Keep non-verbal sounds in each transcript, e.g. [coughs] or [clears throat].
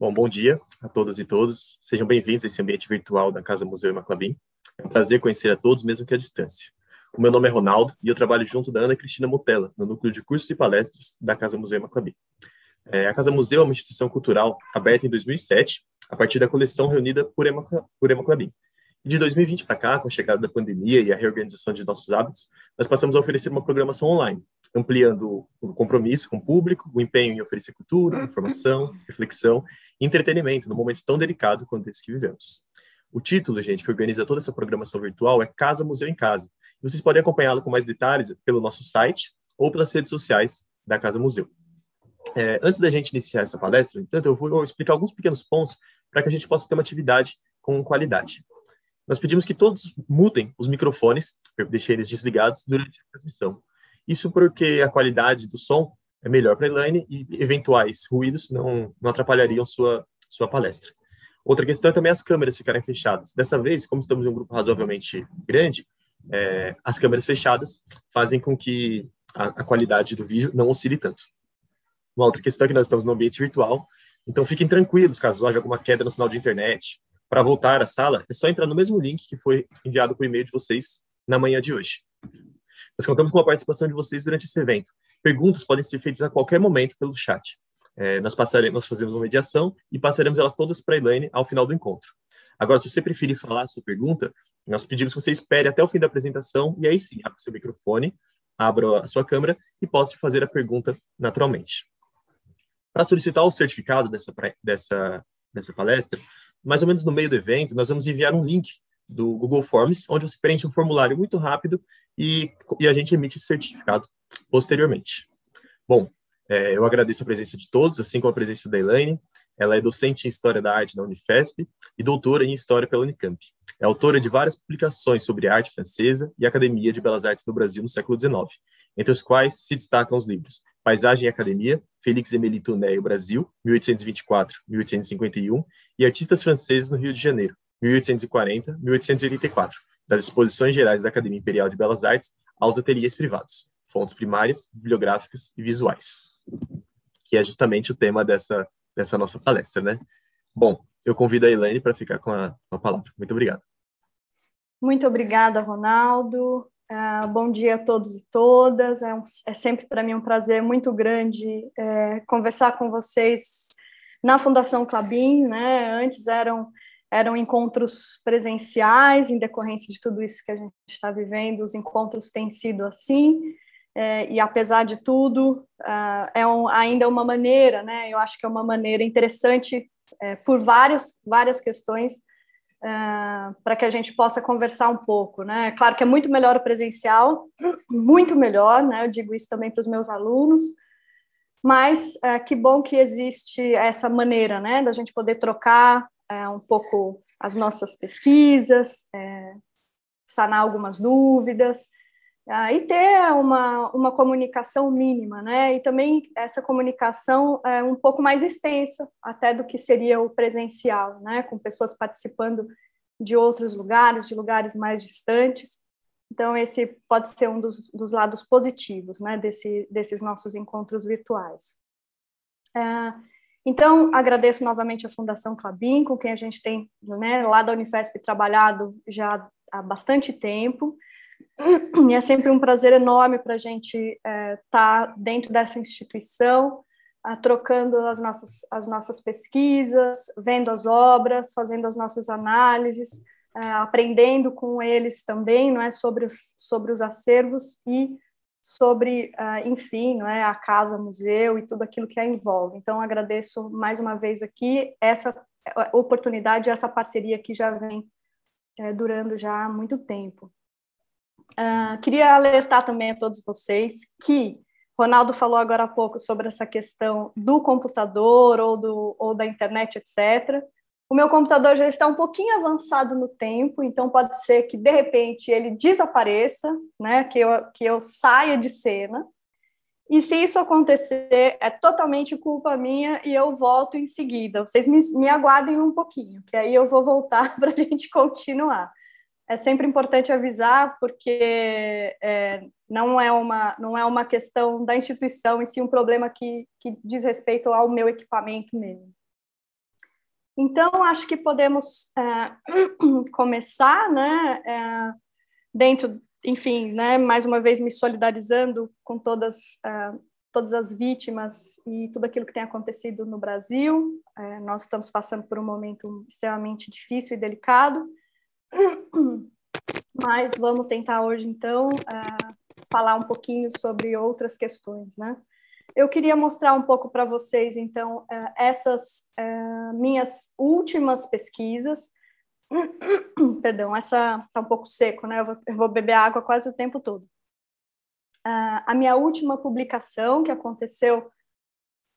Bom, bom dia a todas e todos. Sejam bem-vindos a esse ambiente virtual da Casa Museu Maclabim. É um prazer conhecer a todos, mesmo que à distância. O meu nome é Ronaldo e eu trabalho junto da Ana Cristina Motella, no Núcleo de Cursos e Palestras da Casa Museu Maclabim. É, a Casa Museu é uma instituição cultural aberta em 2007, a partir da coleção reunida por Emaclabim. E de 2020 para cá, com a chegada da pandemia e a reorganização de nossos hábitos, nós passamos a oferecer uma programação online, ampliando o compromisso com o público, o empenho em oferecer cultura, informação, reflexão e entretenimento num momento tão delicado quanto esse que vivemos. O título, gente, que organiza toda essa programação virtual é Casa Museu em Casa. Vocês podem acompanhá-lo com mais detalhes pelo nosso site ou pelas redes sociais da Casa Museu. É, antes da gente iniciar essa palestra, entanto, eu vou explicar alguns pequenos pontos para que a gente possa ter uma atividade com qualidade. Nós pedimos que todos mutem os microfones, eu deixei eles desligados durante a transmissão. Isso porque a qualidade do som é melhor para a Elaine e eventuais ruídos não, não atrapalhariam sua, sua palestra. Outra questão é também as câmeras ficarem fechadas. Dessa vez, como estamos em um grupo razoavelmente grande, é, as câmeras fechadas fazem com que a, a, qualidade do vídeo não oscile tanto. Uma outra questão é que nós estamos no ambiente virtual, então fiquem tranquilos caso haja alguma queda no sinal de internet. Para voltar à sala, é só entrar no mesmo link que foi enviado por e-mail de vocês na manhã de hoje. Nós contamos com a participação de vocês durante esse evento. Perguntas podem ser feitas a qualquer momento pelo chat. É, nós, passaremos, fazemos uma mediação e passaremos elas todas para a Elaine ao final do encontro. Agora, se você preferir falar a sua pergunta, nós pedimos que você espere até o fim da apresentação e aí sim, abra o seu microfone, abra a sua câmera e possa fazer a pergunta naturalmente. Para solicitar o certificado dessa, dessa, dessa palestra, mais ou menos no meio do evento, nós vamos enviar um link do Google Forms, onde você preenche um formulário muito rápido e, e a gente emite esse certificado posteriormente. Bom, é, eu agradeço a presença de todos, assim como a presença da Elaine. Ela é docente em História da Arte na Unifesp e doutora em História pela Unicamp. É autora de várias publicações sobre arte francesa e Academia de Belas Artes no Brasil no século XIX, entre os quais se destacam os livros Paisagem e Academia, Félix Emily Tounet e o Brasil, 1824-1851, e Artistas Franceses no Rio de Janeiro, 1840-1884, das exposições gerais da Academia Imperial de Belas Artes aos ateliês privados, fontes primárias, bibliográficas e visuais, que é justamente o tema dessa, dessa nossa palestra, né? Bom, eu convido a Elaine para ficar com a, com a, palavra. Muito obrigado. Muito obrigada, Ronaldo. Uh, bom dia a todos e todas. É, um, é sempre para mim um prazer muito grande é, conversar com vocês na Fundação Clabin, né? Antes eram eram encontros presenciais, em decorrência de tudo isso que a gente está vivendo, os encontros têm sido assim, é, e apesar de tudo, uh, é um, ainda é uma maneira, né? Eu acho que é uma maneira interessante é, por várias várias questões uh, para que a gente possa conversar um pouco, né? Claro que é muito melhor o presencial, muito melhor, né? Eu digo isso também para os meus alunos, mas é, que bom que existe essa maneira, né, da gente poder trocar é, um pouco as nossas pesquisas, é, sanar algumas dúvidas é, e ter uma, uma comunicação mínima, né, e também essa comunicação é um pouco mais extensa até do que seria o presencial, né, com pessoas participando de outros lugares, de lugares mais distantes. Então, esse pode ser um dos, dos lados positivos né, desse, desses nossos encontros virtuais. Ah, então, agradeço novamente à Fundação Clabin, com quem a gente tem né, lá da Unifesp trabalhado já há bastante tempo. E é sempre um prazer enorme para a gente estar eh, é, tá dentro dessa instituição, a, ah, trocando as nossas, as nossas pesquisas, vendo as obras, fazendo as nossas análises, é, aprendendo com eles também, não é, sobre os, sobre os acervos e sobre, é, enfim, não é, a casa, museu e tudo aquilo que a envolve. Então, agradeço mais uma vez aqui essa é, oportunidade, essa parceria que já vem é, durando já há muito tempo. Uh, queria alertar também a todos vocês que Ronaldo falou agora há pouco sobre essa questão do computador ou, do, ou da internet, etc. O meu computador já está um pouquinho avançado no tempo, então pode ser que de repente ele desapareça, né? Que eu, que eu saia de cena. E se isso acontecer, é totalmente culpa minha e eu volto em seguida. Vocês me, me aguardem um pouquinho, que aí eu vou voltar [laughs] para a gente continuar. É sempre importante avisar, porque é, não, é uma, não é uma questão da instituição, e sim um problema que, que diz respeito ao meu equipamento mesmo. Então, acho que podemos é, [clears throat] começar, né, é, dentro, enfim, né, mais uma vez me solidarizando com todas, é, todas as vítimas e tudo aquilo que tem acontecido no Brasil. É, nós estamos passando por um momento extremamente difícil e delicado, [clears throat] mas vamos tentar hoje, então, é, falar um pouquinho sobre outras questões, né? Eu queria mostrar um pouco para vocês, então, eh, essas eh, minhas últimas pesquisas. [clears throat] Perdão, essa está um pouco seco, né? Eu vou, eu vou, beber água quase o tempo todo. Ah, a minha última publicação, que aconteceu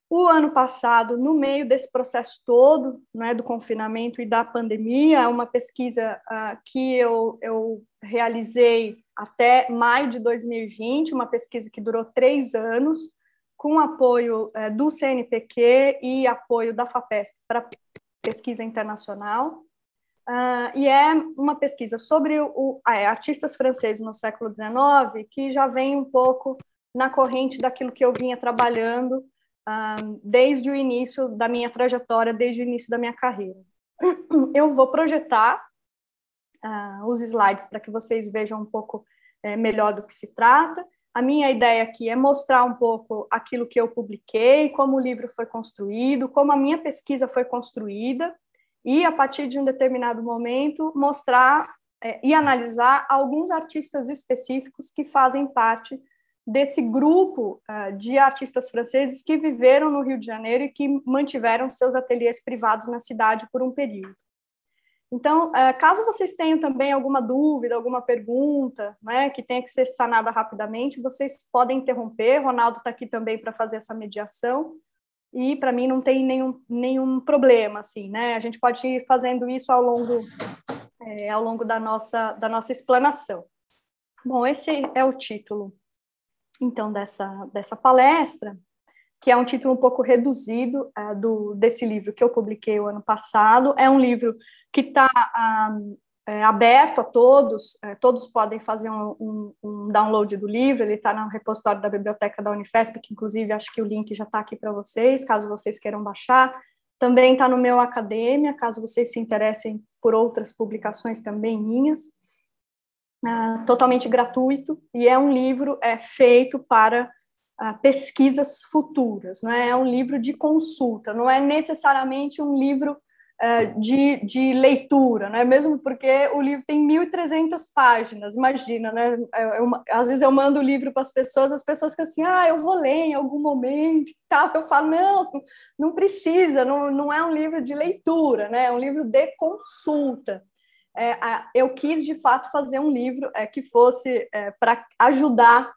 o ano passado, no meio desse processo todo, né, do confinamento e da pandemia, é uma pesquisa uh, que eu, eu realizei até maio de 2020, uma pesquisa que durou três anos, com apoio é, do CNPq e apoio da FAPESP para pesquisa internacional. Uh, e é uma pesquisa sobre o, ah, é, artistas franceses no século XIX, que já vem um pouco na corrente daquilo que eu vinha trabalhando ah, desde o início da minha trajetória, desde o início da minha carreira. [clears throat] Eu vou projetar uh, os slides para que vocês vejam um pouco é, melhor do que se trata, a minha ideia aqui é mostrar um pouco aquilo que eu publiquei, como o livro foi construído, como a minha pesquisa foi construída, e a partir de um determinado momento mostrar é, e analisar alguns artistas específicos que fazem parte desse grupo uh, de artistas franceses que viveram no Rio de Janeiro e que mantiveram seus ateliês privados na cidade por um período. Então, eh, caso vocês tenham também alguma dúvida, alguma pergunta, né, que tenha que ser sanada rapidamente, vocês podem interromper. Ronaldo está aqui também para fazer essa mediação. E para mim não tem nenhum, nenhum problema, assim, né? A gente pode ir fazendo isso ao longo, é, ao longo da, nossa, da nossa explanação. Bom, esse é o título, então, dessa, dessa palestra, que é um título um pouco reduzido é, do, desse livro que eu publiquei o ano passado. É um livro que está ah, é, aberto a todos, é, todos podem fazer um, um, um, download do livro, ele está no repositório da biblioteca da Unifesp, que inclusive acho que o link já está aqui para vocês, caso vocês queiram baixar. Também está no meu Academia, caso vocês se interessem por outras publicações também minhas. Ah, totalmente gratuito, e é um livro é, feito para ah, pesquisas futuras, não é? é um livro de consulta, não é necessariamente um livro ah, de, de, leitura, né? mesmo porque o livro tem 1.300 páginas, imagina, né? Eu, é, é eu, às vezes eu mando o livro para as pessoas, as pessoas ficam assim, ah, eu vou ler em algum momento e tal, eu falo, não, não precisa, não, não é um livro de leitura, né? é um livro de consulta. É, eu quis, de fato, fazer um livro é, que fosse é, para ajudar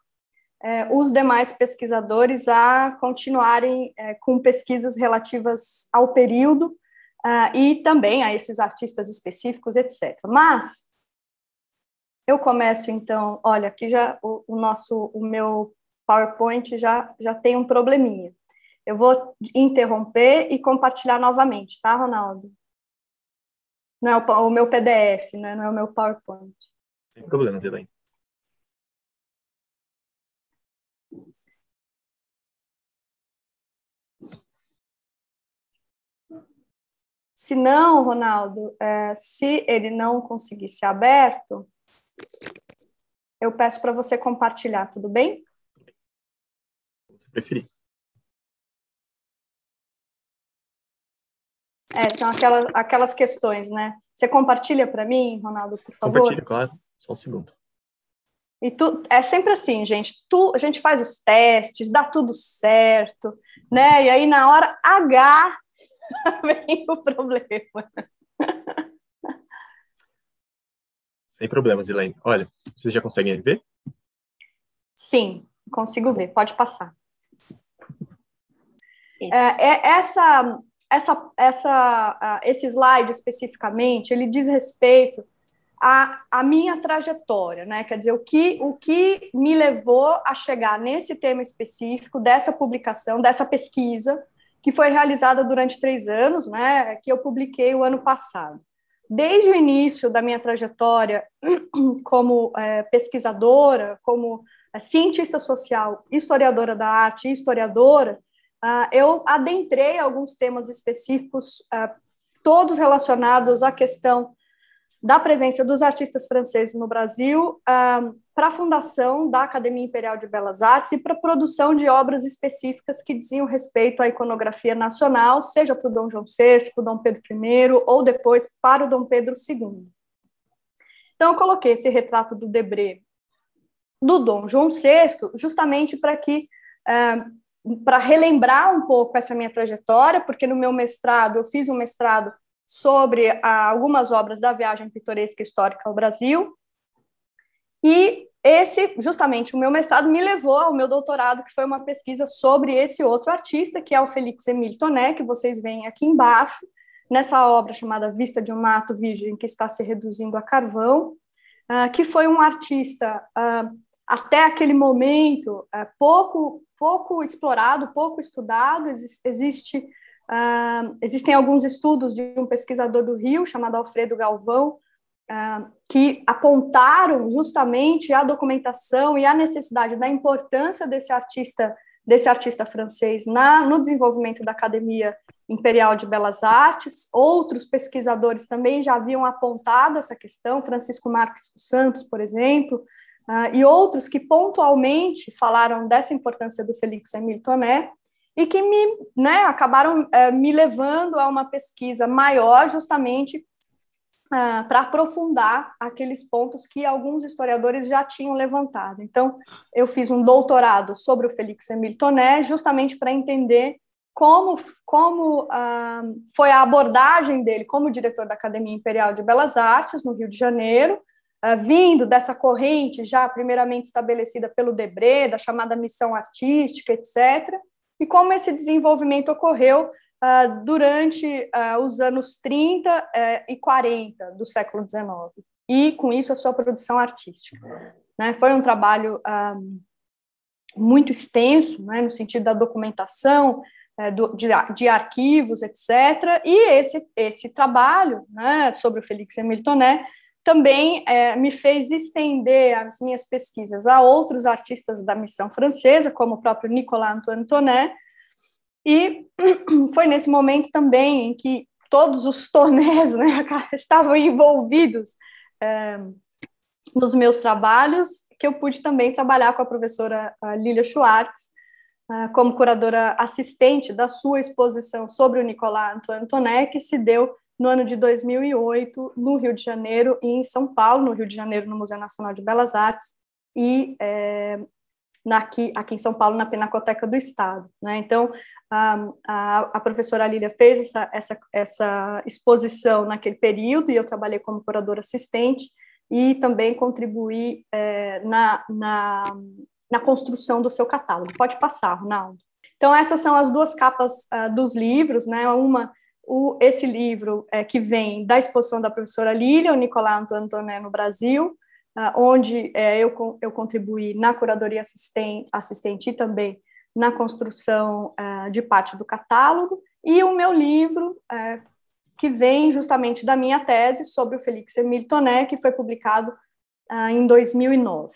é, os demais pesquisadores a continuarem com pesquisas relativas ao período, uh, e também a esses artistas específicos, etc. Mas eu começo então, olha, aqui já o, o nosso, o meu PowerPoint já, já tem um probleminha. Eu vou interromper e compartilhar novamente, tá, Ronaldo? Não é o, o meu PDF, né? não é o meu PowerPoint. Sem problema, Zelaine. Se não, Ronaldo, é, se ele não conseguir ser aberto, eu peço para você compartilhar, tudo bem? Você preferir. É, são aquelas, aquelas questões, né? Você compartilha para mim, Ronaldo, por favor? Compartilha, claro. Só um segundo. E tu, é sempre assim, gente. Tu, a gente faz os testes, dá tudo certo, né? E aí na hora H [laughs] vem o problema. Sem problemas, Elaine. Olha, vocês já conseguem ver? Sim, consigo ver. Pode passar. É, é, essa, essa, essa, esse slide especificamente, ele diz respeito à, à minha trajetória, né? Quer dizer, o que, o que me levou a chegar nesse tema específico, dessa publicação, dessa pesquisa, que foi realizada durante três anos, né, que eu publiquei o ano passado. Desde o início da minha trajetória [clears throat] como é, pesquisadora, como é, cientista social, historiadora da arte e historiadora, ah, eu adentrei alguns temas específicos, ah, todos relacionados à questão da presença dos artistas franceses no Brasil uh, ah, para a fundação da Academia Imperial de Belas Artes e para a produção de obras específicas que diziam respeito à iconografia nacional, seja para o Dom João VI, para o Dom Pedro I ou depois para o Dom Pedro II. Então, eu coloquei esse retrato do Debré do Dom João VI justamente para que uh, ah, para relembrar um pouco essa minha trajetória, porque no meu mestrado, eu fiz um mestrado sobre a, ah, algumas obras da viagem pitoresca histórica ao Brasil. E esse, justamente, o meu mestrado me levou ao meu doutorado, que foi uma pesquisa sobre esse outro artista, que é o Félix Emile que vocês veem aqui embaixo, nessa obra chamada Vista de um Mato Virgem que está se reduzindo a carvão, uh, que foi um artista, uh, até aquele momento, uh, pouco, pouco explorado, pouco estudado. Ex existe Uh, existem alguns estudos de um pesquisador do Rio, chamado Alfredo Galvão, uh, que apontaram justamente a documentação e a necessidade da importância desse artista, desse artista francês na, no desenvolvimento da Academia Imperial de Belas Artes. Outros pesquisadores também já haviam apontado essa questão, Francisco Marques dos Santos, por exemplo, uh, e outros que pontualmente falaram dessa importância do Félix Emile e que me né, acabaram é, me levando a uma pesquisa maior, justamente ah, para aprofundar aqueles pontos que alguns historiadores já tinham levantado. Então, eu fiz um doutorado sobre o Félix Emile justamente para entender como, como ah, foi a abordagem dele como diretor da Academia Imperial de Belas Artes, no Rio de Janeiro, ah, vindo dessa corrente já primeiramente estabelecida pelo Debré, da chamada missão artística, etc., e como esse desenvolvimento ocorreu uh, durante uh, os anos 30 uh, eh, e 40 do século XIX, e com isso a sua produção artística. Né? Foi um trabalho ah, muito extenso, né, no sentido da documentação, eh, do, de, de, arquivos, etc. E esse, esse trabalho né, sobre o Félix Hamiltoné também é, me fez estender as minhas pesquisas a outros artistas da missão francesa, como o próprio Nicolas Antoine Tonet, e [clears throat] foi nesse momento também em que todos os tonés né, [laughs] estavam envolvidos é, nos meus trabalhos, que eu pude também trabalhar com a professora Lilia Schwartz, ah, como curadora assistente da sua exposição sobre o Nicolas Antoine Tonet, que se deu no ano de 2008, no Rio de Janeiro e em São Paulo, no Rio de Janeiro, no Museu Nacional de Belas Artes, e é, na, aqui, aqui em São Paulo, na Pinacoteca do Estado. Né? Então, a, a, a, professora Lília fez essa, essa, essa exposição naquele período, e eu trabalhei como curadora assistente, e também contribuí é, na, na, na, construção do seu catálogo. Pode passar, Ronaldo. Então, essas são as duas capas uh, dos livros, né? Uma o, esse livro é, que vem da exposição da professora Lilian Nicolau Antoné no Brasil, uh, onde é, eu, eu contribuí na curadoria assistente, assistente e também na construção uh, de parte do catálogo, e o meu livro, uh, que vem justamente da minha tese sobre o Félix Emile Tonet, que foi publicado ah, em 2009.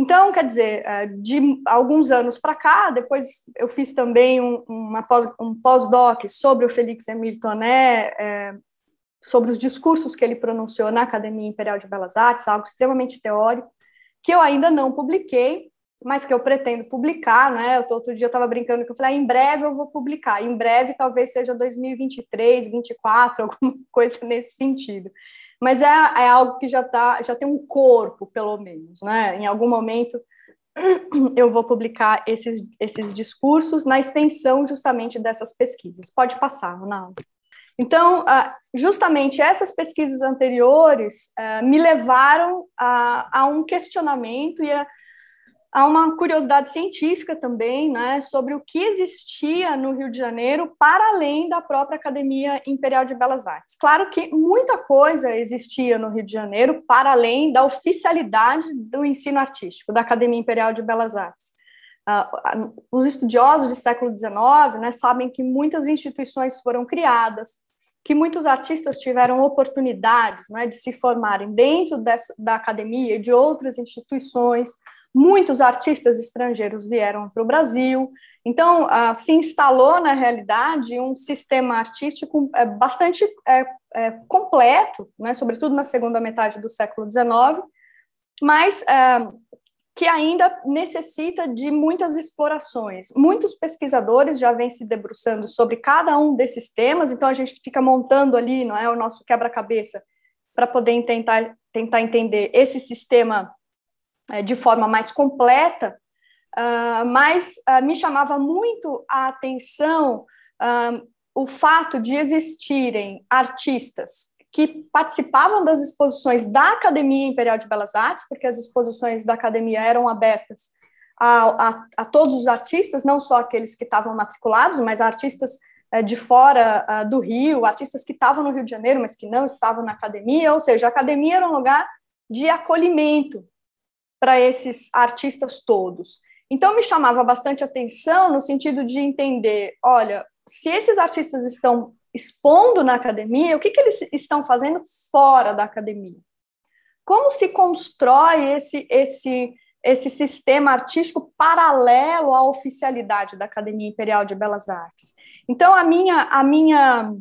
Então, quer dizer, é, de alguns anos para cá, depois eu fiz também um, pós, um pós-doc sobre o Félix Emile né, é, sobre os discursos que ele pronunciou na Academia Imperial de Belas Artes, algo extremamente teórico, que eu ainda não publiquei, mas que eu pretendo publicar, né? Tô, outro dia eu estava brincando que eu falei, ah, em breve eu vou publicar, em breve talvez seja 2023, 2024, [laughs] alguma coisa nesse sentido mas é, é algo que já, tá, já tem um corpo, pelo menos. Né? Em algum momento [clears throat] eu vou publicar esses, esses discursos na extensão justamente dessas pesquisas. Pode passar, Ronaldo. Então, ah, justamente essas pesquisas anteriores eh, me levaram a, a um questionamento e a, há uma curiosidade científica também, né, sobre o que existia no Rio de Janeiro para além da própria Academia Imperial de Belas Artes. Claro que muita coisa existia no Rio de Janeiro para além da oficialidade do ensino artístico da Academia Imperial de Belas Artes. Uh, os estudiosos do século XIX né, sabem que muitas instituições foram criadas, que muitos artistas tiveram oportunidades né, de se formarem dentro dessa, da academia e de outras instituições, Muitos artistas estrangeiros vieram para o Brasil, então ah, se instalou na realidade um sistema artístico eh, bastante é, é, completo, né, sobretudo na segunda metade do século XIX, mas é, que ainda necessita de muitas explorações. Muitos pesquisadores já vêm se debruçando sobre cada um desses temas, então a gente fica montando ali, não é, o nosso quebra-cabeça para poder tentar, tentar entender esse sistema é, de forma mais completa, ah, mas ah, me chamava muito a atenção ah, o fato de existirem artistas que participavam das exposições da Academia Imperial de Belas Artes, porque as exposições da Academia eram abertas a, a, a todos os artistas, não só aqueles que estavam matriculados, mas artistas eh, de fora do Rio, artistas que estavam no Rio de Janeiro, mas que não estavam na academia, ou seja, a academia era um lugar de acolhimento para esses artistas todos. Então me chamava bastante atenção no sentido de entender, olha, se esses artistas estão expondo na academia, o que, que eles estão fazendo fora da academia? Como se constrói esse esse esse sistema artístico paralelo à oficialidade da Academia Imperial de Belas Artes? Então a minha a minha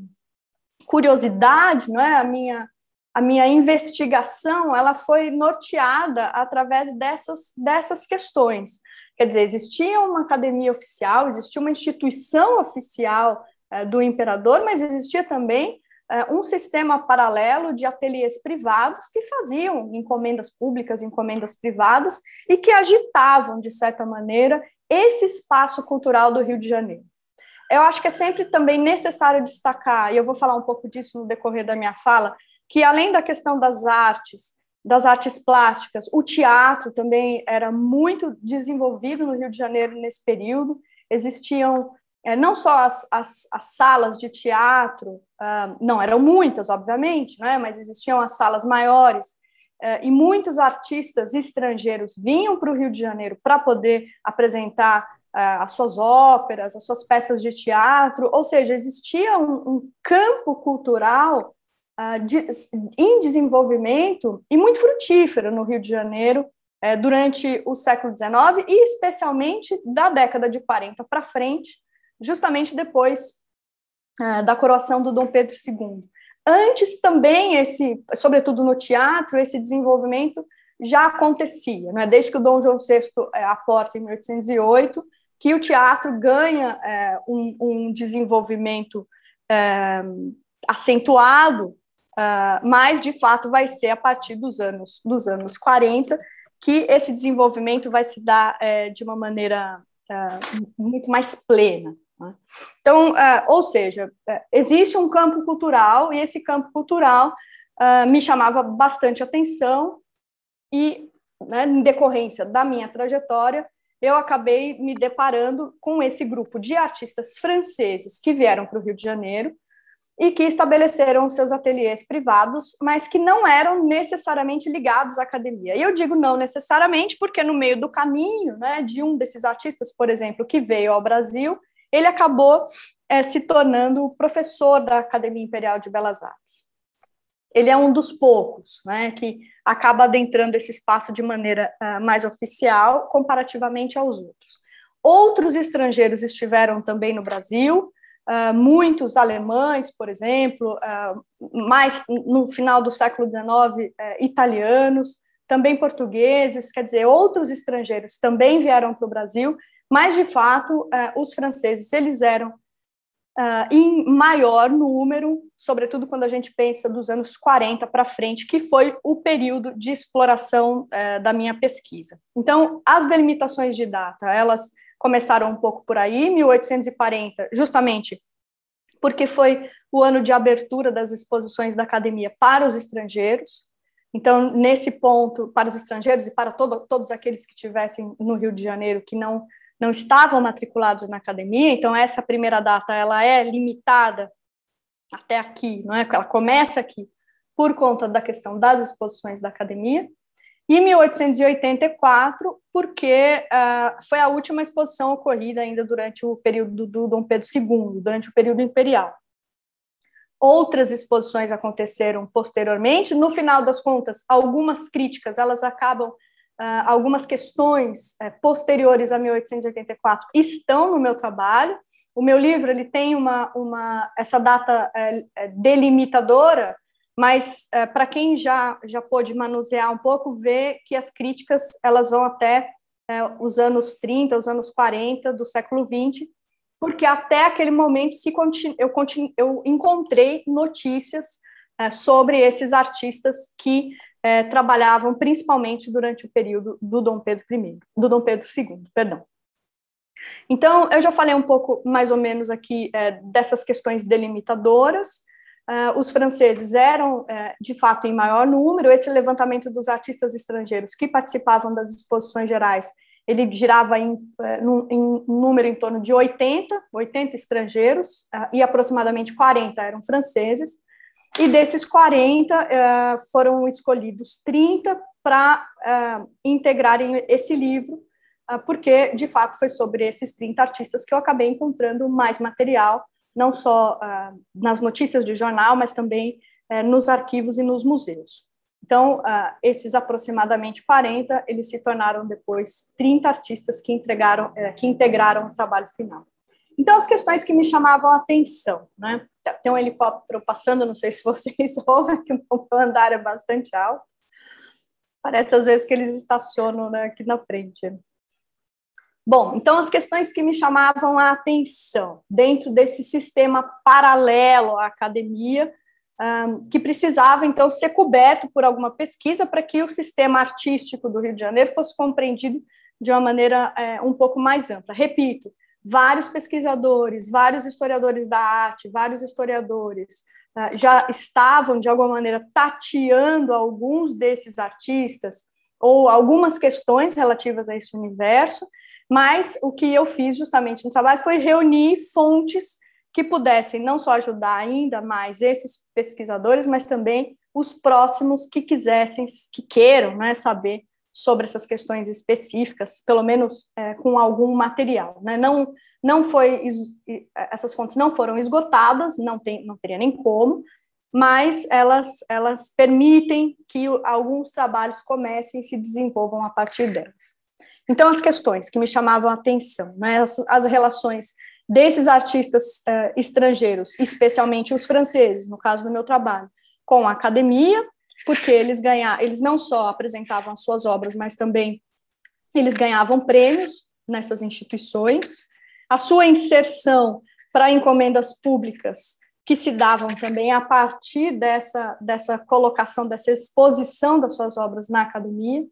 curiosidade, não é? A minha a minha investigação ela foi norteada através dessas, dessas questões. Quer dizer, existia uma academia oficial, existia uma instituição oficial eh, do imperador, mas existia também eh, um sistema paralelo de ateliês privados que faziam encomendas públicas, encomendas privadas, e que agitavam, de certa maneira, esse espaço cultural do Rio de Janeiro. Eu acho que é sempre também necessário destacar, e eu vou falar um pouco disso no decorrer da minha fala, que além da questão das artes, das artes plásticas, o teatro também era muito desenvolvido no Rio de Janeiro nesse período. Existiam é, não só as, as, as, salas de teatro, uh, não eram muitas, obviamente, né, mas existiam as salas maiores, uh, e muitos artistas estrangeiros vinham para o Rio de Janeiro para poder apresentar uh, as suas óperas, as suas peças de teatro, ou seja, existia um, um campo cultural uh, de, em desenvolvimento e muito frutífero no Rio de Janeiro é, durante o século XIX e especialmente da década de 40 para frente, justamente depois uh, da coroação do Dom Pedro II. Antes também esse, sobretudo no teatro, esse desenvolvimento já acontecia, né? desde que o Dom João VI é, eh, aporta em 1808, que o teatro ganha é, um, um, desenvolvimento é, acentuado Uh, mas, de fato, vai ser a partir dos anos, dos anos 40 que esse desenvolvimento vai se dar é, de uma maneira uh, muito mais plena. Né? Então, uh, ou seja, existe um campo cultural e esse campo cultural me chamava bastante atenção e, né, em decorrência da minha trajetória, eu acabei me deparando com esse grupo de artistas franceses que vieram para o Rio de Janeiro e que estabeleceram seus ateliês privados, mas que não eram necessariamente ligados à academia. E eu digo não necessariamente porque no meio do caminho, né, de um desses artistas, por exemplo, que veio ao Brasil, ele acabou é, se tornando professor da Academia Imperial de Belas Artes. Ele é um dos poucos, né, que acaba adentrando esse espaço de maneira uh, mais oficial comparativamente aos outros. Outros estrangeiros estiveram também no Brasil, Uh, muitos alemães, por exemplo, uh, mais no final do século XIX, uh, eh, italianos, também portugueses, quer dizer, outros estrangeiros também vieram para o Brasil, mas, de fato, eh, os franceses, eles eram ah, em maior número, sobretudo quando a gente pensa dos anos 40 para frente, que foi o período de exploração eh, da minha pesquisa. Então, as delimitações de data, elas começaram um pouco por aí, 1840, justamente porque foi o ano de abertura das exposições da academia para os estrangeiros. Então, nesse ponto, para os estrangeiros e para todo, todos aqueles que estivessem no Rio de Janeiro que não, não estavam matriculados na academia, então essa primeira data ela é limitada até aqui, não é? Ela começa aqui por conta da questão das exposições da academia. E 1884, porque uh, foi a última exposição ocorrida ainda durante o período do Dom Pedro II, durante o período imperial. Outras exposições aconteceram posteriormente. No final das contas, algumas críticas, elas acabam, uh, algumas questões uh, posteriores a 1884 estão no meu trabalho. O meu livro ele tem uma, uma essa data eh, eh, delimitadora mas é, eh, para quem já já pôde manusear um pouco, vê que as críticas elas vão até é, os anos 30, os anos 40 do século 20, porque até aquele momento se continu, eu, continu, eu encontrei notícias é, sobre esses artistas que é, trabalhavam principalmente durante o período do Dom Pedro I, do Dom Pedro II, perdão. Então, eu já falei um pouco mais ou menos aqui é, dessas questões delimitadoras, Uh, os franceses eram, uh, de fato, em maior número. Esse levantamento dos artistas estrangeiros que participavam das exposições gerais, ele girava em, uh, número em torno de 80, 80 estrangeiros, ah, e aproximadamente 40 eram franceses. E desses 40, é, foram escolhidos 30 para integrarem esse livro, ah, porque, de fato, foi sobre esses 30 artistas que eu acabei encontrando mais material não só uh, nas notícias de jornal, mas também uh, nos arquivos e nos museus. Então, ah, esses aproximadamente 40, eles se tornaram depois 30 artistas que, entregaram, eh, que integraram o trabalho final. Então, as questões que me chamavam a atenção, né? Tem um helicóptero passando, não sei se vocês [laughs] ouvem, que o andar é bastante alto. Parece às vezes que eles estacionam né, aqui na frente. Bom, então as questões que me chamavam a atenção dentro desse sistema paralelo à academia, um, que precisava então ser coberto por alguma pesquisa para que o sistema artístico do Rio de Janeiro fosse compreendido de uma maneira é, um pouco mais ampla. Repito, vários pesquisadores, vários historiadores da arte, vários historiadores uh, já estavam de alguma maneira tateando alguns desses artistas ou algumas questões relativas a esse universo mas o que eu fiz justamente no trabalho foi reunir fontes que pudessem não só ajudar ainda mais esses pesquisadores, mas também os próximos que quisessem, que queiram né, saber sobre essas questões específicas, pelo menos é, com algum material. Né? Não, não foi é, essas fontes não foram esgotadas, não tem, não teria nem como, mas elas elas permitem que alguns trabalhos comecem e se desenvolvam a partir delas. Então, as questões que me chamavam a atenção, né, as, as relações desses artistas uh, estrangeiros, especialmente os franceses, no caso do meu trabalho, com a academia, porque eles ganhar, eles não só apresentavam as suas obras, mas também eles ganhavam prêmios nessas instituições, a sua inserção para encomendas públicas que se davam também a partir dessa, dessa colocação, dessa exposição das suas obras na academia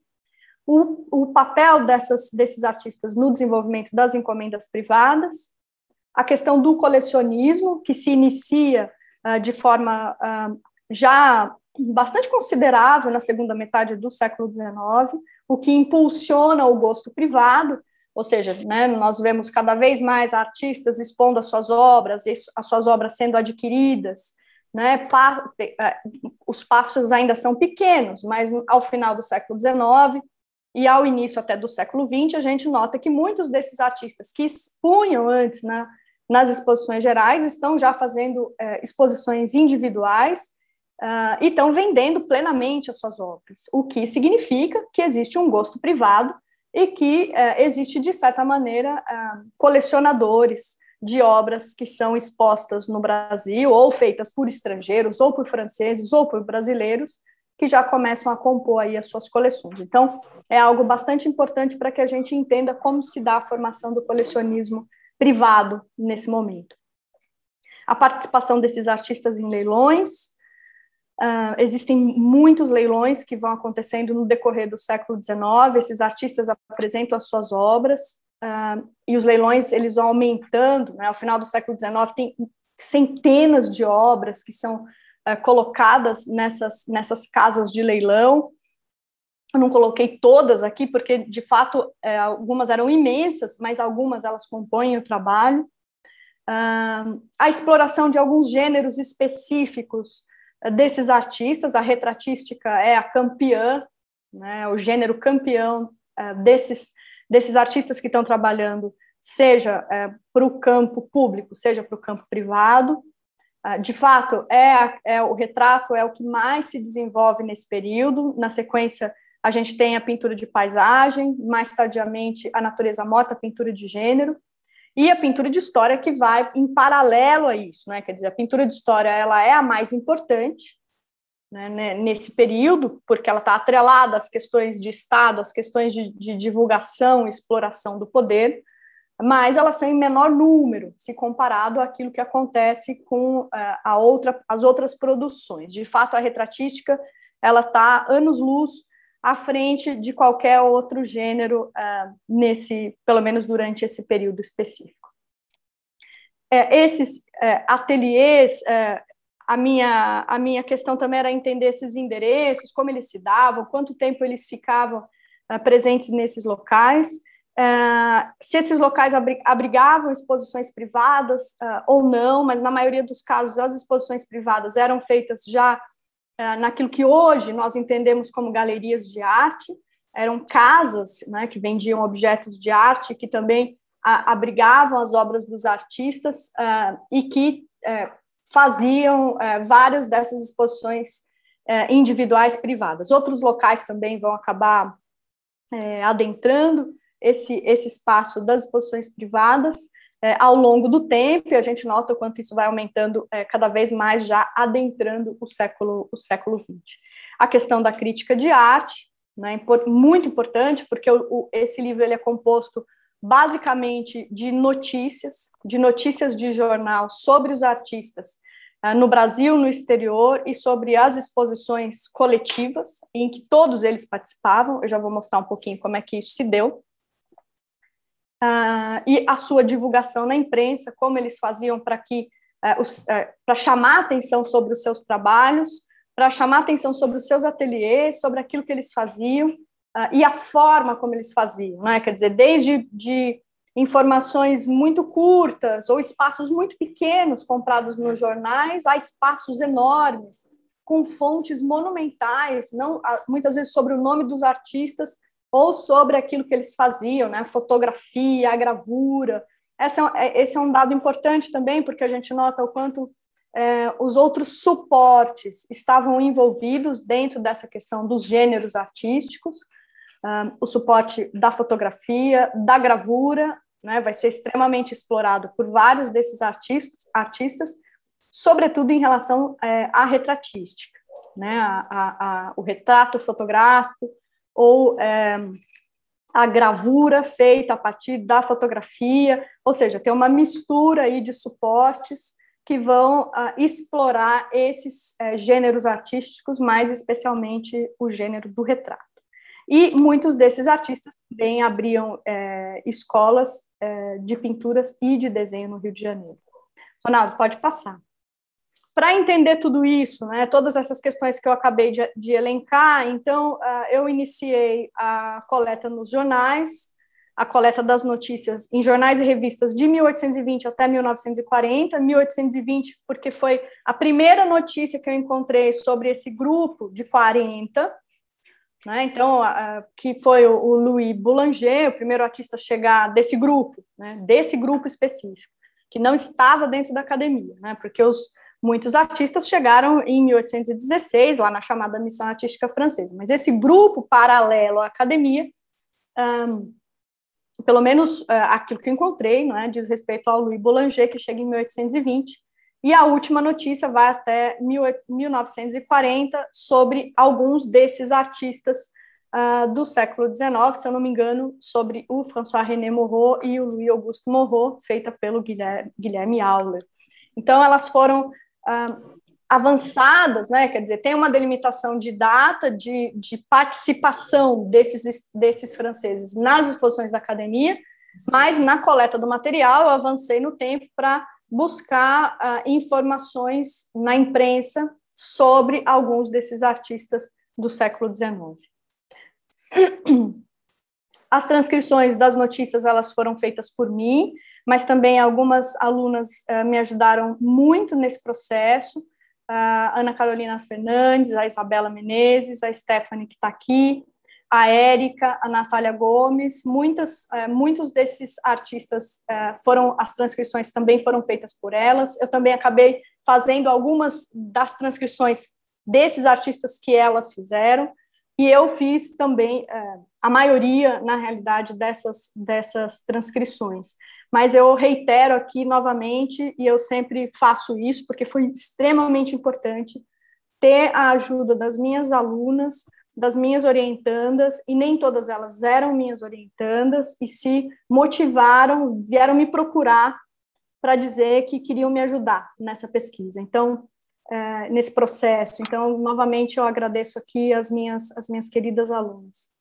o, o papel dessas, desses artistas no desenvolvimento das encomendas privadas, a questão do colecionismo, que se inicia uh, de forma uh, já bastante considerável na segunda metade do século XIX, o que impulsiona o gosto privado, ou seja, né, nós vemos cada vez mais artistas expondo as suas obras, as suas obras sendo adquiridas, né, eh, os passos ainda são pequenos, mas ao final do século XIX, e ao início até do século XX, a gente nota que muitos desses artistas que expunham antes na, né, nas exposições gerais estão já fazendo é, exposições individuais uh, e estão vendendo plenamente as suas obras, o que significa que existe um gosto privado e que eh, existe, de certa maneira, ah, colecionadores de obras que são expostas no Brasil ou feitas por estrangeiros, ou por franceses, ou por brasileiros, que já começam a compor aí as suas coleções. Então, é algo bastante importante para que a gente entenda como se dá a formação do colecionismo privado nesse momento. A participação desses artistas em leilões. Uh, existem muitos leilões que vão acontecendo no decorrer do século XIX. Esses artistas apresentam as suas obras uh, e os leilões eles vão aumentando. Né? Ao final do século XIX tem centenas de obras que são é, colocadas nessas, nessas casas de leilão. Eu não coloquei todas aqui, porque de fato é, algumas eram imensas, mas algumas elas compõem o trabalho. Uh, a exploração de alguns gêneros específicos é, desses artistas, a retratística é a campeã, né, o gênero campeão uh, desses, desses artistas que estão trabalhando, seja uh, é, para o campo público, seja para o campo privado. Ah, de fato, é, é, o retrato é o que mais se desenvolve nesse período. Na sequência, a gente tem a pintura de paisagem, mais tardiamente a natureza morta, a pintura de gênero e a pintura de história que vai em paralelo a isso, né? Quer dizer, a pintura de história ela é a mais importante né, né nesse período, porque ela está atrelada às questões de Estado, às questões de, de divulgação, exploração do poder mas elas são em menor número se comparado àquilo que acontece com eh, a outra, as outras produções. De fato, a retratística ela está anos-luz à frente de qualquer outro gênero eh, nesse, pelo menos durante esse período específico. É, esses eh, ateliês, a minha a minha questão também era entender esses endereços, como eles se davam, quanto tempo eles ficavam presentes nesses locais. Ah, se esses locais abrigavam exposições privadas uh, ou não, mas na maioria dos casos as exposições privadas eram feitas já uh, naquilo que hoje nós entendemos como galerias de arte, eram casas né, que vendiam objetos de arte, que também abrigavam as obras dos artistas e que eh, faziam eh, várias dessas exposições eh, individuais privadas. Outros locais também vão acabar adentrando esse, esse espaço das exposições privadas é, ao longo do tempo, e a gente nota o quanto isso vai aumentando é, cada vez mais, já adentrando o século, o século XX. A questão da crítica de arte, né, muito importante, porque o, o, esse livro ele é composto basicamente de notícias, de notícias de jornal sobre os artistas é, no Brasil, no exterior, e sobre as exposições coletivas em que todos eles participavam. Eu já vou mostrar um pouquinho como é que isso se deu uh, e a sua divulgação na imprensa, como eles faziam para que uh, para chamar atenção sobre os seus trabalhos, para chamar atenção sobre os seus ateliês, sobre aquilo que eles faziam uh, e a forma como eles faziam, né? Quer dizer, desde de informações muito curtas ou espaços muito pequenos comprados nos jornais, a espaços enormes com fontes monumentais, não ah, muitas vezes sobre o nome dos artistas, ou sobre aquilo que eles faziam, né? A fotografia, a gravura. É, é, esse é um dado importante também, porque a gente nota o quanto é, os outros suportes estavam envolvidos dentro dessa questão dos gêneros artísticos, um, ah, o suporte da fotografia, da gravura, né, vai ser extremamente explorado por vários desses artistas, artistas sobretudo em relação é, à retratística, né, a, a, a, o retrato fotográfico, ou é, a gravura feita a partir da fotografia, ou seja, tem uma mistura aí de suportes que vão ah, explorar esses é, gêneros artísticos, mais especialmente o gênero do retrato. E muitos desses artistas também abriam é, escolas é, de pinturas e de desenho no Rio de Janeiro. Ronaldo, pode passar para entender tudo isso, né, todas essas questões que eu acabei de, de elencar, então uh, eu iniciei a coleta nos jornais, a coleta das notícias em jornais e revistas de 1820 até 1940, 1820 porque foi a primeira notícia que eu encontrei sobre esse grupo de 40, né, então uh, que foi o, o, Louis Boulanger, o primeiro artista a chegar desse grupo, né, desse grupo específico, que não estava dentro da academia, né, porque os Muitos artistas chegaram em 1816, lá na chamada Missão Artística Francesa. Mas esse grupo paralelo à academia, um, pelo menos uh, aquilo que encontrei, não é, diz respeito ao Louis Boulanger, que chega em 1820, e a última notícia vai até 1940 sobre alguns desses artistas uh, do século XIX, se eu não me engano, sobre o François-René Moreau e o Louis Auguste Moreau, feita pelo Guilherme, Guilherme Auler. Então, elas foram ah, avançadas, né? quer dizer, tem uma delimitação de data de, de participação desses, desses franceses nas exposições da academia, mas na coleta do material eu avancei no tempo para buscar ah, informações na imprensa sobre alguns desses artistas do século XIX. As transcrições das notícias elas foram feitas por mim, mas também algumas alunas uh, me ajudaram muito nesse processo, a Ana Carolina Fernandes, a Isabela Menezes, a Stephanie que está aqui, a Érica, a Natália Gomes, muitas, eh, muitos desses artistas eh, foram, as transcrições também foram feitas por elas, eu também acabei fazendo algumas das transcrições desses artistas que elas fizeram, e eu fiz também a maioria, na realidade, dessas, dessas transcrições. Mas eu reitero aqui novamente, e eu sempre faço isso, porque foi extremamente importante ter a ajuda das minhas alunas, das minhas orientandas, e nem todas elas eram minhas orientandas, e se motivaram, vieram me procurar para dizer que queriam me ajudar nessa pesquisa. Então, é, nesse processo. Então, novamente, eu agradeço aqui as minhas, as minhas queridas alunas.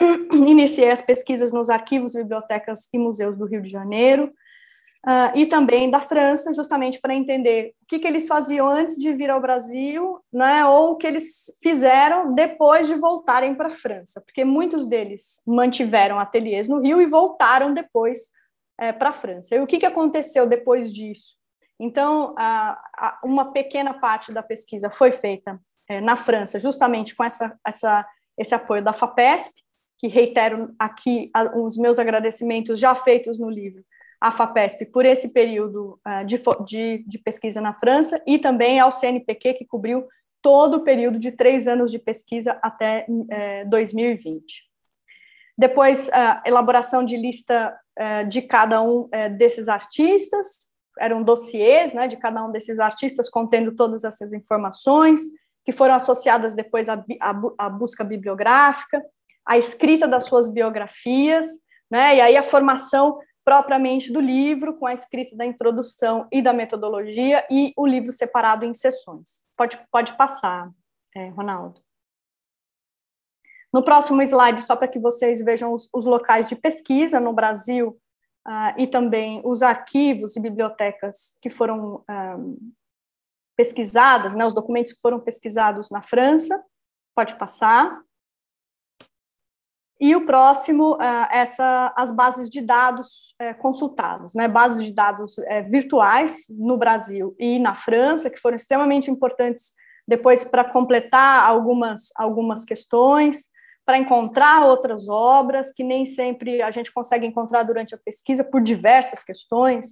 [clears throat] iniciei as pesquisas nos arquivos, bibliotecas e museus do Rio de Janeiro, Uh, e também da França, justamente para entender o que, que, eles faziam antes de vir ao Brasil, né, ou o que eles fizeram depois de voltarem para a França, porque muitos deles mantiveram ateliês no Rio e voltaram depois é, para a França. E o que, que aconteceu depois disso? Então, a, a, uma pequena parte da pesquisa foi feita é, na França, justamente com essa, essa, esse apoio da FAPESP, que reitero aqui os meus agradecimentos já feitos no livro à FAPESP por esse período eh, de, de, de pesquisa na França e também ao CNPq, que cobriu todo o período de três anos de pesquisa até 2020. Eh, depois, a elaboração de lista eh, de cada um desses artistas, eram dossiês né, de cada um desses artistas contendo todas essas informações, que foram associadas depois à, à, à busca bibliográfica, a escrita das suas biografias, né? E aí a formação propriamente do livro, com a escrita da introdução e da metodologia, e o livro separado em sessões. Pode, pode passar, é, Ronaldo. No próximo slide, só para que vocês vejam os, os, locais de pesquisa no Brasil uh, e também os arquivos e bibliotecas que foram um, ah, pesquisadas, né, os documentos que foram pesquisados na França. Pode passar. E o próximo, ah, essa, as bases de dados eh, consultados, né? bases de dados eh, virtuais no Brasil e na França, que foram extremamente importantes depois para completar algumas, algumas questões, para encontrar outras obras que nem sempre a gente consegue encontrar durante a pesquisa, por diversas questões,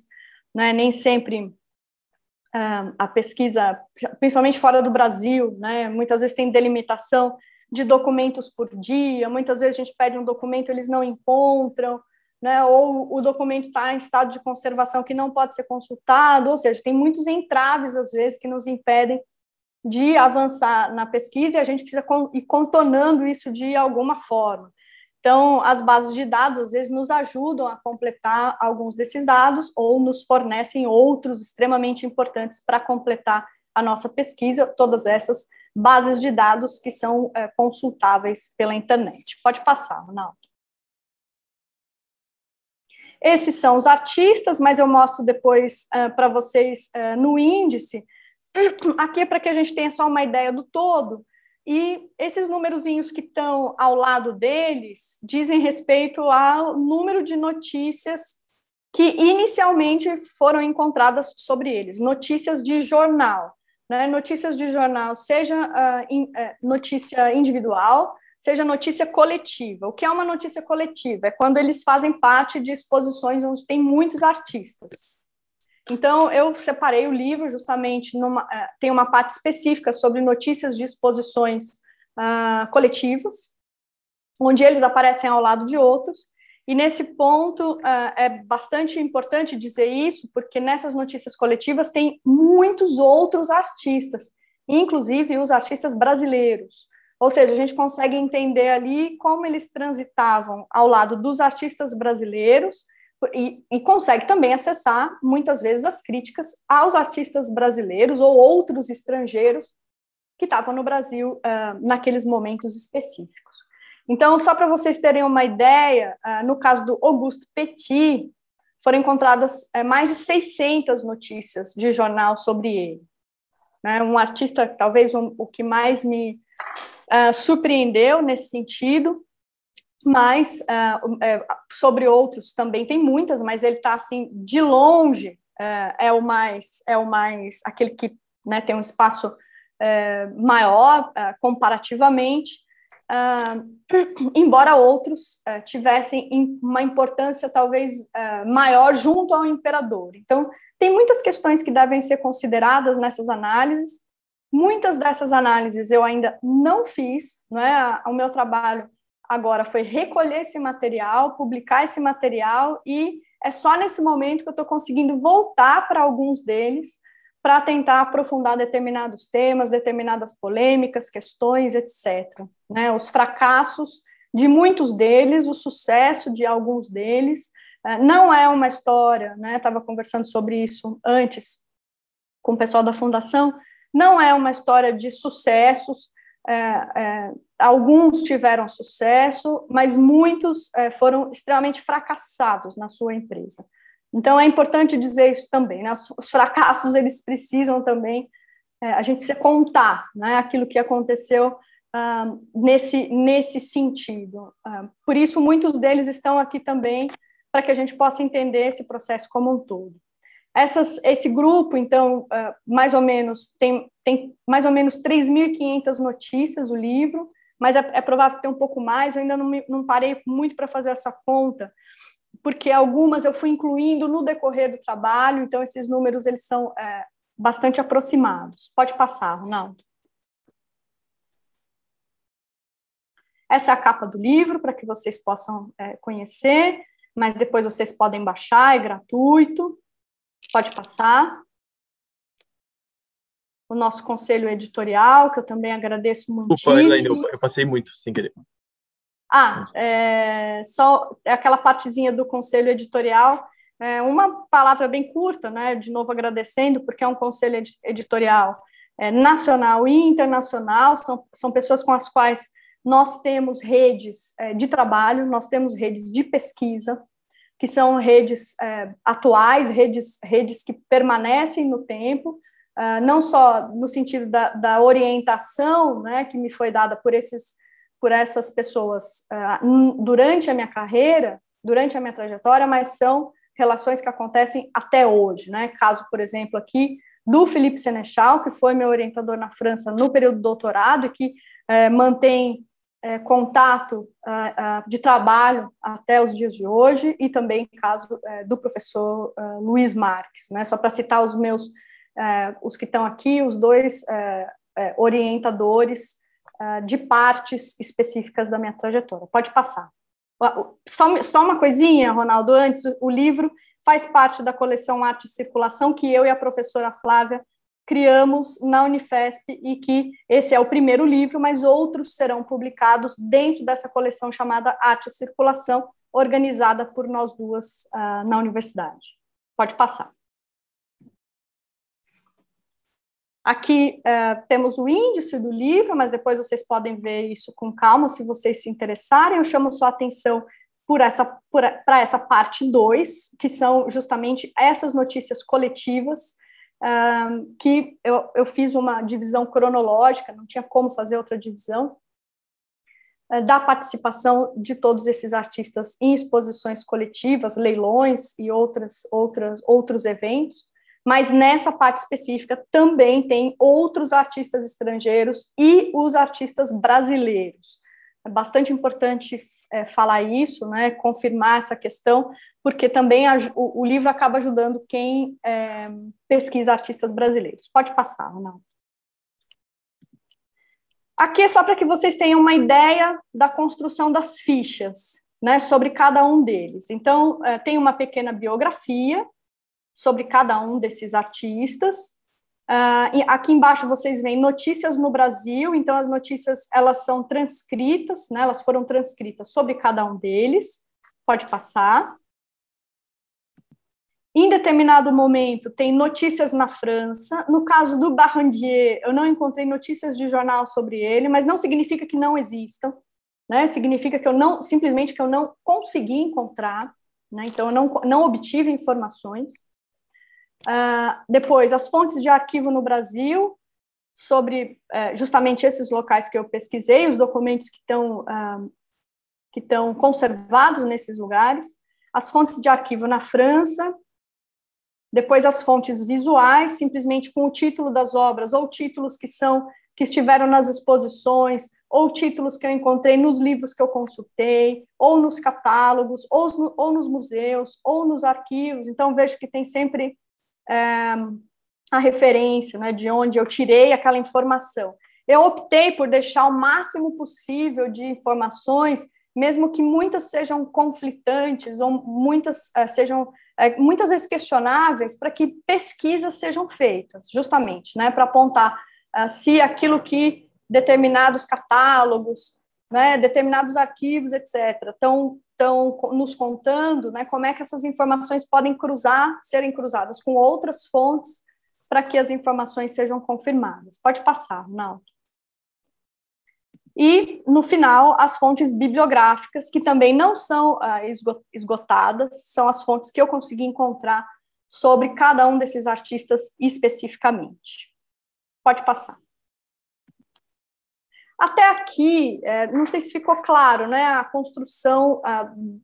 né? nem sempre ah, a pesquisa, principalmente fora do Brasil, né? muitas vezes tem delimitação de documentos por dia. Muitas vezes a gente pede um documento, eles não encontram, né? ou o documento está em estado de conservação que não pode ser consultado. Ou seja, tem muitos entraves, às vezes, que nos impedem de avançar na pesquisa e a gente precisa ir contornando isso de alguma forma. Então, as bases de dados às vezes nos ajudam a completar alguns desses dados ou nos fornecem outros extremamente importantes para completar a nossa pesquisa. Todas essas bases de dados que são é, consultáveis pela internet. Pode passar, Ronaldo. Esses são os artistas, mas eu mostro depois é, para vocês é, no índice. [clears throat] Aqui é para que a gente tenha só uma ideia do todo. E esses númerozinhos que estão ao lado deles dizem respeito ao número de notícias que inicialmente foram encontradas sobre eles, notícias de jornal. Né? Notícias de jornal, seja uh, in, uh, notícia individual, seja notícia coletiva. O que é uma notícia coletiva? É quando eles fazem parte de exposições onde tem muitos artistas. Então, eu separei o livro justamente, numa, uh, tem uma parte específica sobre notícias de exposições ah, coletivas, onde eles aparecem ao lado de outros, e nesse ponto ah, é bastante importante dizer isso, porque nessas notícias coletivas tem muitos outros artistas, inclusive os artistas brasileiros. Ou seja, a gente consegue entender ali como eles transitavam ao lado dos artistas brasileiros e, e consegue também acessar muitas vezes as críticas aos artistas brasileiros ou outros estrangeiros que estavam no Brasil uh, naqueles momentos específicos. Então, só para vocês terem uma ideia, ah, no caso do Augusto Petit, foram encontradas eh, mais de 600 notícias de jornal sobre ele. Né? Um artista, talvez o que mais me ah, surpreendeu nesse sentido, mas ah, eh, sobre outros também tem muitas, mas ele está assim de longe eh, é o mais é o mais aquele que né, tem um espaço maior comparativamente Uh, [clears throat] embora outros uh, tivessem uma importância talvez uh, maior junto ao imperador. Então, tem muitas questões que devem ser consideradas nessas análises. Muitas dessas análises eu ainda não fiz, não é? O meu trabalho agora foi recolher esse material, publicar esse material e é só nesse momento que eu estou conseguindo voltar para alguns deles para tentar aprofundar determinados temas, determinadas polêmicas, questões, etc. Né? Os fracassos de muitos deles, o sucesso de alguns deles, eh, não é uma história, né? Estava conversando sobre isso antes com o pessoal da fundação. Não é uma história de sucessos. É, é, alguns tiveram sucesso, mas muitos é, foram extremamente fracassados na sua empresa. Então é importante dizer isso também, né? Os fracassos eles precisam também é, a gente precisa contar, né? Aquilo que aconteceu ah, nesse nesse sentido. Ah, por isso muitos deles estão aqui também para que a gente possa entender esse processo como um todo. Essas, esse grupo, então, ah, mais ou menos, tem, tem mais ou menos 3.500 notícias o livro, mas é, é, provável que tenha um pouco mais, eu ainda não, me, não parei muito para fazer essa conta, porque algumas eu fui incluindo no decorrer do trabalho, então esses números eles são é, bastante aproximados. Pode passar, não Essa é a capa do livro, para que vocês possam é, conhecer, mas depois vocês podem baixar, é gratuito. Pode passar. O nosso conselho editorial, que eu também agradeço muito. eu, eu passei muito, sem querer. Ah, é, só aquela partezinha do conselho editorial, é uma palavra bem curta, né? De novo agradecendo, porque é um conselho editorial é, nacional e internacional, são, são pessoas com as quais nós temos redes é, de trabalho, nós temos redes de pesquisa, que são redes é, atuais, redes, redes que permanecem no tempo, ah, não só no sentido da, da orientação né, que me foi dada por esses por essas pessoas uh, durante a minha carreira, durante a minha trajetória, mas são relações que acontecem até hoje, né? Caso, por exemplo, aqui do Felipe Senechal, que foi meu orientador na França no período do doutorado e que uh, mantém uh, contato ah, ah, de trabalho até os dias de hoje, e também caso eh, do professor Luiz Marques, né? Só para citar os meus, os que estão aqui, os dois orientadores ah, de partes específicas da minha trajetória. Pode passar. Ah, só, só uma coisinha, Ronaldo, antes, o livro faz parte da coleção Arte e Circulação que eu e a professora Flávia criamos na Unifesp e que esse é o primeiro livro, mas outros serão publicados dentro dessa coleção chamada Arte e Circulação, organizada por nós duas uh, na universidade. Pode passar. Aqui uh, temos o índice do livro, mas depois vocês podem ver isso com calma se vocês se interessarem. Eu chamo sua atenção para essa, essa parte 2, que são justamente essas notícias coletivas, uh, que eu, eu, fiz uma divisão cronológica, não tinha como fazer outra divisão, uh, da participação de todos esses artistas em exposições coletivas, leilões e outras, outras, outros eventos mas nessa parte específica também tem outros artistas estrangeiros e os artistas brasileiros. É bastante importante é, falar isso, né, confirmar essa questão, porque também a, o, o, livro acaba ajudando quem é, pesquisa artistas brasileiros. Pode passar, Ronaldo. Aqui é só para que vocês tenham uma ideia da construção das fichas, né, sobre cada um deles. Então, é, tem uma pequena biografia, sobre cada um desses artistas. Uh, e aqui embaixo vocês veem notícias no Brasil, então as notícias elas são transcritas, né, elas foram transcritas sobre cada um deles. Pode passar. Em determinado momento, tem notícias na França. No caso do Barrandier, eu não encontrei notícias de jornal sobre ele, mas não significa que não existam. Né? Significa que eu não, simplesmente que eu não consegui encontrar, né? então eu não, não obtive informações. Uh, depois, as fontes de arquivo no Brasil, sobre uh, justamente esses locais que eu pesquisei, os documentos que estão uh, ah, que estão conservados nesses lugares, as fontes de arquivo na França, depois as fontes visuais, simplesmente com o título das obras ou títulos que são que estiveram nas exposições, ou títulos que eu encontrei nos livros que eu consultei, ou nos catálogos, ou, ou nos museus, ou nos arquivos. Então vejo que tem sempre Ehm, a referência, né, de onde eu tirei aquela informação. Eu optei por deixar o máximo possível de informações, mesmo que muitas sejam conflitantes ou muitas eh, sejam eh, muitas vezes questionáveis, para que pesquisas sejam feitas, justamente, né, para apontar ah, se aquilo que determinados catálogos né, determinados arquivos, etc., estão nos contando né, como é que essas informações podem cruzar, serem cruzadas com outras fontes para que as informações sejam confirmadas. Pode passar, Ronaldo. E, no final, as fontes bibliográficas, que também não são ah, esgotadas, são as fontes que eu consegui encontrar sobre cada um desses artistas especificamente. Pode passar. Até aqui, é, não sei se ficou claro, né? A construção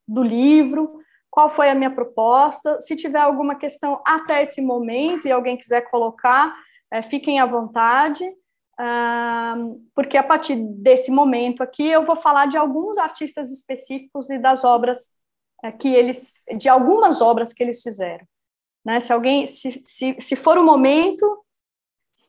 do livro, qual foi a minha proposta. Se tiver alguma questão até esse momento e alguém quiser colocar, é, fiquem à vontade, ah, porque a partir desse momento aqui eu vou falar de alguns artistas específicos e das obras é, que eles, de algumas obras que eles fizeram. Né? Se alguém, se, se, se for o momento,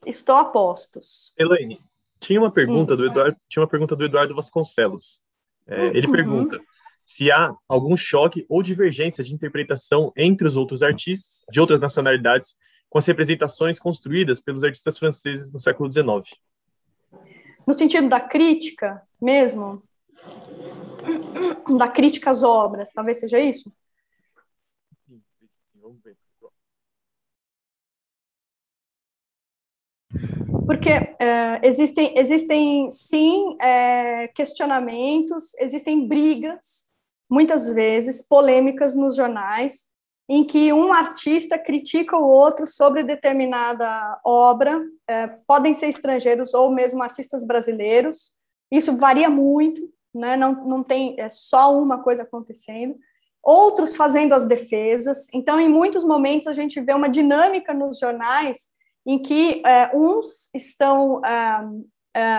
estou a postos. Elaine, tinha uma pergunta hum. do Eduardo, tinha uma pergunta do Eduardo Vasconcelos. É, hum, ele uhum. pergunta se há algum choque ou divergência de interpretação entre os outros artistas de outras nacionalidades com as representações construídas pelos artistas franceses no século XIX. No sentido da crítica mesmo, da crítica às obras, talvez seja isso. Sim, vamos ver. Porque é, existem, existem, sim, é, questionamentos, existem brigas, muitas vezes, polêmicas nos jornais, em que um artista critica o outro sobre determinada obra, é, podem ser estrangeiros ou mesmo artistas brasileiros, isso varia muito, né? não, não tem é só uma coisa acontecendo, outros fazendo as defesas, então em muitos momentos a gente vê uma dinâmica nos jornais em que é, uns estão é, é,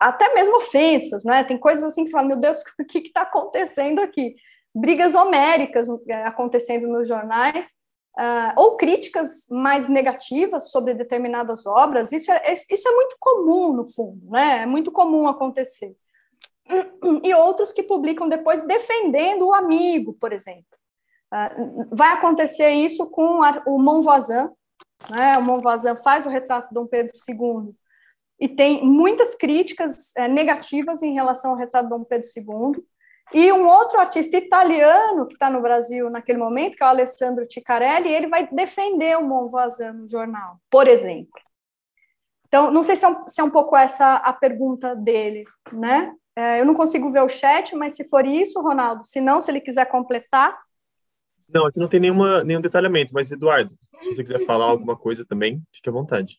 até mesmo ofensas, né? Tem coisas assim que você fala, meu Deus, [laughs] o que está acontecendo aqui? Brigas homéricas hum, é, acontecendo nos jornais, uh, ou críticas mais negativas sobre determinadas obras, isso é, isso é muito comum, no fundo, né? É muito comum acontecer. E outros que publicam depois defendendo o amigo, por exemplo. Uh, vai acontecer isso com o Monvoisin, né? O Monvoisin faz o retrato de Dom Pedro II e tem muitas críticas é, negativas em relação ao retrato de Dom Pedro II. E um outro artista italiano que está no Brasil naquele momento, que é o Alessandro Ticarelli, ele vai defender o Monvoisin no jornal, por exemplo. Então, não sei se é um, se é um pouco essa a pergunta dele, né? É, eu não consigo ver o chat, mas se for isso, Ronaldo, se não, se ele quiser completar, não, aqui não tem nenhuma, nenhum detalhamento, mas Eduardo, se você quiser falar alguma coisa também, fique à vontade.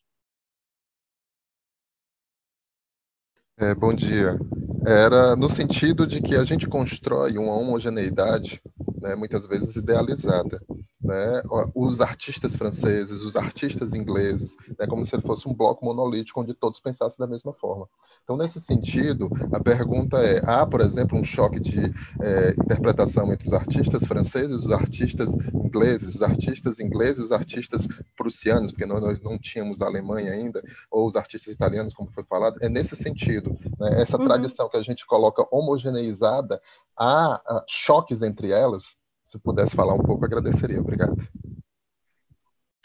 É, bom dia. Era no sentido de que a gente constrói uma homogeneidade, né, muitas vezes idealizada né, os artistas franceses, os artistas ingleses, né, como se ele fosse um bloco monolítico onde todos pensassem da mesma forma. Então, nesse sentido, a pergunta é: há, por exemplo, um choque de é, interpretação entre os artistas franceses, os artistas ingleses, os artistas ingleses, os artistas prussianos, porque nós, nós não tínhamos a Alemanha ainda, ou os artistas italianos, como foi falado? É nesse sentido, né, essa uhum. tradição que a gente coloca homogeneizada, há, há choques entre elas, se pudesse falar um pouco, agradeceria. Obrigado.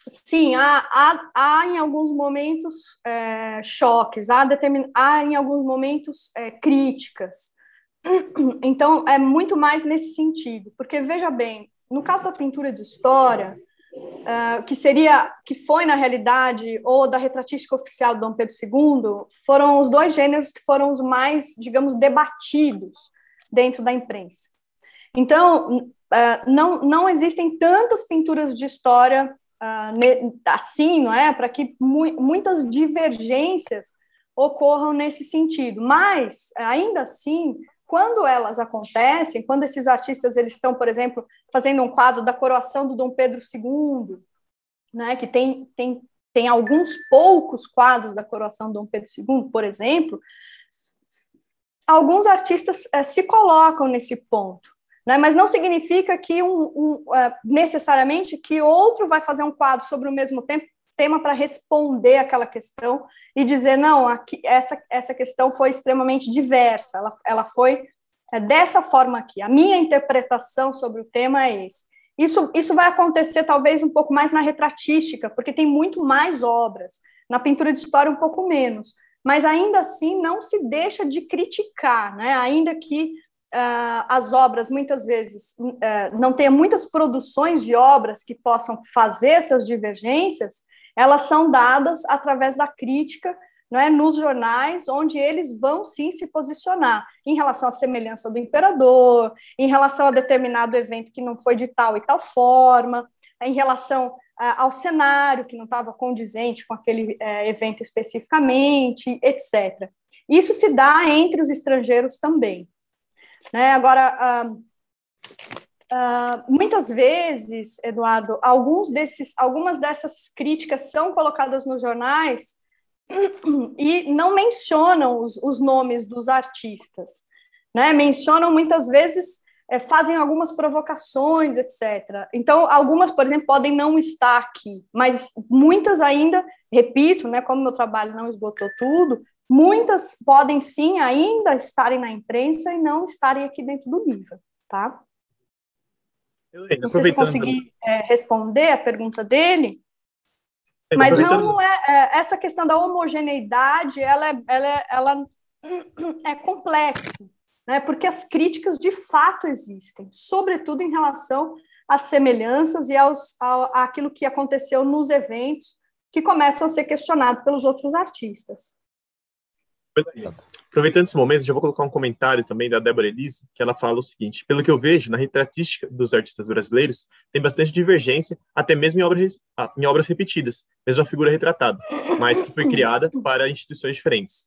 Sim, há, há, há em alguns momentos é, choques, há, determin... há em alguns momentos é, críticas. [clears throat] Então, é muito mais nesse sentido, porque veja bem, no caso da pintura de história, Uh, que seria que foi na realidade ou da retratística oficial do Dom Pedro II foram os dois gêneros que foram os mais digamos debatidos dentro da imprensa então, ah, não, não existem tantas pinturas de história ah, assim, não é? Para que muitas divergências ocorram nesse sentido. Mas, ainda assim, quando elas acontecem, quando esses artistas eles estão, por exemplo, fazendo um quadro da coroação do Dom Pedro II, né, que tem, tem, tem alguns poucos quadros da coroação do Dom Pedro II, por exemplo, alguns artistas é, se colocam nesse ponto. Né? Mas não significa que um, um uh, necessariamente que outro vai fazer um quadro sobre o mesmo tempo, tema para responder aquela questão e dizer, não, aqui, essa, essa questão foi extremamente diversa, ela, ela foi é, dessa forma aqui. A minha interpretação sobre o tema é esse. Isso, isso vai acontecer talvez um pouco mais na retratística, porque tem muito mais obras, na pintura de história um pouco menos, mas ainda assim não se deixa de criticar, né? ainda que uh, as obras muitas vezes uh, não tenha muitas produções de obras que possam fazer essas divergências, elas são dadas através da crítica não é, nos jornais, onde eles vão sim se posicionar em relação à semelhança do imperador, em relação a determinado evento que não foi de tal e tal forma, em relação ah, ao cenário que não estava condizente com aquele eh, evento especificamente, etc. Isso se dá entre os estrangeiros também. Né? Agora, ah, ah, muitas vezes, Eduardo, alguns desses, algumas dessas críticas são colocadas nos jornais [clears throat] e não mencionam os, os nomes dos artistas. Né? Mencionam muitas vezes é, fazem algumas provocações, etc. Então, algumas, por exemplo, podem não estar aqui, mas muitas ainda, repito, né, como meu trabalho não esgotou tudo, Muitas podem sim ainda estarem na imprensa e não estarem aqui dentro do livro, tá? Eu, não sei se consegui é, responder a pergunta dele, mas não, é, é, essa questão da homogeneidade, ela é, ela é, ela é complexa, né? Porque as críticas de fato existem, sobretudo em relação às semelhanças e aos, ao, àquilo que aconteceu nos eventos que começam a ser questionado pelos outros artistas. Aproveitando esse momento, já vou colocar um comentário também da Débora Elise, que ela fala o seguinte: pelo que eu vejo, na retratística dos artistas brasileiros, tem bastante divergência, até mesmo em obras, ah, em obras repetidas, mesma figura retratada, mas que foi criada para instituições diferentes.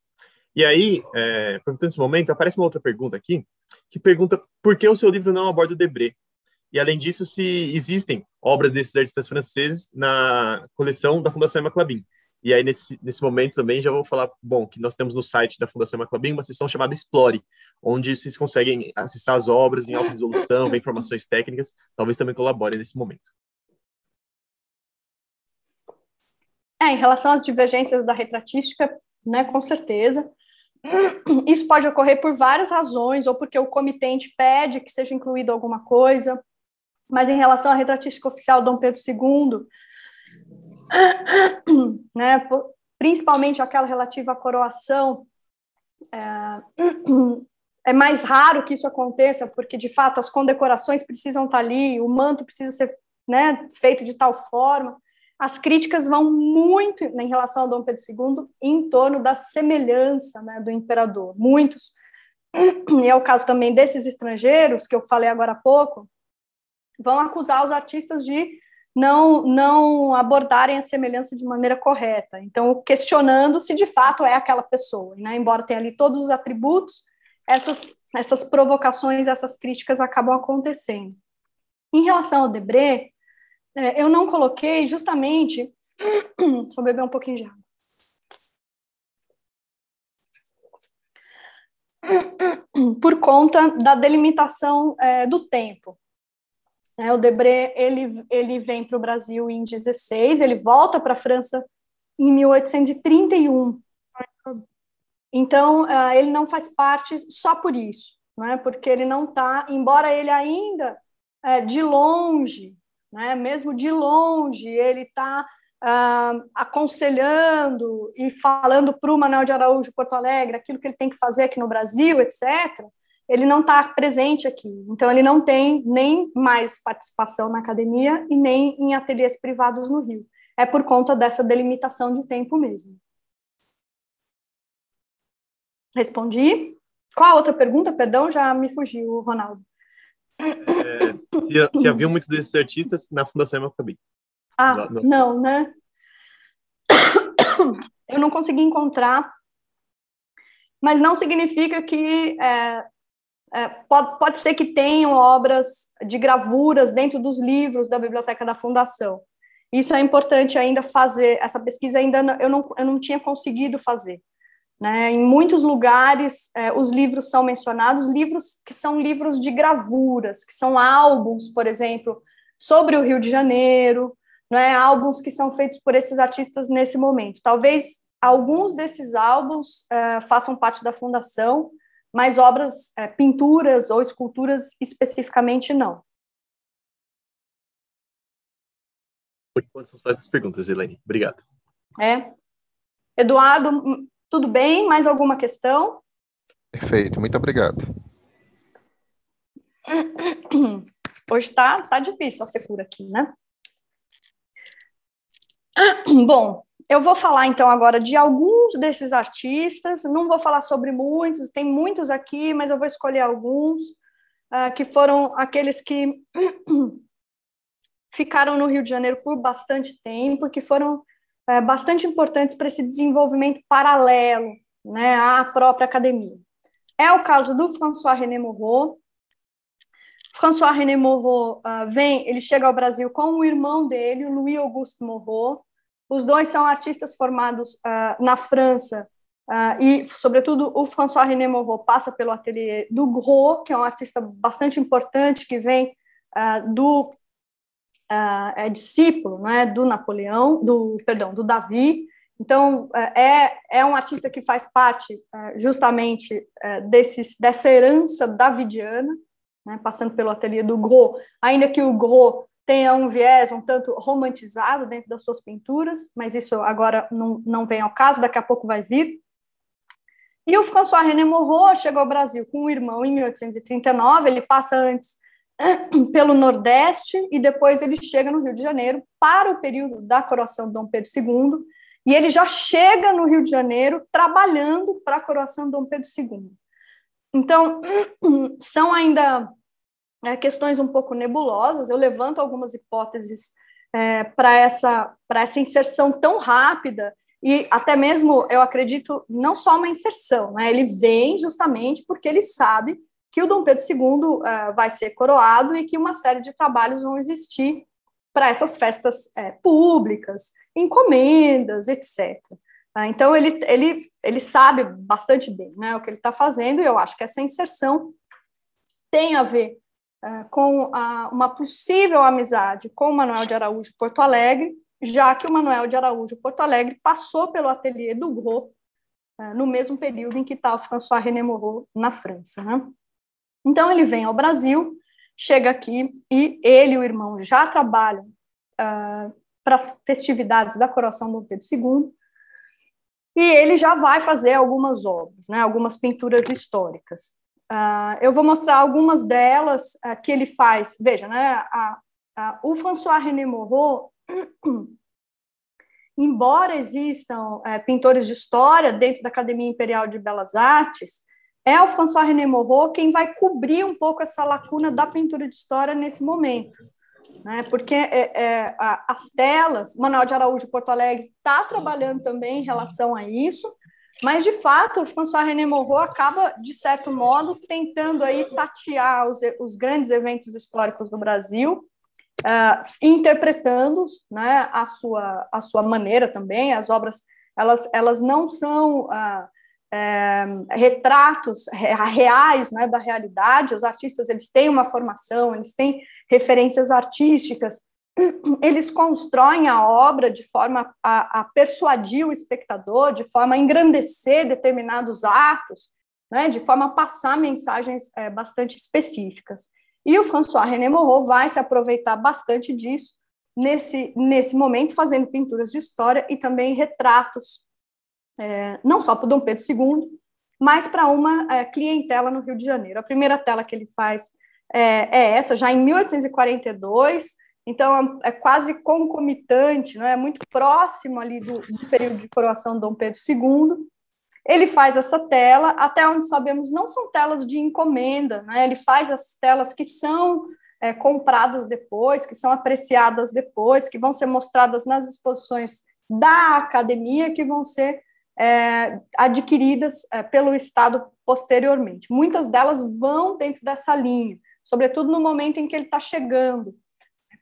E aí, é, aproveitando esse momento, aparece uma outra pergunta aqui, que pergunta por que o seu livro não aborda o Debré? E além disso, se existem obras desses artistas franceses na coleção da Fundação Emma Clabin. E aí, nesse, nesse momento também, já vou falar, bom, que nós temos no site da Fundação Maclabim uma seção chamada Explore, onde vocês conseguem acessar as obras em alta resolução, ver informações técnicas, talvez também colaborem nesse momento. É, em relação às divergências da retratística, né, com certeza. Isso pode ocorrer por várias razões, ou porque o comitente pede que seja incluído alguma coisa, mas em relação à retratística oficial Dom Pedro II, [coughs] né, principalmente aquela relativa à coroação. É, [coughs] é, mais raro que isso aconteça, porque de fato as condecorações precisam estar tá ali, o manto precisa ser né, feito de tal forma. As críticas vão muito em relação a Dom Pedro II em torno da semelhança né, do imperador. Muitos, [coughs] e é o caso também desses estrangeiros que eu falei agora há pouco, vão acusar os artistas de não, não abordarem a semelhança de maneira correta. Então, questionando se de fato é aquela pessoa. Né? Embora tenha ali todos os atributos, essas, essas provocações, essas críticas acabam acontecendo. Em relação ao Debré, é, eu não coloquei justamente. [clears throat] Vou beber um pouquinho de água. [clears throat] Por conta da delimitação é, do tempo. É, o Debré ele, ele vem para o Brasil em 16, ele volta para a França em 1831. Então, uh, ele não faz parte só por isso, né? porque ele não está, embora ele ainda uh, de longe, né? mesmo de longe, ele está uh, ah, aconselhando e falando para o Manuel de Araújo Porto Alegre aquilo que ele tem que fazer aqui no Brasil, etc ele não está presente aqui. Então, ele não tem nem mais participação na academia e nem em ateliês privados no Rio. É por conta dessa delimitação de tempo mesmo. Respondi. Qual a outra pergunta? Perdão, já me fugiu, Ronaldo. É, se, havia é muitos desses artistas na Fundação Emacabim. Ah, não, não né? Eu não consegui encontrar mas não significa que é, é, pode, pode ser que tenham obras de gravuras dentro dos livros da biblioteca da fundação. Isso é importante ainda fazer. Essa pesquisa ainda não, eu, não, eu não tinha conseguido fazer. Né? Em muitos lugares, é, os livros são mencionados, livros que são livros de gravuras, que são álbuns, por exemplo, sobre o Rio de Janeiro, né? álbuns que são feitos por esses artistas nesse momento. Talvez alguns desses álbuns é, façam parte da fundação, mas obras, é, pinturas ou esculturas especificamente não. Por enquanto são só essas perguntas, Helene. Obrigado. É. Eduardo, tudo bem? Mais alguma questão? Perfeito, muito obrigado. [coughs] Hoje está, tá difícil a secura aqui, né? [coughs] Bom, eu vou falar então agora de alguns desses artistas, não vou falar sobre muitos, tem muitos aqui, mas eu vou escolher alguns uh, que foram aqueles que [clears throat] ficaram no Rio de Janeiro por bastante tempo, que foram uh, bastante importantes para esse desenvolvimento paralelo né, à própria academia. É o caso do François René Moreau. François René Moreau uh, vem, ele chega ao Brasil com o irmão dele, o Louis Auguste Moreau, os dois são artistas formados uh, na França, uh, e, sobretudo, o François René Moreau passa pelo ateliê do Gros, que é um artista bastante importante que vem uh, do. é discípulo é, do Napoleão, do perdão, do Davi, então, é, é um artista que faz parte justamente desses, dessa herança davidiana, né, passando pelo ateliê do Gros, ainda que o Gros tenha um viés um tanto romantizado dentro das suas pinturas, mas isso agora não, não vem ao caso, daqui a pouco vai vir. E o François René Moreau chegou ao Brasil com um irmão em 1839, ele passa antes [clears throat] pelo Nordeste e depois ele chega no Rio de Janeiro para o período da coroação de Dom Pedro II, e ele já chega no Rio de Janeiro trabalhando para a coroação de Dom Pedro II. Então, [clears throat] são ainda é, questões um pouco nebulosas, eu levanto algumas hipóteses é, para essa, essa inserção tão rápida, e até mesmo, eu acredito, não só uma inserção, né? ele vem justamente porque ele sabe que o Dom Pedro II é, vai ser coroado e que uma série de trabalhos vão existir para essas festas é, públicas, encomendas, etc. Ah, então, ele, ele, ele sabe bastante bem né, o que ele está fazendo, e eu acho que essa inserção tem a ver uh, com a, uma possível amizade com o Manuel de Araújo Porto Alegre, já que o Manuel de Araújo Porto Alegre passou pelo ateliê do Gros uh, ah, no mesmo período em que está François René Moreau na França. Né? Então ele vem ao Brasil, chega aqui e ele e o irmão já trabalham uh, para as festividades da coroação do Pedro II, e ele já vai fazer algumas obras, né, algumas pinturas históricas. Uh, eu vou mostrar algumas delas uh, que ele faz. Veja, né, a, a, o François René Moreau, [clears throat] embora existam eh, pintores de história dentro da Academia Imperial de Belas Artes, é o François René Moreau quem vai cobrir um pouco essa lacuna da pintura de história nesse momento. Né? Porque é, é, as telas, Manuel de Araújo Porto Alegre está trabalhando também em relação a isso, mas, de fato, o François René Moreau acaba, de certo modo, tentando aí tatear os, os grandes eventos históricos do Brasil, uh, interpretando-os né, à, sua, a sua maneira também. As obras elas, elas não são uh, é, retratos reais né, da realidade. Os artistas eles têm uma formação, eles têm referências artísticas eles constroem a obra de forma a, a, persuadir o espectador, de forma a engrandecer determinados atos, né, de forma a passar mensagens é, bastante específicas. E o François René Moreau vai se aproveitar bastante disso nesse, nesse momento, fazendo pinturas de história e também retratos, é, não só para Dom Pedro II, mas para uma é, clientela no Rio de Janeiro. A primeira tela que ele faz é essa, já em 1842, então, é quase concomitante, não é muito próximo ali do, do período de coroação de Dom Pedro II. Ele faz essa tela, até onde sabemos, não são telas de encomenda, né? ele faz as telas que são é, compradas depois, que são apreciadas depois, que vão ser mostradas nas exposições da academia, que vão ser é, adquiridas é, pelo Estado posteriormente. Muitas delas vão dentro dessa linha, sobretudo no momento em que ele está chegando.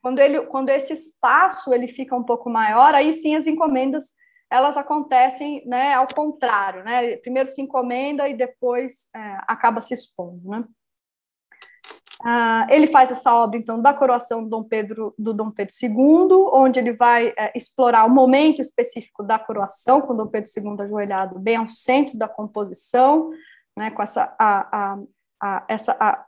Quando, ele, quando esse espaço ele fica um pouco maior, aí sim as encomendas elas acontecem né, ao contrário, né? Primeiro se encomenda e depois é, acaba se expondo, né? Ah, ele faz essa obra então da coroação do Dom Pedro do Dom Pedro II, onde ele vai é, explorar o momento específico da coroação, com Dom Pedro II ajoelhado bem ao centro da composição, né, com essa a, a, a essa a,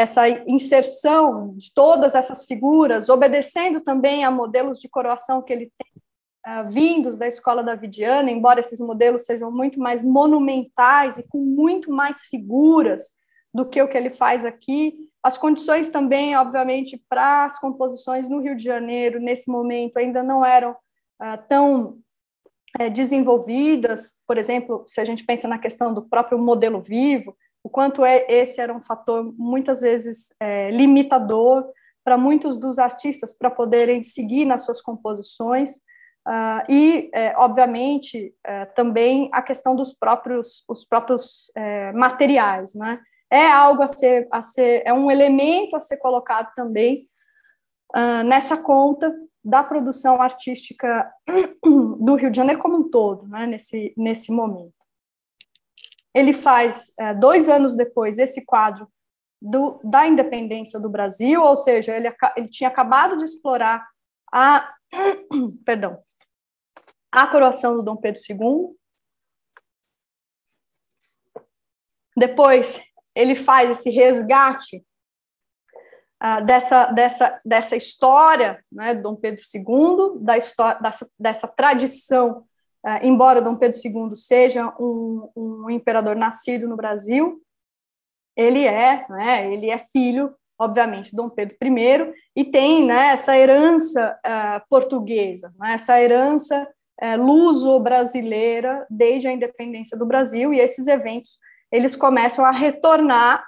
essa inserção de todas essas figuras, obedecendo também a modelos de coroação que ele tem uh, vindos da escola da vidiana embora esses modelos sejam muito mais monumentais e com muito mais figuras do que o que ele faz aqui. As condições também, obviamente, para as composições no Rio de Janeiro, nesse momento, ainda não eram uh, tão uh, desenvolvidas. Por exemplo, se a gente pensa na questão do próprio modelo vivo, o quanto é esse era um fator muitas vezes é, limitador para muitos dos artistas para poderem seguir nas suas composições uh, e é, obviamente é, também a questão dos próprios os próprios é, materiais né é algo a ser a ser é um elemento a ser colocado também uh, nessa conta da produção artística do Rio de Janeiro como um todo né nesse nesse momento ele faz, é, dois anos depois, esse quadro do, da independência do Brasil, ou seja, ele, ele tinha acabado de explorar a, [coughs] perdão, a coroação do Dom Pedro II. Depois, ele faz esse resgate ah, dessa, dessa, dessa história né, do Dom Pedro II, da história, dessa, dessa tradição ah, embora Dom Pedro II seja um, um imperador nascido no Brasil, ele é, né, ele é filho, obviamente, de Dom Pedro I e tem né, essa herança uh, portuguesa, né, essa herança uh, luso-brasileira desde a independência do Brasil e esses eventos eles começam a retornar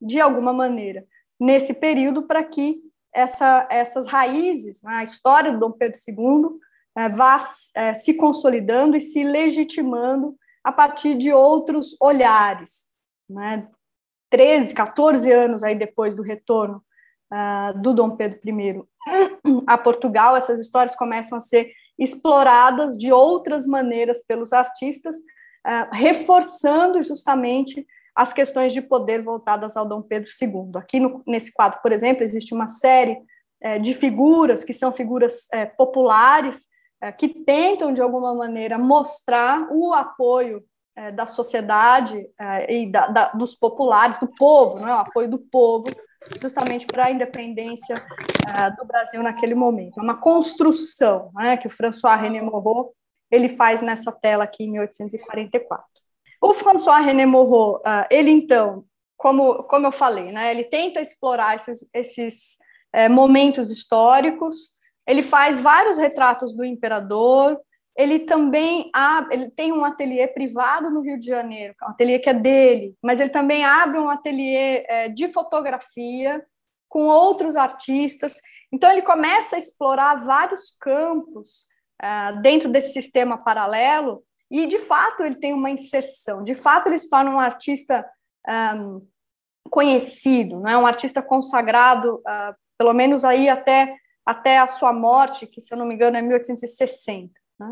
de alguma maneira nesse período para que essa, essas raízes, né, a história do Dom Pedro II é, vá é, se consolidando e se legitimando a partir de outros olhares. Né? 13, 14 anos aí depois do retorno ah, do Dom Pedro I [clears throat] a Portugal, essas histórias começam a ser exploradas de outras maneiras pelos artistas, ah, reforçando justamente as questões de poder voltadas ao Dom Pedro II. Aqui no, nesse quadro, por exemplo, existe uma série eh, de figuras que são figuras eh, populares é, que tentam, de alguma maneira, mostrar o apoio é, da sociedade é, e da, da, dos populares, do povo, não é? o apoio do povo, justamente para a independência do Brasil naquele momento. É uma construção né, que o François René Moreau ele faz nessa tela aqui em 1844. O François René Moreau, ele então, como, como eu falei, né, ele tenta explorar esses, esses é, momentos históricos ele faz vários retratos do imperador. Ele também abre, ele tem um ateliê privado no Rio de Janeiro, é um ateliê que é dele, mas ele também abre um ateliê é, de fotografia com outros artistas. Então ele começa a explorar vários campos é, dentro desse sistema paralelo e de fato ele tem uma inserção. De fato ele se torna um artista conhecido, não é um artista consagrado, ah, pelo menos aí até até a sua morte, que se eu não me engano é 1860. Né?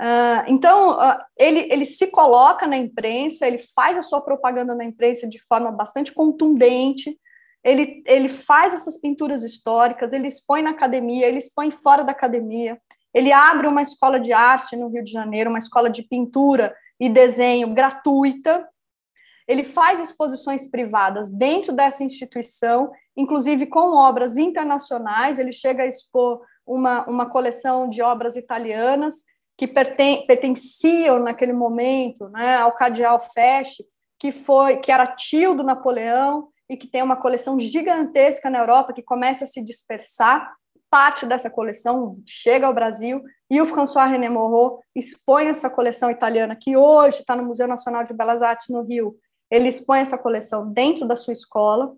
Uh, então, uh, ele, ele se coloca na imprensa, ele faz a sua propaganda na imprensa de forma bastante contundente, ele, ele faz essas pinturas históricas, ele expõe na academia, ele expõe fora da academia, ele abre uma escola de arte no Rio de Janeiro, uma escola de pintura e desenho gratuita, ele faz exposições privadas dentro dessa instituição, inclusive com obras internacionais. Ele chega a expor uma, uma coleção de obras italianas que perten, pertenciam naquele momento né, ao Cadeal Fesch, que foi que era tio do Napoleão e que tem uma coleção gigantesca na Europa que começa a se dispersar. Parte dessa coleção chega ao Brasil e o François René Moreau expõe essa coleção italiana que hoje está no Museu Nacional de Belas Artes no Rio ele expõe essa coleção dentro da sua escola,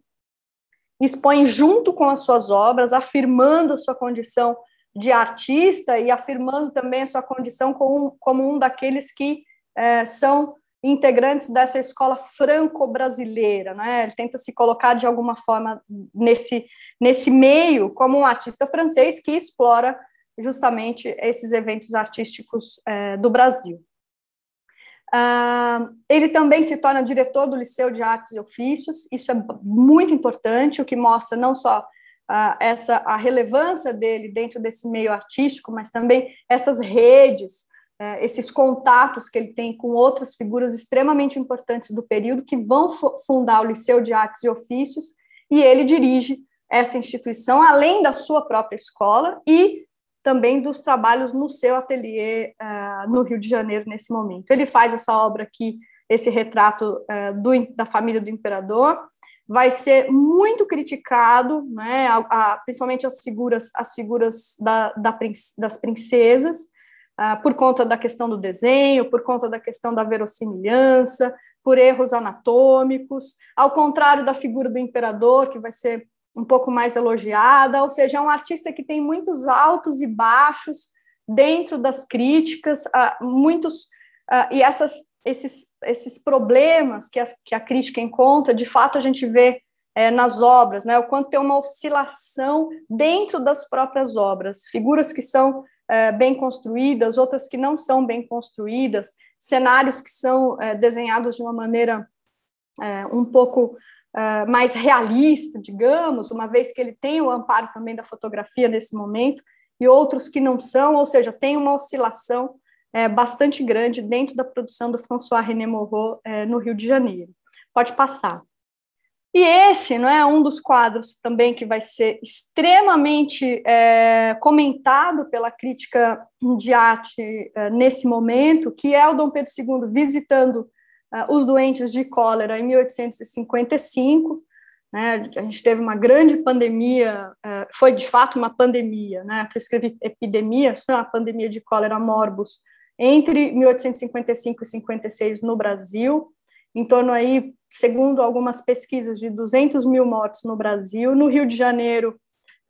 expõe junto com as suas obras, afirmando a sua condição de artista e afirmando também a sua condição como um, como um daqueles que é, são integrantes dessa escola franco-brasileira, né? Ele tenta se colocar de alguma forma nesse nesse meio como um artista francês que explora justamente esses eventos artísticos é, do Brasil ele também se torna diretor do Liceu de Artes e Ofícios, isso é muito importante, o que mostra não só ah, essa, a relevância dele dentro desse meio artístico, mas também essas redes, é, esses contatos que ele tem com outras figuras extremamente importantes do período que vão fundar o Liceu de Artes e Ofícios, e ele dirige essa instituição, além da sua própria escola, e também dos trabalhos no seu ateliê uh, no Rio de Janeiro nesse momento. Ele faz essa obra aqui, esse retrato uh, do, da família do imperador, vai ser muito criticado, né, a, a, principalmente as figuras, as figuras da, da das princesas, uh, por conta da questão do desenho, por conta da questão da verossimilhança, por erros anatômicos, ao contrário da figura do imperador, que vai ser um pouco mais elogiada, ou seja, é um artista que tem muitos altos e baixos dentro das críticas, ah, muitos ah, e essas, esses, esses problemas que a, que a crítica encontra, de fato a gente vê é, nas obras, né? O quanto tem uma oscilação dentro das próprias obras, figuras que são é, bem construídas, outras que não são bem construídas, cenários que são é, desenhados de uma maneira um pouco uh, mais realista, digamos, uma vez que ele tem o amparo também da fotografia nesse momento, e outros que não são, ou seja, tem uma oscilação é, bastante grande dentro da produção do François René Moreau é, no Rio de Janeiro. Pode passar. E esse não é um dos quadros também que vai ser extremamente é, comentado pela crítica de arte é, nesse momento, que é o Dom Pedro II visitando ah, os doentes de cólera em 1855. Né, a gente teve uma grande pandemia, é, foi de fato uma pandemia, né, que eu escrevi epidemia, isso é uma pandemia de cólera morbus, entre 1855 e 56 no Brasil, em torno aí, segundo algumas pesquisas, de 200 mil mortos no Brasil, no Rio de Janeiro,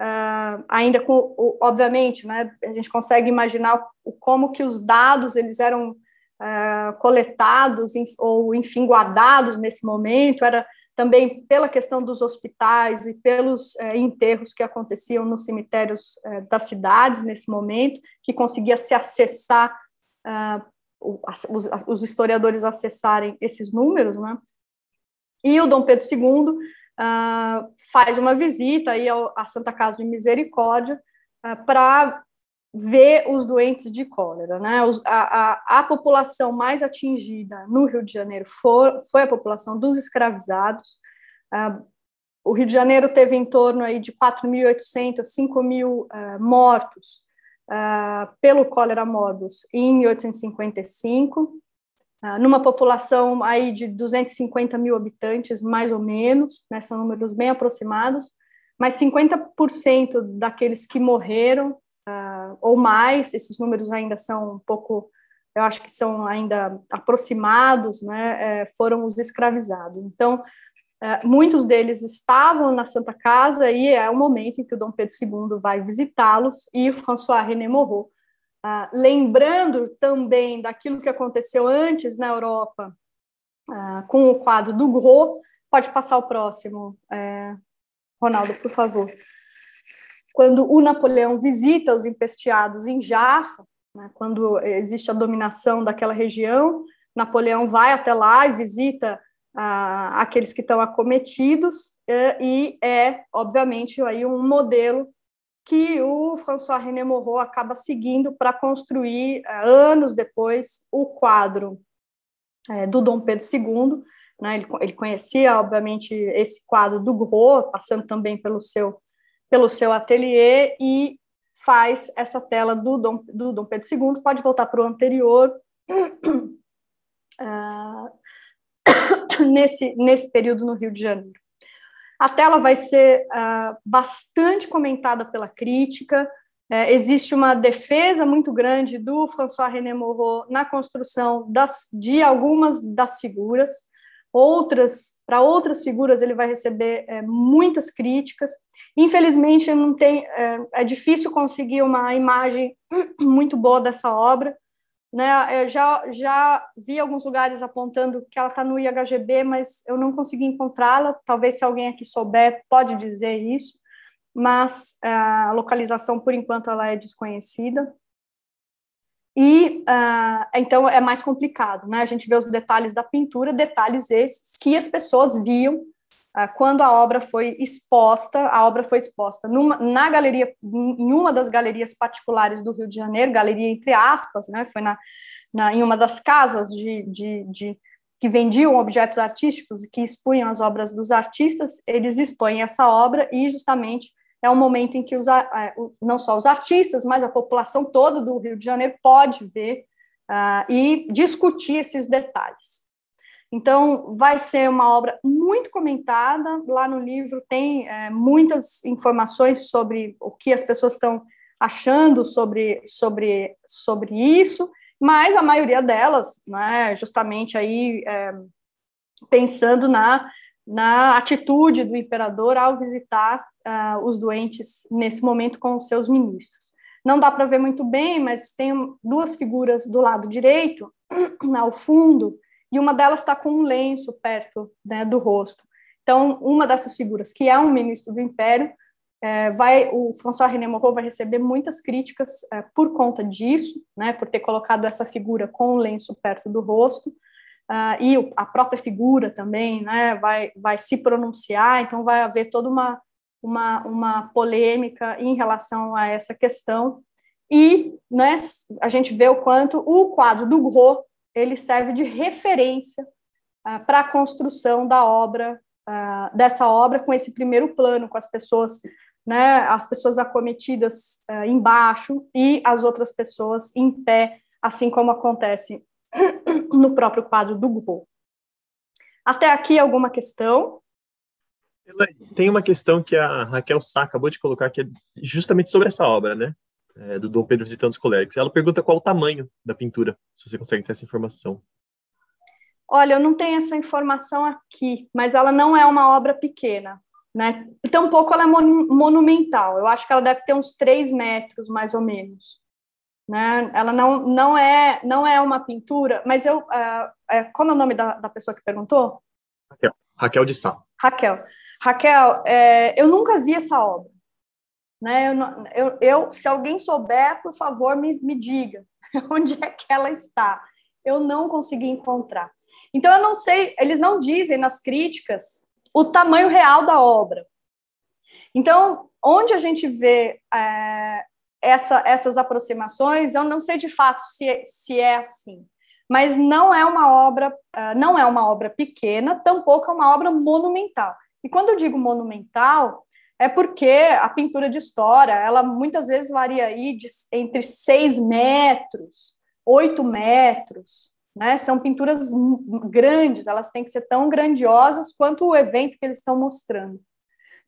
Uh, ainda com, obviamente, né, a gente consegue imaginar o, como que os dados eles eram uh, coletados em, ou, enfim, guardados nesse momento, era também pela questão dos hospitais e pelos uh, enterros que aconteciam nos cemitérios uh, das cidades nesse momento, que conseguia se acessar, ah, os, os, historiadores acessarem esses números, né? E o Dom Pedro II ah, faz uma visita aí ao, à Santa Casa de Misericórdia para ver os doentes de cólera. Né? a, a, a população mais atingida no Rio de Janeiro for, foi a população dos escravizados. Ah, o Rio de Janeiro teve em torno aí de 4.800 a 5.000 ah, mortos ah, pelo cólera morbus em 1855, ah, numa população aí de 250 mil habitantes, mais ou menos, né? são números bem aproximados, mas 50% daqueles que morreram uh, ou mais, esses números ainda são um pouco, eu acho que são ainda aproximados, né, é, foram os escravizados. Então, é, muitos deles estavam na Santa Casa e é o momento em que o Dom Pedro II vai visitá-los e o François René Moreau, ah, lembrando também daquilo que aconteceu antes na Europa ah, com o quadro do Gros, pode passar o próximo, é, Ronaldo, por favor quando o Napoleão visita os empesteados em Jaffa, né, quando existe a dominação daquela região, Napoleão vai até lá e visita ah, aqueles que estão acometidos eh, e é, obviamente, aí um modelo que o François René Moreau acaba seguindo para construir, eh, anos depois, o quadro eh, do Dom Pedro II. Né, ele, ele, conhecia, obviamente, esse quadro do Gros, passando também pelo seu pelo seu ateliê e faz essa tela do Dom, do Dom Pedro II. Pode voltar para o anterior. Uh, [coughs] nesse, nesse período no Rio de Janeiro. A tela vai ser uh, bastante comentada pela crítica. Uh, existe uma defesa muito grande do François René Moreau na construção das, de algumas das figuras outras para outras figuras ele vai receber é, muitas críticas. Infelizmente não tem é, é, difícil conseguir uma imagem [clears throat] muito boa dessa obra. Né, eu é, já, já vi alguns lugares apontando que ela está no IHGB, mas eu não consegui encontrá-la. Talvez se alguém aqui souber pode dizer isso, mas é, a localização por enquanto ela é desconhecida. E uh, então é mais complicado, né? A gente vê os detalhes da pintura, detalhes esses que as pessoas viam uh, quando a obra foi exposta. A obra foi exposta numa, na galeria, em uma das galerias particulares do Rio de Janeiro, galeria entre aspas, né? Foi na, na em uma das casas de, de, de que vendiam objetos artísticos e que expunham as obras dos artistas. Eles expõem essa obra e justamente é um momento em que os, não só os artistas, mas a população toda do Rio de Janeiro pode ver uh, e discutir esses detalhes. Então, vai ser uma obra muito comentada. Lá no livro tem é, muitas informações sobre o que as pessoas estão achando sobre, sobre, sobre isso, mas a maioria delas, né, justamente aí é, pensando na na atitude do imperador ao visitar uh, os doentes nesse momento com os seus ministros. Não dá para ver muito bem, mas tem duas figuras do lado direito, [clears throat] ao fundo, e uma delas está com um lenço perto né, do rosto. Então, uma dessas figuras, que é um ministro do Império, é, vai, o François René Moreau vai receber muitas críticas é, por conta disso, né, por ter colocado essa figura com o lenço perto do rosto, uh, e a própria figura também né, vai, vai se pronunciar, então vai haver toda uma, uma, uma polêmica em relação a essa questão. E né, a gente vê o quanto o quadro do Gros ele serve de referência uh, para a construção da obra uh, dessa obra com esse primeiro plano, com as pessoas, né, as pessoas acometidas uh, embaixo e as outras pessoas em pé, assim como acontece no próprio quadro do Gol. Até aqui, alguma questão? Tem uma questão que a Raquel Sá acabou de colocar, que é justamente sobre essa obra, né? É, do Dom Pedro visitando os colegas. Ela pergunta qual o tamanho da pintura, se você consegue ter essa informação. Olha, eu não tenho essa informação aqui, mas ela não é uma obra pequena, né? Tampouco ela é monumental. Eu acho que ela deve ter uns 3 metros, mais ou menos. Né? Ela não, não, é, não é uma pintura, mas eu. Uh, como é o nome da, da pessoa que perguntou? Raquel. Raquel de Sá. Raquel. Raquel, é, eu nunca vi essa obra. Né? Eu, eu, eu, se alguém souber, por favor, me, me diga [laughs] onde é que ela está. Eu não consegui encontrar. Então, eu não sei, eles não dizem nas críticas o tamanho real da obra. Então, onde a gente vê é, essa, essas aproximações. Eu não sei de fato se, se é assim, mas não é uma obra, ah, não é uma obra pequena, tampouco é uma obra monumental. E quando eu digo monumental, é porque a pintura de história, ela muitas vezes varia aí de, entre 6 metros, 8 metros, né? São pinturas grandes, elas têm que ser tão grandiosas quanto o evento que eles estão mostrando.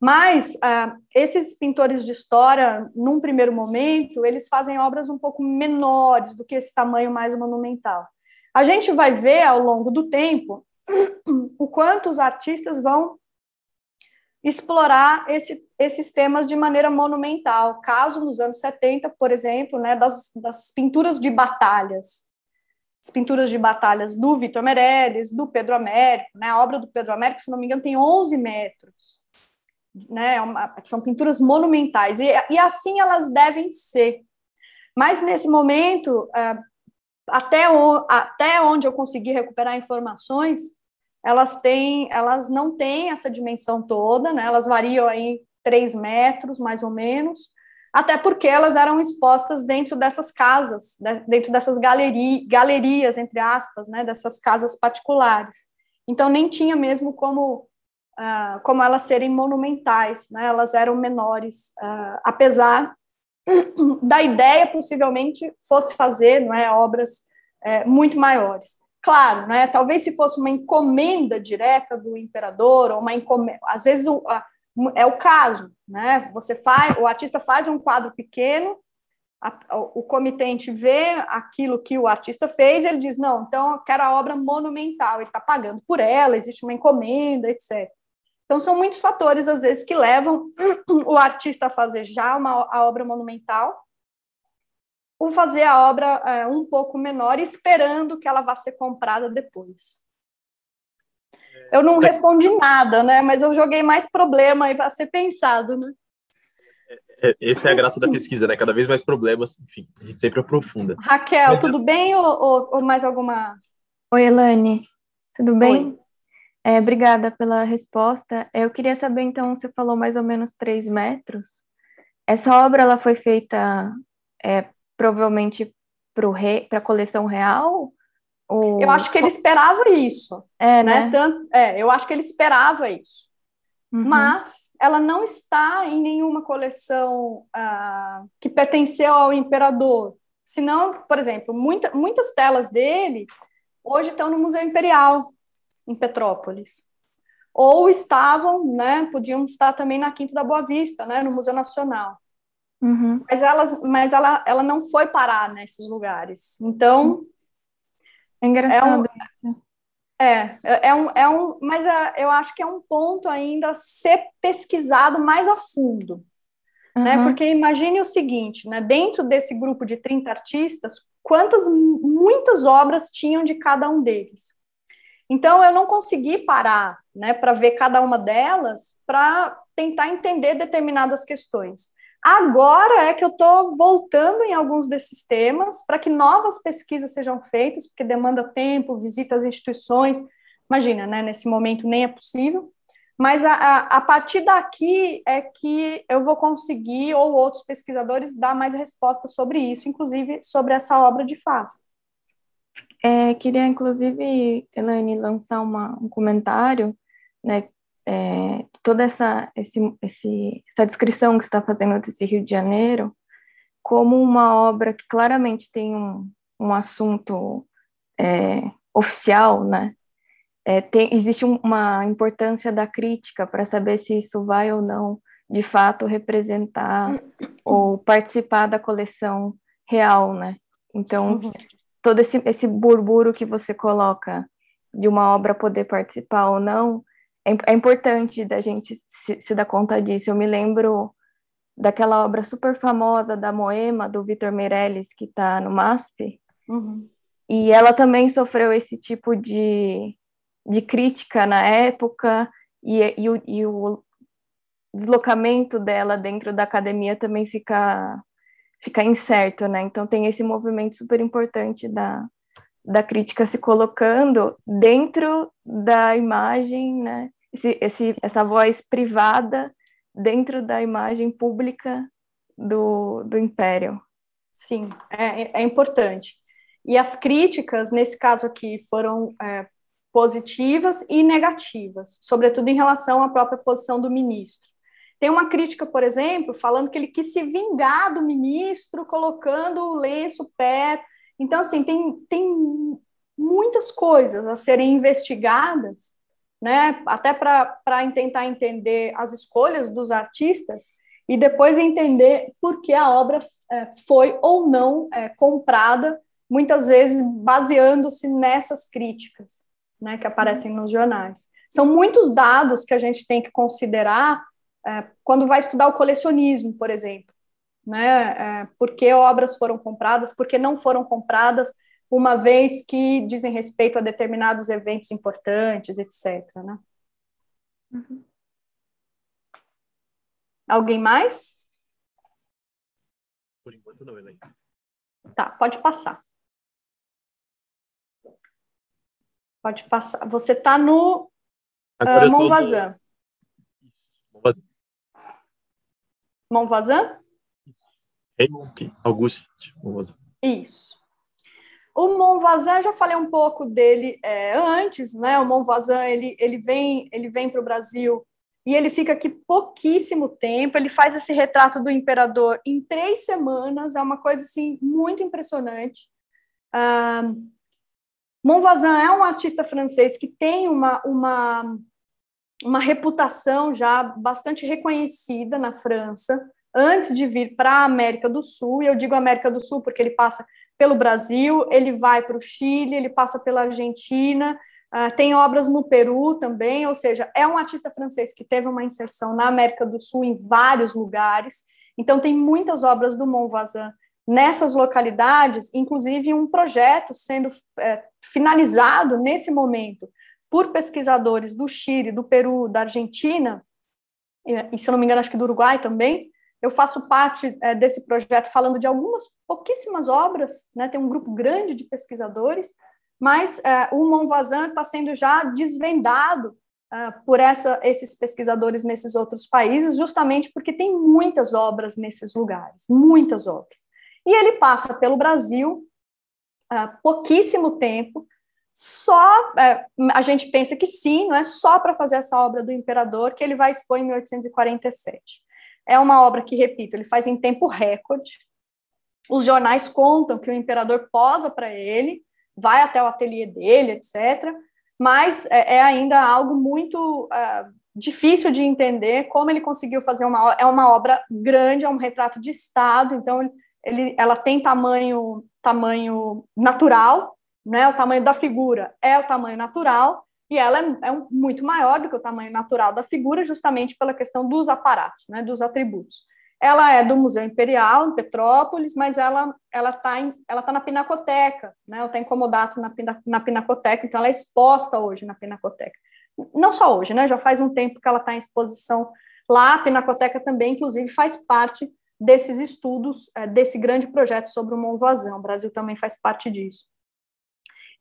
Mas uh, esses pintores de história, num primeiro momento, eles fazem obras um pouco menores do que esse tamanho mais monumental. A gente vai ver ao longo do tempo [clears throat] o quanto os artistas vão explorar esse, esses temas de maneira monumental. Caso nos anos 70, por exemplo, né, das, das pinturas de batalhas, as pinturas de batalhas do Vitor Meirelles, do Pedro Américo, né, a obra do Pedro Américo, se não me engano, tem 11 metros né? É uma, são pinturas monumentais e, e assim elas devem ser. Mas nesse momento, ah, até, o, até onde eu consegui recuperar informações, elas têm, elas não têm essa dimensão toda, né? Elas variam aí três metros, mais ou menos, até porque elas eram expostas dentro dessas casas, né, dentro dessas galeria, galerias, entre aspas, né? Dessas casas particulares. Então nem tinha mesmo como uh, como elas serem monumentais, né? elas eram menores, uh, apesar [clears throat] da ideia possivelmente fosse fazer não é, obras é, muito maiores. Claro, né, talvez se fosse uma encomenda direta do imperador, ou uma encomenda, às vezes o, a, é o caso, né? Você faz, o artista faz um quadro pequeno, a, o comitente vê aquilo que o artista fez, ele diz não, então eu quero a obra monumental, ele está pagando por ela, existe uma encomenda, etc. Então, são muitos fatores, às vezes, que levam [clears throat] o artista a fazer já uma, a obra monumental, ou fazer a obra é, um pouco menor, esperando que ela vá ser comprada depois. Eu não é. respondi nada, né? Mas eu joguei mais problema aí para ser pensado, né? É, é, essa é a graça da pesquisa, né? Cada vez mais problemas, enfim, a gente sempre aprofunda. Raquel, Mas... tudo bem ou, ou, ou, mais alguma? Oi, Elane, tudo bem? Oi. É, obrigada pela resposta. Eu queria saber, então, você falou mais ou menos três metros. Essa obra ela foi feita é, provavelmente para re... a coleção real? Ou... Eu acho que ele esperava isso. É, né? né? Tanto... É, eu acho que ele esperava isso. Uhum. Mas ela não está em nenhuma coleção ah, que pertenceu ao imperador. Senão, por exemplo, muita, muitas telas dele hoje estão no Museu Imperial em Petrópolis. Ou estavam, né, podiam estar também na Quinta da Boa Vista, né, no Museu Nacional. Uhum. Mas, elas, mas ela, ela não foi parar nesses lugares. Então. É engraçado é um, é, é, é um, é um, mas é, eu acho que é um ponto ainda a ser pesquisado mais a fundo, né? uhum. né? Porque imagine o seguinte, né? Dentro desse grupo de 30 artistas, quantas muitas obras tinham de cada um deles? Então, eu não consegui parar né, para ver cada uma delas, para tentar entender determinadas questões. Agora é que eu estou voltando em alguns desses temas para que novas pesquisas sejam feitas, porque demanda tempo, visita às instituições. Imagina, né, nesse momento nem é possível. Mas a, a, a partir daqui é que eu vou conseguir, ou outros pesquisadores, dar mais respostas sobre isso, inclusive sobre essa obra de fato. É, queria, inclusive, Elaine, lançar uma, um comentário, né? É, toda essa, esse, esse, essa descrição que você está fazendo desse Rio de Janeiro, como uma obra que claramente tem um, um assunto é, oficial, né? É, tem, existe uma importância da crítica para saber se isso vai ou não de fato representar ou participar da coleção real, né? Então, uhum todo esse, esse burburo que você coloca de uma obra poder participar ou não, é, é importante da gente se, se, dar conta disso. Eu me lembro daquela obra super famosa da Moema, do Vitor Meirelles, que está no MASP, uhum. e ela também sofreu esse tipo de, de crítica na época, e, e, e o, e o deslocamento dela dentro da academia também fica ficar incerto, né? Então tem esse movimento super importante da, da crítica se colocando dentro da imagem, né? Esse, esse, essa voz privada dentro da imagem pública do, do império. Sim, é, é importante. E as críticas, nesse caso aqui, foram é, positivas e negativas, sobretudo em relação à própria posição do ministro. Tem uma crítica, por exemplo, falando que ele quis se vingar do ministro colocando o lenço pé. Então, assim, tem, tem muitas coisas a serem investigadas, né? até para tentar entender as escolhas dos artistas e depois entender por que a obra é, foi ou não é, comprada, muitas vezes baseando-se nessas críticas né, que aparecem nos jornais. São muitos dados que a gente tem que considerar é, quando vai estudar o colecionismo, por exemplo, né? É, por que obras foram compradas, por que não foram compradas, uma vez que dizem respeito a determinados eventos importantes, etc. Né? Uhum. Alguém mais? Por enquanto não, Elaine. Tá, pode passar. Pode passar. Você está no Agora uh, Monvazan. Monvazan? Raymond Auguste tipo, Monvoisin. Isso. O Monvazan, já falei um pouco dele é, antes, né? O Monvazan, ele, ele vem, ele vem para o Brasil e ele fica aqui pouquíssimo tempo. Ele faz esse retrato do imperador em três semanas, é uma coisa assim muito impressionante. Ah, é um artista francês que tem uma, uma uma reputação já bastante reconhecida na França, antes de vir para a América do Sul, e eu digo América do Sul porque ele passa pelo Brasil, ele vai para o Chile, ele passa pela Argentina, uh, tem obras no Peru também, ou seja, é um artista francês que teve uma inserção na América do Sul em vários lugares, então tem muitas obras do Monvazan nessas localidades, inclusive um projeto sendo é, finalizado nesse momento por pesquisadores do Chile, do Peru, da Argentina, é, e se eu não me engano, acho que do Uruguai também. Eu faço parte é, desse projeto falando de algumas pouquíssimas obras, né? tem um grupo grande de pesquisadores, mas é, o Monvazan está sendo já desvendado é, por essa, esses pesquisadores nesses outros países, justamente porque tem muitas obras nesses lugares, muitas obras. E ele passa pelo Brasil há é, pouquíssimo tempo, só é, a gente pensa que sim, não é só para fazer essa obra do imperador que ele vai expor em 1847. É uma obra que, repito, ele faz em tempo recorde. Os jornais contam que o imperador posa para ele, vai até o ateliê dele, etc. Mas é, é ainda algo muito uh, difícil de entender como ele conseguiu fazer uma é uma obra grande, é um retrato de estado, então ele, ela tem tamanho tamanho natural é O tamanho da figura é o tamanho natural e ela é, é um, muito maior do que o tamanho natural da figura, justamente pela questão dos aparatos, né? Dos atributos. Ela é do Museu Imperial em Petrópolis, mas ela está ela tá na Pinacoteca, né? está tenho comodato na, na Pinacoteca, então ela é exposta hoje na Pinacoteca. Não só hoje, né? Já faz um tempo que ela está em exposição lá. A Pinacoteca também, inclusive, faz parte desses estudos, é, desse grande projeto sobre o Mont Voisin. O Brasil também faz parte disso.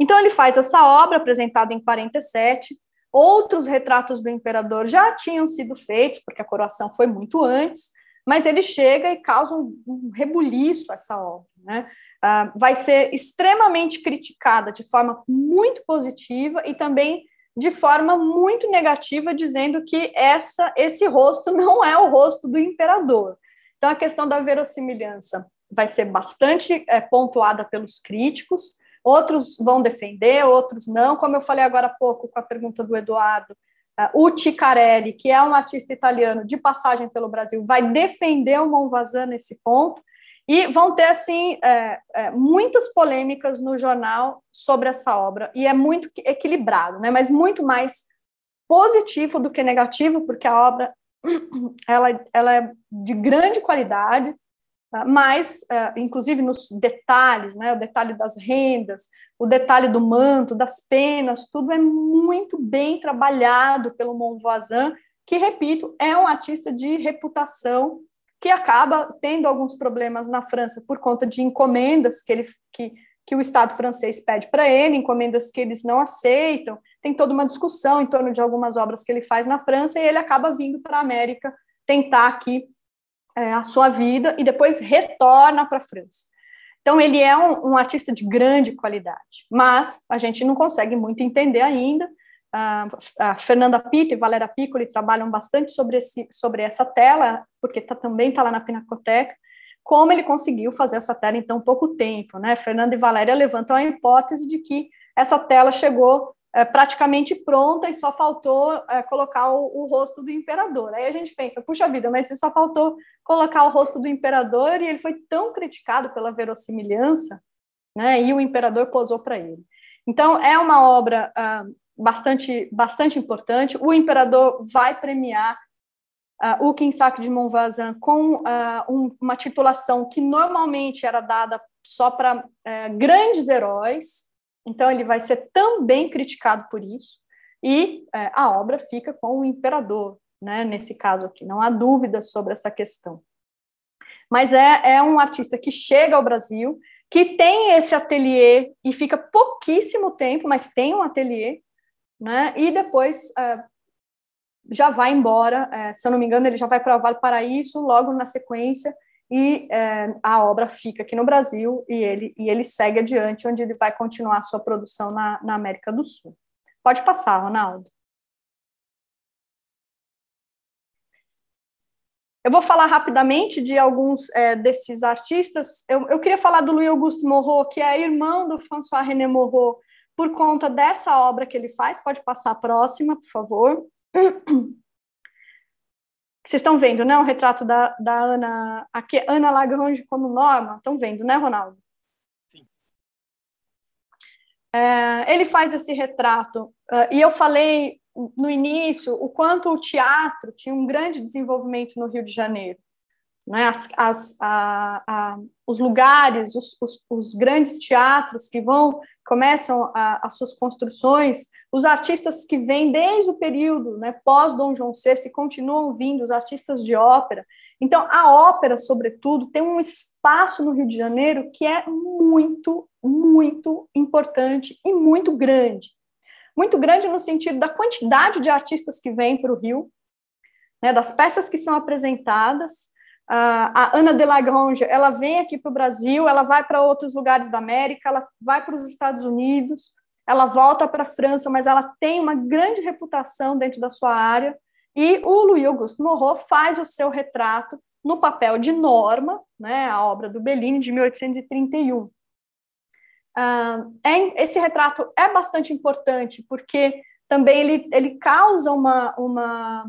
Então, ele faz essa obra, apresentada em 47. Outros retratos do imperador já tinham sido feitos, porque a coroação foi muito antes, mas ele chega e causa um, um rebuliço essa obra. Né? Uh, vai ser extremamente criticada de forma muito positiva e também de forma muito negativa, dizendo que essa, esse rosto [laughs] não é o rosto do imperador. Então, a questão da verossimilhança vai ser bastante é, pontuada pelos críticos, Outros vão defender, outros não. Como eu falei agora há pouco com a pergunta do Eduardo, ah, o Ticarelli, que é um artista italiano de passagem pelo Brasil, vai defender o Monvazan nesse ponto. E vão ter, assim, é, é, muitas polêmicas no jornal sobre essa obra. E é muito equilibrado, né? mas muito mais positivo do que negativo, porque a obra [clears throat] ela, ela é de grande qualidade, Tá? mas, é, inclusive nos detalhes, né, o detalhe das rendas, o detalhe do manto, das penas, tudo é muito bem trabalhado pelo Montvoisin, que, repito, é um artista de reputação que acaba tendo alguns problemas na França por conta de encomendas que, ele, que, que o Estado francês pede para ele, encomendas que eles não aceitam. Tem toda uma discussão em torno de algumas obras que ele faz na França e ele acaba vindo para a América tentar aqui é, a sua vida e depois retorna para a França. Então, ele é um, um, artista de grande qualidade, mas a gente não consegue muito entender ainda. A, Fernanda Pito e Valéria Piccoli trabalham bastante sobre, esse, sobre essa tela, porque tá, também está lá na Pinacoteca, como ele conseguiu fazer essa tela em tão pouco tempo. Né? Fernanda e Valéria levantam a hipótese de que essa tela chegou é, praticamente pronta e só faltou é, colocar o, o, rosto do imperador. Aí a gente pensa, puxa vida, mas se só faltou colocar o rosto do imperador e ele foi tão criticado pela verossimilhança, né? E o imperador posou para ele. Então é uma obra ah, bastante, bastante importante. O imperador vai premiar uh, o Kinsak de Montvazan com uh, um, uma titulação que normalmente era dada só para uh, eh, grandes heróis, então, ele vai ser também criticado por isso, e é, a obra fica com o imperador, né, nesse caso aqui. Não há dúvida sobre essa questão. Mas é, é um artista que chega ao Brasil, que tem esse ateliê e fica pouquíssimo tempo, mas tem um ateliê, né, e depois é, já vai embora. É, se eu não me engano, ele já vai para Vale Paraíso logo na sequência e é, a obra fica aqui no Brasil e ele, e ele segue adiante, onde ele vai continuar a sua produção na, na América do Sul. Pode passar, Ronaldo. Eu vou falar rapidamente de alguns é, desses artistas. Eu, eu, queria falar do Louis Augusto Morro que é irmão do François René Morro por conta dessa obra que ele faz. Pode passar a próxima, por favor. [clears throat] Vocês estão vendo, né? O retrato da, da Ana, aqui, Ana Lagrange como norma. Estão vendo, né, Ronaldo? Sim. É, ele faz esse retrato. É, e eu falei no início o quanto o teatro tinha um grande desenvolvimento no Rio de Janeiro né, as, as, a, a, os lugares, os, os, os, grandes teatros que vão começam a, as suas construções, os artistas que vêm desde o período né, pós Dom João VI e continuam vindo, os artistas de ópera. Então, a ópera, sobretudo, tem um espaço no Rio de Janeiro que é muito, muito importante e muito grande. Muito grande no sentido da quantidade de artistas que vêm para o Rio, né, das peças que são apresentadas, ah, a Ana de Lagrange, ela vem aqui para o Brasil, ela vai para outros lugares da América, ela vai para os Estados Unidos, ela volta para a França, mas ela tem uma grande reputação dentro da sua área. E o Louis Auguste Moreau faz o seu retrato no papel de Norma, né, a obra do Bellini de 1831. Ah, é esse retrato é bastante importante porque também ele, ele causa uma, uma,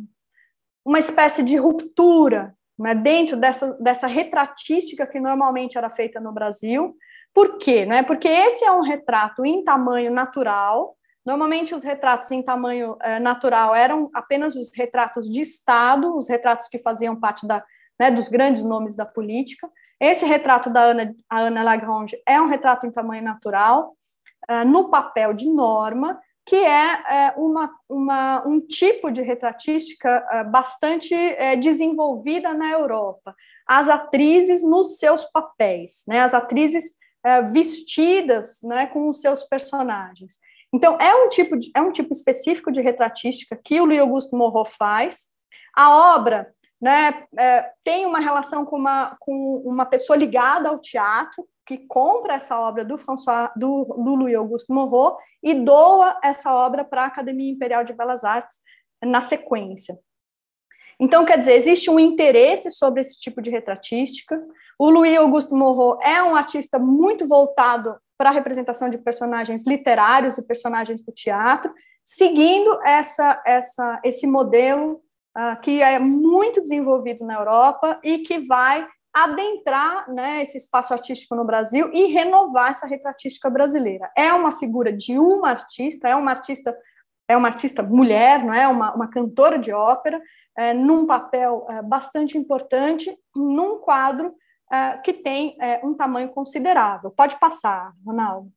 uma espécie de ruptura né, dentro dessa, dessa retratística que normalmente era feita no Brasil. Por quê? é Porque esse é um retrato em tamanho natural. Normalmente, os retratos em tamanho eh, natural eram apenas os retratos de Estado, os retratos que faziam parte da, né, dos grandes nomes da política. Esse retrato da Ana, Ana Lagrange é um retrato em tamanho natural, uh, no papel de norma, que é, é, uma, uma, um tipo de retratística é, bastante é, desenvolvida na Europa. As atrizes nos seus papéis, né? as atrizes vestidas né, com os seus personagens. Então, é um, tipo de, é um tipo específico de retratística que o Lee Augusto Morro faz. A obra né, é, tem uma relação com uma, com uma pessoa ligada ao teatro, que compra essa obra do François, do, do Louis Auguste Moreau e doa essa obra para a Academia Imperial de Belas Artes na sequência. Então, quer dizer, existe um interesse sobre esse tipo de retratística. O Louis Auguste Moreau é um artista muito voltado para a representação de personagens literários e personagens do teatro, seguindo essa, essa, esse modelo uh, que é muito desenvolvido na Europa e que vai adentrar né, esse espaço artístico no Brasil e renovar essa retratística brasileira. É uma figura de uma artista, é uma artista, é uma artista mulher, não é uma, uma cantora de ópera, é, num papel é, bastante importante, num quadro é, que tem é, um tamanho considerável. Pode passar, Ronaldo.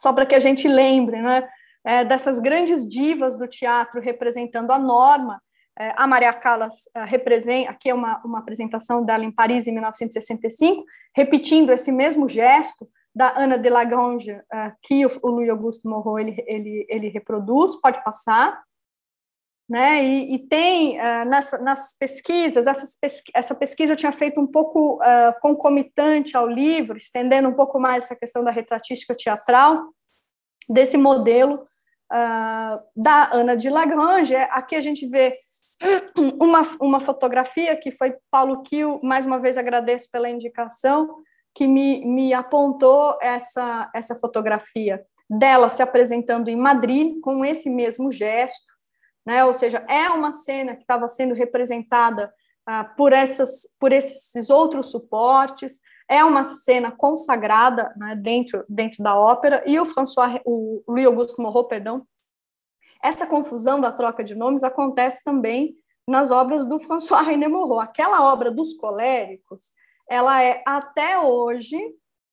Só para que a gente lembre né, é, dessas grandes divas do teatro representando a norma, é, a Maria Callas é, representa, aqui é uma, uma apresentação dela em Paris, em 1965, repetindo esse mesmo gesto da Ana de Lagrange, é, que o, o Louis Augusto Morro ele, ele, ele reproduz, pode passar. Né? E, e tem uh, nas, nas pesquisas, pesqui essa pesquisa eu tinha feito um pouco uh, concomitante ao livro, estendendo um pouco mais essa questão da retratística teatral, desse modelo uh, da Ana de Lagrange. Aqui a gente vê [clears throat] uma, uma fotografia que foi Paulo Kiel, mais uma vez agradeço pela indicação, que me, me apontou essa, essa fotografia dela se apresentando em Madrid com esse mesmo gesto, né? ou seja, é uma cena que estava sendo representada ah, por, essas, por esses outros suportes, é uma cena consagrada né, dentro, dentro da ópera, e o François, o Louis Auguste Moreau, perdão, essa confusão da troca de nomes acontece também nas obras do François [laughs] René Moreau. Aquela obra dos coléricos, ela é até hoje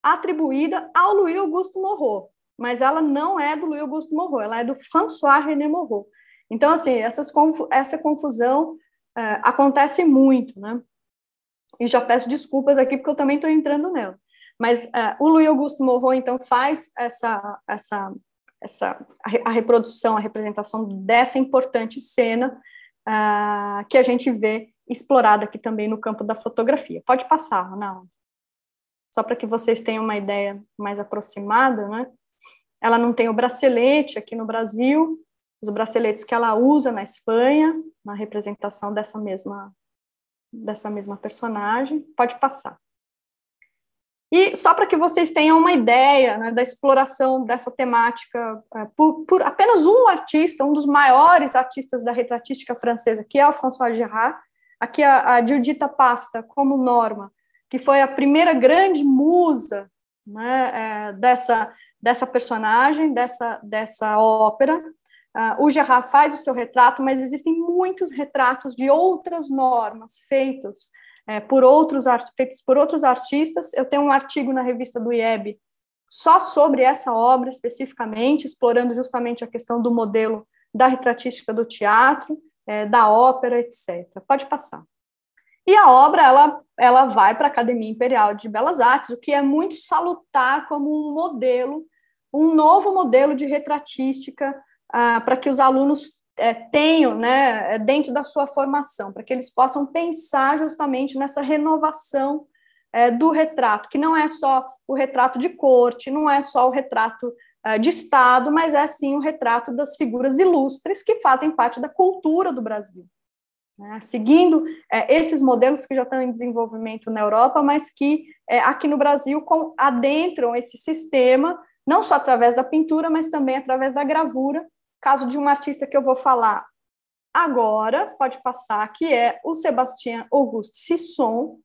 atribuída ao Louis Augusto Moreau, mas ela não é do Louis Auguste Moreau, ela é do François René Moreau. Então, assim, essas, essa confusão é, acontece muito, né? E já peço desculpas aqui, porque eu também estou entrando nela. Mas é, o Louis Augusto Moreau, então, faz essa, essa essa, a, reprodução, a representação dessa importante cena uh, que a gente vê explorada aqui também no campo da fotografia. Pode passar, não Só para que vocês tenham uma ideia mais aproximada, né? Ela não tem o bracelete aqui no Brasil, os braceletes que ela usa na Espanha, na representação dessa mesma dessa mesma personagem. Pode passar. E só para que vocês tenham uma ideia né, da exploração dessa temática é, por, por, apenas um artista, um dos maiores artistas da retratística francesa, que é o François Girard, aqui a, a Giudita Pasta como norma, que foi a primeira grande musa né, é, dessa, dessa personagem, dessa, dessa ópera. Uh, o Gerard faz o seu retrato, mas existem muitos retratos de outras normas feitos é, por outros feitos por outros artistas. Eu tenho um artigo na revista do IEB só sobre essa obra especificamente, explorando justamente a questão do modelo da retratística do teatro, é, da ópera, etc. Pode passar. E a obra ela, ela vai para a Academia Imperial de Belas Artes, o que é muito salutar como um modelo, um novo modelo de retratística ah, para que os alunos é, tenham né, é, dentro da sua formação, para que eles possam pensar justamente nessa renovação é, do retrato, que não é só o retrato de corte, não é só o retrato é, de Estado, mas é sim o retrato das figuras ilustres que fazem parte da cultura do Brasil. Né? Seguindo é, esses modelos que já estão em desenvolvimento na Europa, mas que é, aqui no Brasil com, adentram esse sistema, não só através da pintura, mas também através da gravura, Caso de um artista que eu vou falar agora, pode passar, que é o Sebastián Auguste Sisson,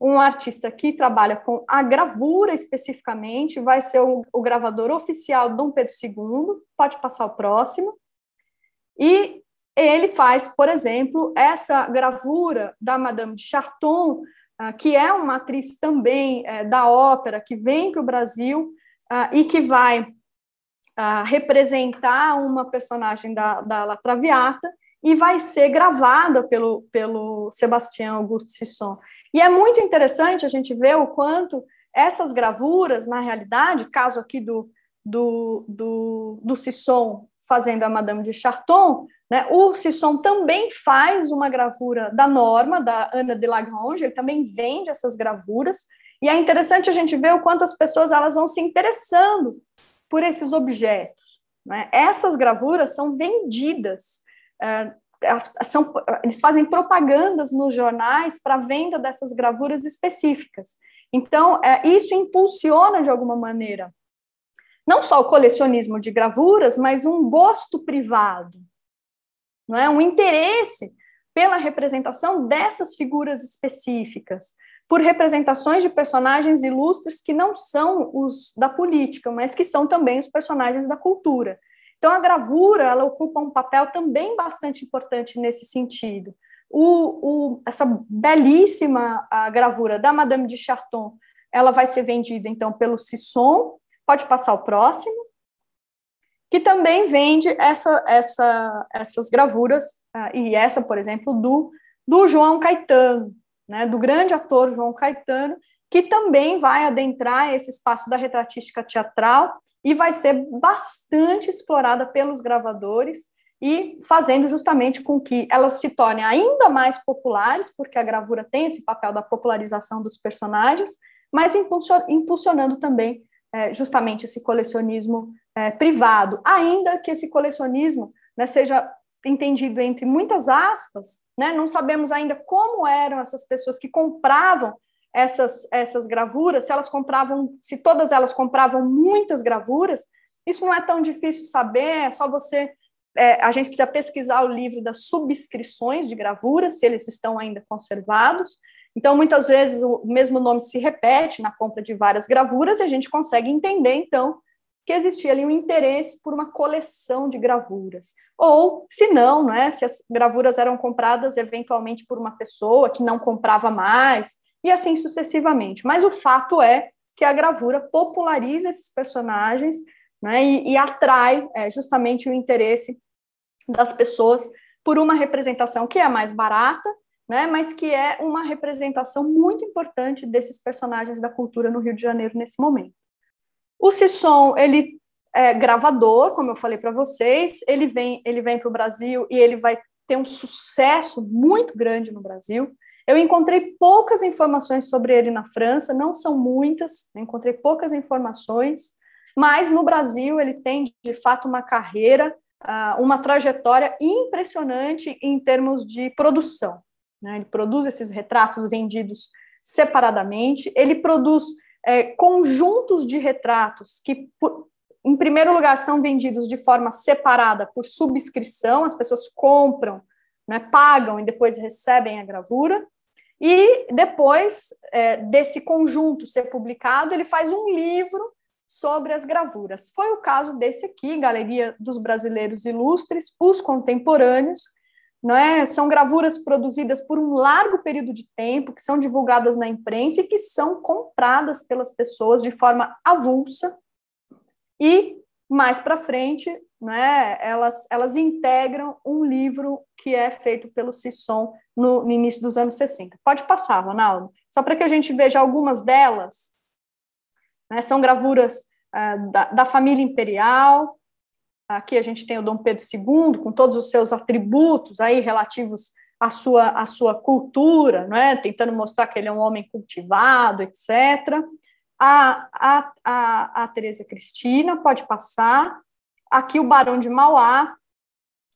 um artista que trabalha com a gravura especificamente, vai ser o, o gravador oficial Dom Pedro II, pode passar o próximo. E ele faz, por exemplo, essa gravura da Madame de Charton, ah, que é uma atriz também eh, da ópera, que vem para o Brasil ah, e que vai representar uma personagem da, da La Traviata e vai ser gravada pelo, pelo Sebastião Augusto Sisson. E é muito interessante a gente ver o quanto essas gravuras, na realidade, caso aqui do, do, do, do Sisson fazendo a Madame de Charton, né, o Sisson também faz uma gravura da Norma, da Ana de Lagrange, ele também vende essas gravuras, e é interessante a gente ver o quanto as pessoas elas vão se interessando por esses objetos. Né? Essas gravuras são vendidas, é, são, eles fazem propagandas nos jornais para venda dessas gravuras específicas. Então, é, isso impulsiona de alguma maneira não só o colecionismo de gravuras, mas um gosto privado, não é um interesse pela representação dessas figuras específicas por representações de personagens ilustres que não são os da política, mas que são também os personagens da cultura. Então, a gravura ela ocupa um papel também bastante importante nesse sentido. O, o, essa belíssima gravura da Madame de Charton, ela vai ser vendida então pelo Sisson. Pode passar o próximo que também vende essa, essa, essas gravuras, ah, e essa, por exemplo, do, do João Caetano né, do grande ator João Caetano, que também vai adentrar esse espaço da retratística teatral e vai ser bastante explorada pelos gravadores e fazendo justamente com que elas se tornem ainda mais populares, porque a gravura tem esse papel da popularização dos personagens, mas impulsionando também é, justamente esse colecionismo é, privado, ainda que esse colecionismo né, seja entendido entre muitas aspas, né? Não sabemos ainda como eram essas pessoas que compravam essas, essas gravuras, se elas compravam, se todas elas compravam muitas gravuras. Isso não é tão difícil saber, é só você. É, a gente precisa pesquisar o livro das subscrições de gravuras, se eles estão ainda conservados. Então, muitas vezes, o mesmo nome se repete na compra de várias gravuras e a gente consegue entender, então, que existia ali um interesse por uma coleção de gravuras. Ou, se não, né, se as gravuras eram compradas eventualmente por uma pessoa que não comprava mais, e assim sucessivamente. Mas o fato é que a gravura populariza esses personagens né, e, e atrai é, justamente o interesse das pessoas por uma representação que é mais barata, né, mas que é uma representação muito importante desses personagens da cultura no Rio de Janeiro nesse momento. O Sisson, ele é gravador, como eu falei para vocês, ele vem, ele vem para o Brasil e ele vai ter um sucesso muito grande no Brasil. Eu encontrei poucas informações sobre ele na França, não são muitas, encontrei poucas informações, mas no Brasil ele tem de fato uma carreira, ah, uma trajetória impressionante em termos de produção. Né? Ele produz esses retratos vendidos separadamente, ele produz é, conjuntos de retratos que, por, em primeiro lugar, são vendidos de forma separada por subscrição, as pessoas compram, né, pagam e depois recebem a gravura. E depois é, desse conjunto ser publicado, ele faz um livro sobre as gravuras. Foi o caso desse aqui, Galeria dos Brasileiros Ilustres, Os Contemporâneos, não é? São gravuras produzidas por um largo período de tempo, que são divulgadas na imprensa e que são compradas pelas pessoas de forma avulsa. E mais para frente, né, elas, elas integram um livro que é feito pelo Sisson no, no início dos anos 60. Pode passar, Ronaldo. Só para que a gente veja algumas delas. Né, são gravuras uh, da, da família imperial, Aqui a gente tem o Dom Pedro II, com todos os seus atributos aí relativos à sua, à sua cultura, não é? tentando mostrar que ele é um homem cultivado, etc. A, a, a, a Tereza Cristina, pode passar. Aqui o Barão de Mauá,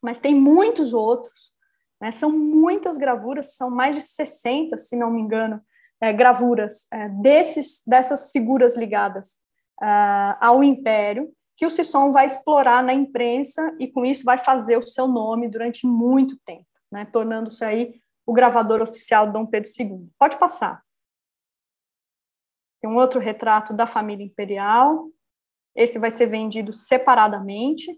mas tem muitos outros. Né? São muitas gravuras, são mais de 60, se não me engano, é, gravuras é, desses, dessas figuras ligadas uh, ao Império que o Sisson vai explorar na imprensa e com isso vai fazer o seu nome durante muito tempo, né, tornando-se aí o gravador oficial de Dom Pedro II. Pode passar. Tem um outro retrato da família imperial. Esse vai ser vendido separadamente.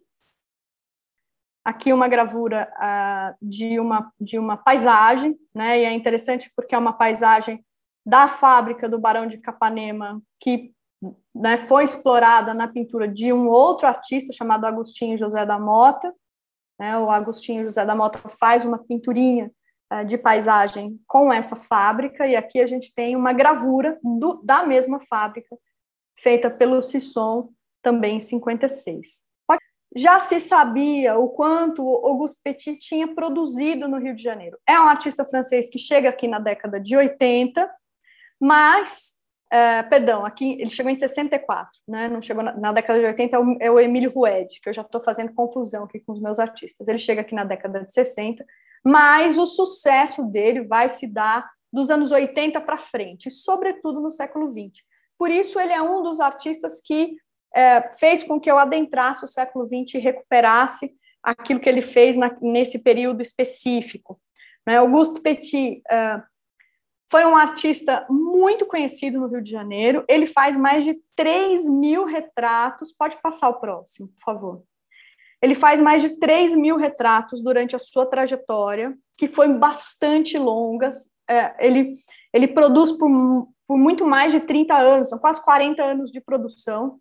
Aqui uma gravura ah, de, uma, de uma paisagem, né? E é interessante porque é uma paisagem da fábrica do Barão de Capanema, que né, foi explorada na pintura de um outro artista chamado Agostinho José da Mota. Né, o Agostinho José da Mota faz uma pinturinha é, de paisagem com essa fábrica, e aqui a gente tem uma gravura do, da mesma fábrica, feita pelo Sisson, também em 56. Já se sabia o quanto Auguste Petit tinha produzido no Rio de Janeiro. É um artista francês que chega aqui na década de 80, mas Uh, perdão, aqui ele chegou em 64, né? Não chegou na, na década de 80, é o, é o Emílio Rued, que eu já estou fazendo confusão aqui com os meus artistas. Ele chega aqui na década de 60, mas o sucesso dele vai se dar dos anos 80 para frente, sobretudo no século 20. Por isso, ele é um dos artistas que é, fez com que eu adentrasse o século 20 e recuperasse aquilo que ele fez na, nesse período específico. Né? Augusto Petit. Uh, foi um artista muito conhecido no Rio de Janeiro. Ele faz mais de 3 mil retratos. Pode passar o próximo, por favor. Ele faz mais de 3 mil retratos durante a sua trajetória, que foi bastante longa. É, ele, ele produz por, por muito mais de 30 anos, são quase 40 anos de produção.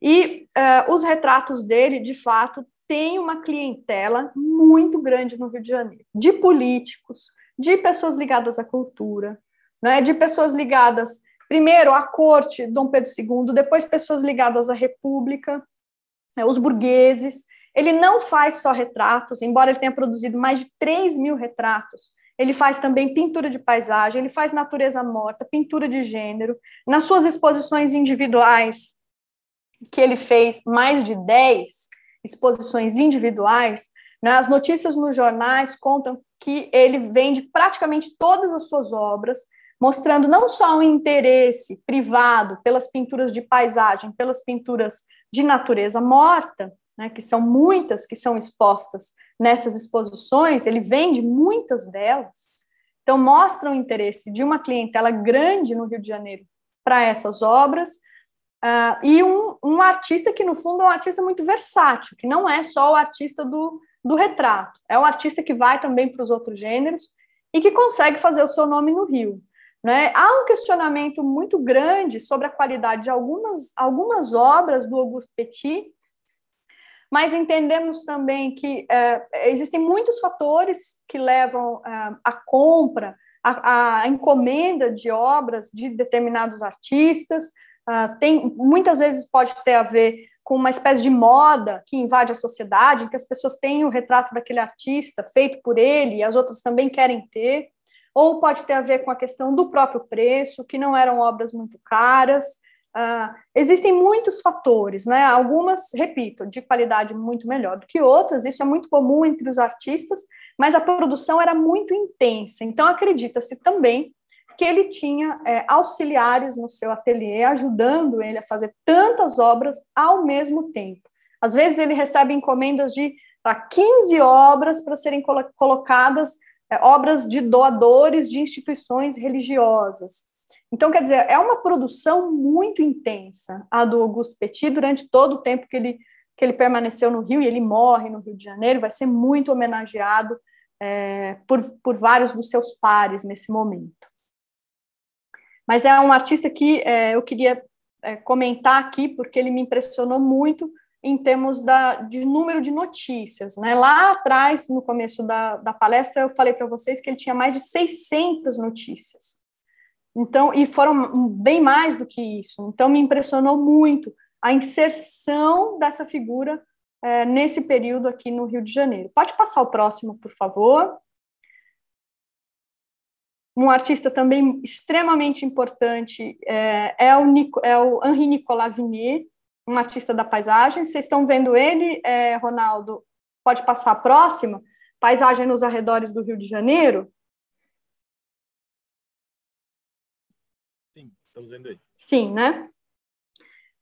E é, os retratos dele, de fato, têm uma clientela muito grande no Rio de Janeiro, de políticos, de pessoas ligadas à cultura, né, de pessoas ligadas, primeiro, à corte Dom Pedro II, depois, pessoas ligadas à República, né, os burgueses. Ele não faz só retratos, embora ele tenha produzido mais de 3 mil retratos. Ele faz também pintura de paisagem, ele faz natureza morta, pintura de gênero. Nas suas exposições individuais, que ele fez mais de 10 exposições individuais, né? As notícias nos jornais contam que ele vende praticamente todas as suas obras, mostrando não só um interesse privado pelas pinturas de paisagem, pelas pinturas de natureza morta, né, que são muitas que são expostas nessas exposições, ele vende muitas delas. Então, mostra o interesse de uma clientela grande no Rio de Janeiro para essas obras, uh, e um, um, artista que, no fundo, é um artista muito versátil, que não é só o artista do, do retrato. É um artista que vai também para os outros gêneros e que consegue fazer o seu nome no Rio. Né? Há um questionamento muito grande sobre a qualidade de algumas, algumas obras do Auguste Petit, mas entendemos também que é, existem muitos fatores que levam à é, compra, à encomenda de obras de determinados artistas, Uh, tem muitas vezes pode ter a ver com uma espécie de moda que invade a sociedade, que as pessoas têm o retrato daquele artista feito por ele e as outras também querem ter, ou pode ter a ver com a questão do próprio preço, que não eram obras muito caras. Uh, existem muitos fatores, né? Algumas, repito, de qualidade muito melhor do que outras. Isso é muito comum entre os artistas, mas a produção era muito intensa. Então acredita-se também que ele tinha é, auxiliares no seu ateliê ajudando ele a fazer tantas obras ao mesmo tempo. Às vezes ele recebe encomendas de tá, 15 obras para serem colocadas, é, obras de doadores de instituições religiosas. Então, quer dizer, é uma produção muito intensa a do Augusto Petit durante todo o tempo que ele, que ele permaneceu no Rio, e ele morre no Rio de Janeiro, vai ser muito homenageado é, por, por vários dos seus pares nesse momento. Mas é um artista que é, eu queria é, comentar aqui, porque ele me impressionou muito em termos da, de número de notícias. Né? Lá atrás, no começo da, da palestra, eu falei para vocês que ele tinha mais de 600 notícias. Então, e foram bem mais do que isso. Então, me impressionou muito a inserção dessa figura é, nesse período aqui no Rio de Janeiro. Pode passar o próximo, por favor. Um artista também extremamente importante é, é o, Nico, é o Henri Nicolas Vinet, um artista da paisagem. Vocês estão vendo ele, é, Ronaldo? Pode passar a próxima? Paisagem nos arredores do Rio de Janeiro. Sim, estamos vendo ele. Sim, né?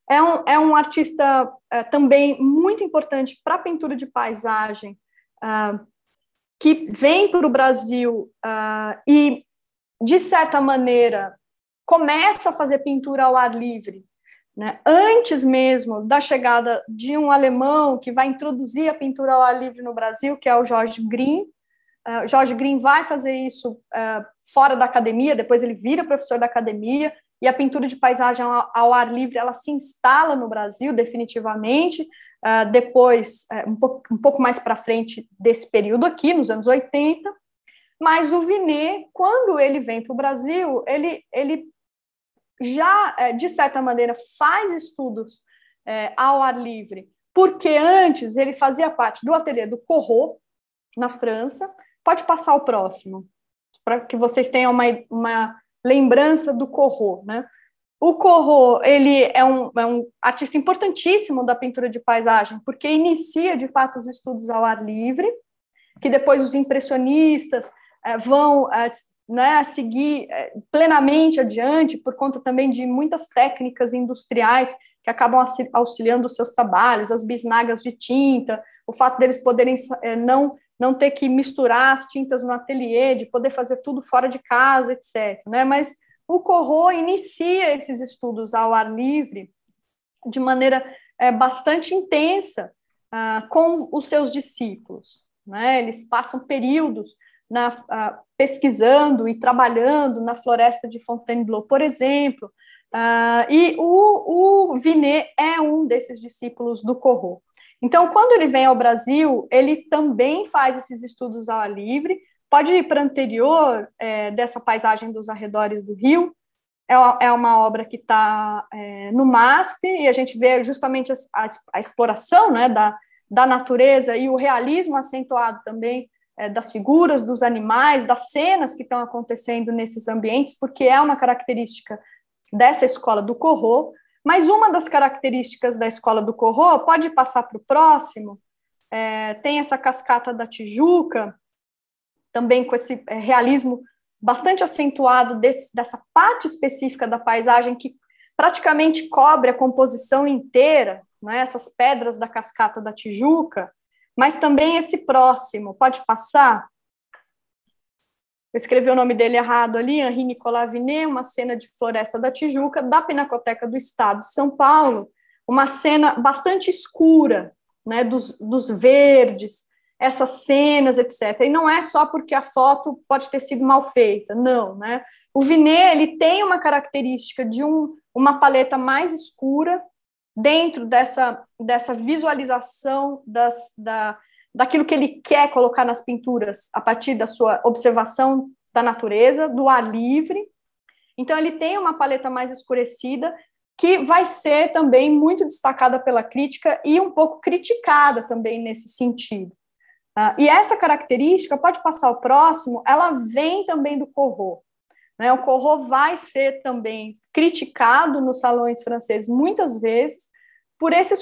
É um, é um artista é, também muito importante para a pintura de paisagem, ah, que vem para o Brasil ah, e de certa maneira, começa a fazer pintura ao ar livre, né? antes mesmo da chegada de um alemão que vai introduzir a pintura ao ar livre no Brasil, que é o Jorge Green. Uh, Jorge Green vai fazer isso uh, fora da academia, depois ele vira professor da academia, e a pintura de paisagem ao, ao ar livre ela se instala no Brasil definitivamente, uh, depois, eh, um pouco, um pouco mais para frente desse período aqui, nos anos 80, mas o Vinet, quando ele vem para o Brasil, ele, ele já, é, de certa maneira, faz estudos é, ao ar livre, porque antes ele fazia parte do ateliê do Corot, na França. Pode passar o próximo, para que vocês tenham uma, uma lembrança do Corot, né? O Corot, ele é um, é um, artista importantíssimo da pintura de paisagem, porque inicia, de fato, os estudos ao ar livre, que depois os impressionistas eh, vão eh, né, seguir eh, plenamente adiante por conta também de muitas técnicas industriais que acabam auxiliando os seus trabalhos, as bisnagas de tinta, o fato deles poderem não não ter que misturar as tintas no ateliê, de poder fazer tudo fora de casa, etc. Né? Mas o Corro inicia esses estudos ao ar livre de maneira é, bastante intensa ah, com os seus discípulos. Né? Eles passam períodos na, uh, pesquisando e trabalhando na floresta de Fontainebleau, por exemplo. Uh, e o, o Vinet é um desses discípulos do Corot. Então, quando ele vem ao Brasil, ele também faz esses estudos ao ar livre, pode ir para o anterior é, dessa paisagem dos arredores do rio, é, é uma obra que está é, no MASP, e a gente vê justamente a, a, a exploração né, da, da natureza e o realismo acentuado também é, das figuras, dos animais, das cenas que estão acontecendo nesses ambientes, porque é uma característica dessa escola do Corro. Mas uma das características da escola do Corro pode passar para o próximo. É, tem essa cascata da Tijuca, também com esse é, realismo bastante acentuado desse, dessa parte específica da paisagem que praticamente cobre a composição inteira, né, essas pedras da cascata da Tijuca, mas também esse próximo. Pode passar? Eu escrevi o nome dele errado ali, Henri Nicolas Vinet, uma cena de Floresta da Tijuca, da Pinacoteca do Estado de São Paulo, uma cena bastante escura, né, dos, dos verdes, essas cenas, etc. E não é só porque a foto pode ter sido mal feita, não, né? O Vinet, ele tem uma característica de um, uma paleta mais escura, dentro dessa, dessa visualização das, da, daquilo que ele quer colocar nas pinturas, a partir da sua observação da natureza, do ar livre. Então, ele tem uma paleta mais escurecida, que vai ser também muito destacada pela crítica e um pouco criticada também nesse sentido. Ah, e essa característica, pode passar ao próximo, ela vem também do Corot. Né? O Corot vai ser também criticado nos salões franceses muitas vezes por esse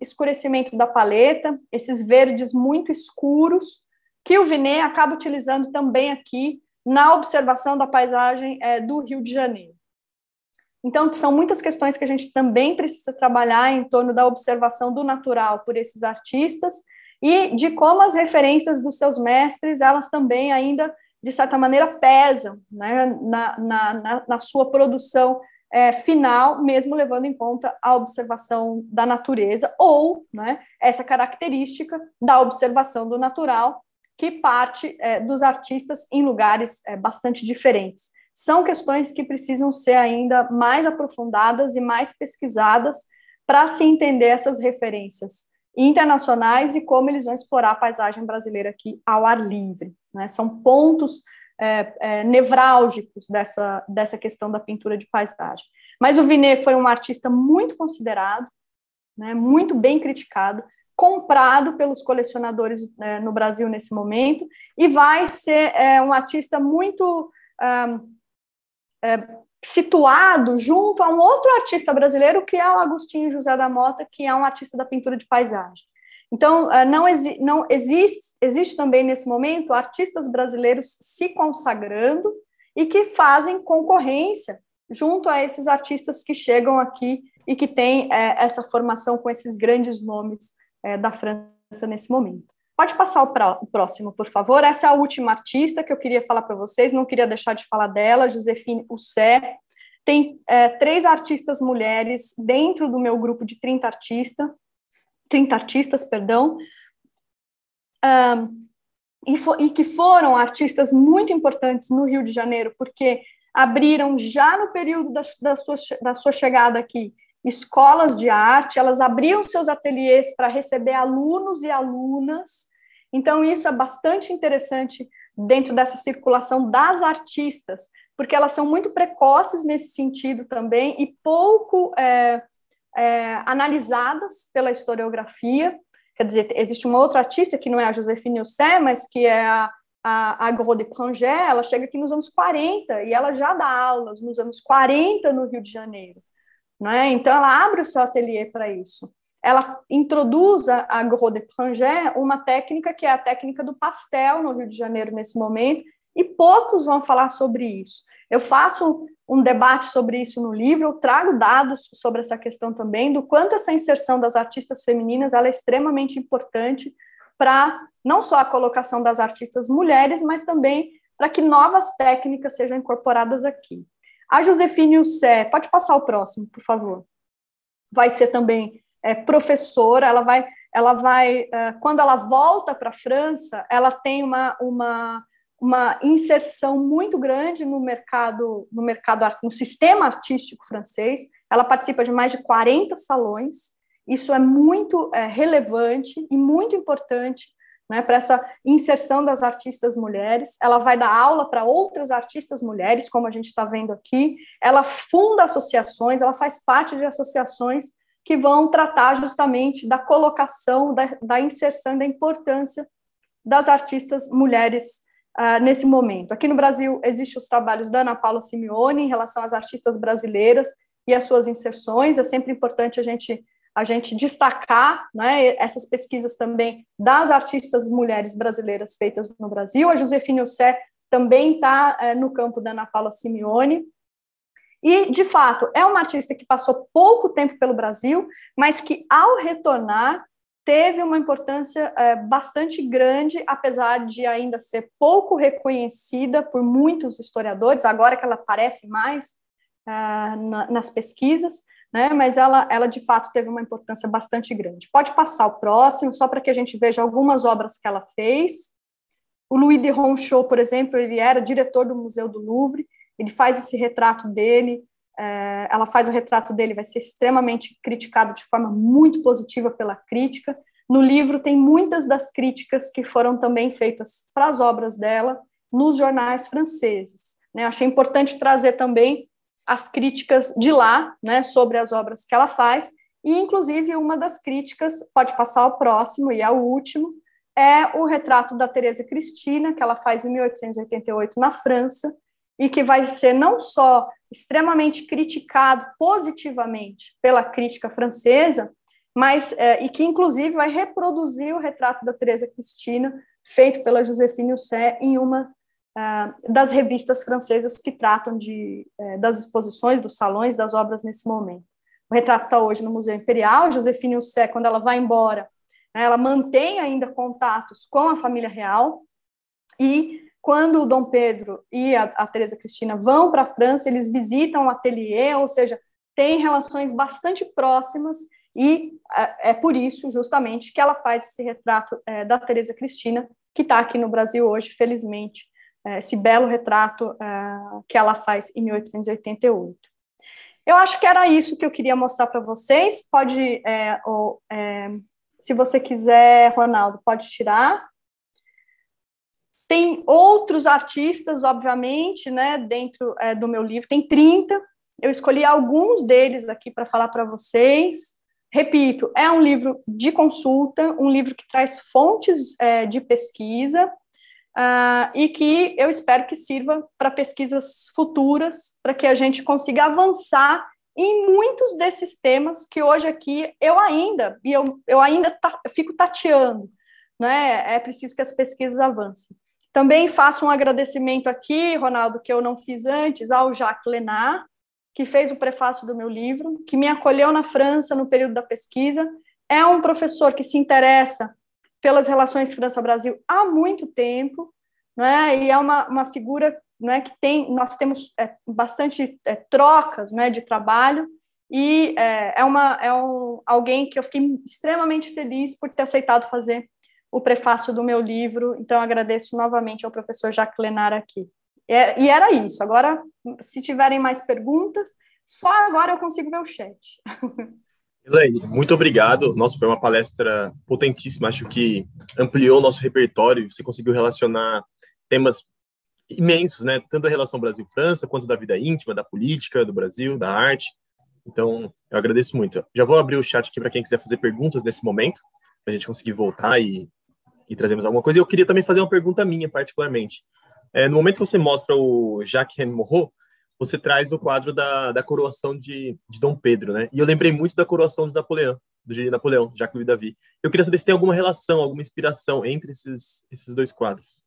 escurecimento da paleta, esses verdes muito escuros, que o Vinet acaba utilizando também aqui na observação da paisagem é, do Rio de Janeiro. Então, são muitas questões que a gente também precisa trabalhar em torno da observação do natural por esses artistas e de como as referências dos seus mestres, elas também ainda de certa maneira, pesam né, na, na, na, sua produção é, final, mesmo levando em conta a observação da natureza, ou né, essa característica da observação do natural, que parte é, dos artistas em lugares é, bastante diferentes. São questões que precisam ser ainda mais aprofundadas e mais pesquisadas para se entender essas referências internacionais e como eles vão explorar a paisagem brasileira aqui ao ar livre. Né? São pontos é, é, nevrálgicos dessa, dessa questão da pintura de paisagem. Mas o Vinet foi um artista muito considerado, né, muito bem criticado, comprado pelos colecionadores né, no Brasil nesse momento, e vai ser é, um artista muito. É, situado junto a um outro artista brasileiro, que é o Agostinho José da Mota, que é um artista da pintura de paisagem. Então, ah, não, exi não existe, existe também nesse momento artistas brasileiros se consagrando e que fazem concorrência junto a esses artistas que chegam aqui e que têm é, essa formação com esses grandes nomes é, da França nesse momento. Pode passar o, próximo, por favor. Essa é a última artista que eu queria falar para vocês, não queria deixar de falar dela, Josefine Ussé. Tem é, três artistas mulheres dentro do meu grupo de 30 artistas, 30 artistas, perdão, um, e, e que foram artistas muito importantes no Rio de Janeiro, porque abriram já no período da, da, sua, da sua chegada aqui escolas de arte, elas abriam seus ateliês para receber alunos e alunas então, isso é bastante interessante dentro dessa circulação das artistas, porque elas são muito precoces nesse sentido também e pouco é, é, analisadas pela historiografia. Quer dizer, existe uma outra artista que não é a Josephine Husset, mas que é a, a, a Gros de Pranger, ela chega aqui nos anos 40 e ela já dá aulas nos anos 40 no Rio de Janeiro. Né? Então, ela abre o seu ateliê para isso ela introduz a Gros de Pranger uma técnica que é a técnica do pastel no Rio de Janeiro nesse momento, e poucos vão falar sobre isso. Eu faço um debate sobre isso no livro, eu trago dados sobre essa questão também, do quanto essa inserção das artistas femininas ela é extremamente importante para não só a colocação das artistas mulheres, mas também para que novas técnicas sejam incorporadas aqui. A Josefine Husser, pode passar o próximo, por favor. Vai ser também é, professora, ela vai, ela vai, eh, quando ela volta para a França, ela tem uma, uma, uma inserção muito grande no mercado, no mercado, no sistema artístico francês. Ela participa de mais de 40 salões. Isso é muito é, relevante e muito importante né, para essa inserção das artistas mulheres. Ela vai dar aula para outras artistas mulheres, como a gente está vendo aqui. Ela funda associações, ela faz parte de associações que vão tratar justamente da colocação, da, da inserção, da importância das artistas mulheres uh, nesse momento. Aqui no Brasil, existem os trabalhos da Ana Paula Simeone em relação às artistas brasileiras e as suas inserções, é sempre importante a gente a gente destacar né, essas pesquisas também das artistas mulheres brasileiras feitas no Brasil. A Josefine Ossé também está eh, no campo da Ana Paula Simeone. E, de fato, é uma artista que passou pouco tempo pelo Brasil, mas que, ao retornar, teve uma importância é, bastante grande, apesar de ainda ser pouco reconhecida por muitos historiadores, agora que ela aparece mais é, na, nas pesquisas, né, mas ela, ela, de fato, teve uma importância bastante grande. Pode passar o próximo, só para que a gente veja algumas obras que ela fez. O Louis de Ronchot, por exemplo, ele era diretor do Museu do Louvre, ele faz esse retrato dele, é, ela faz o retrato dele, vai ser extremamente criticado de forma muito positiva pela crítica. No livro tem muitas das críticas que foram também feitas para as obras dela nos jornais franceses. Né? Achei importante trazer também as críticas de lá, né, sobre as obras que ela faz, e inclusive uma das críticas, pode passar ao próximo e ao último, é o retrato da Teresa Cristina, que ela faz em 1888 na França, e que vai ser não só extremamente criticado positivamente pela crítica francesa, mas é, e que inclusive vai reproduzir o retrato da Teresa Cristina feito pela Josephine Husset em uma uh, das revistas francesas que tratam de, uh, das exposições, dos salões, das obras nesse momento. O retrato está hoje no Museu Imperial. Josephine Husset, quando ela vai embora, né, ela mantém ainda contatos com a família real e quando o Dom Pedro e a, a Teresa Cristina vão para a França, eles visitam o ateliê, ou seja, têm relações bastante próximas e é, é por isso, justamente, que ela faz esse retrato é, da Teresa Cristina, que está aqui no Brasil hoje, felizmente, é, esse belo retrato é, que ela faz em 1888. Eu acho que era isso que eu queria mostrar para vocês. Pode, é, ou, é, se você quiser, Ronaldo, pode tirar. Tem outros artistas, obviamente, né, dentro é, do meu livro, tem 30. Eu escolhi alguns deles aqui para falar para vocês. Repito, é um livro de consulta, um livro que traz fontes é, de pesquisa uh, e que eu espero que sirva para pesquisas futuras, para que a gente consiga avançar em muitos desses temas que hoje aqui eu ainda, e eu, eu ainda ta, fico tateando, né? É preciso que as pesquisas avancem. Também faço um agradecimento aqui, Ronaldo, que eu não fiz antes, ao Jacques Lenard, que fez o prefácio do meu livro, que me acolheu na França no período da pesquisa. É um professor que se interessa pelas relações França-Brasil há muito tempo, né? e é uma, uma figura né, que tem, nós temos é, bastante é, trocas né, de trabalho, e é, é, uma, é um, alguém que eu fiquei extremamente feliz por ter aceitado fazer o prefácio do meu livro. Então, agradeço novamente ao professor Jaclenar aqui. É, e era isso. Agora, se tiverem mais perguntas, só agora eu consigo ver o chat. [laughs] Elaine, muito obrigado. Nossa, foi uma palestra potentíssima. Acho que ampliou o nosso repertório. Você conseguiu relacionar temas imensos, né? Tanto da relação Brasil-França, quanto da vida íntima, da política, do Brasil, da arte. Então, eu agradeço muito. Já vou abrir o chat aqui para quem quiser fazer perguntas nesse momento, para a gente conseguir voltar e e trazemos alguma coisa. E eu queria também fazer uma pergunta minha, particularmente. É, no momento que você mostra o Jacques Henry Moreau, você traz o quadro da, da coroação de, de Dom Pedro, né? E eu lembrei muito da coroação de Napoleão, de Napoleão, Jacques-Louis David. Eu queria saber se tem alguma relação, alguma inspiração entre esses, esses dois quadros.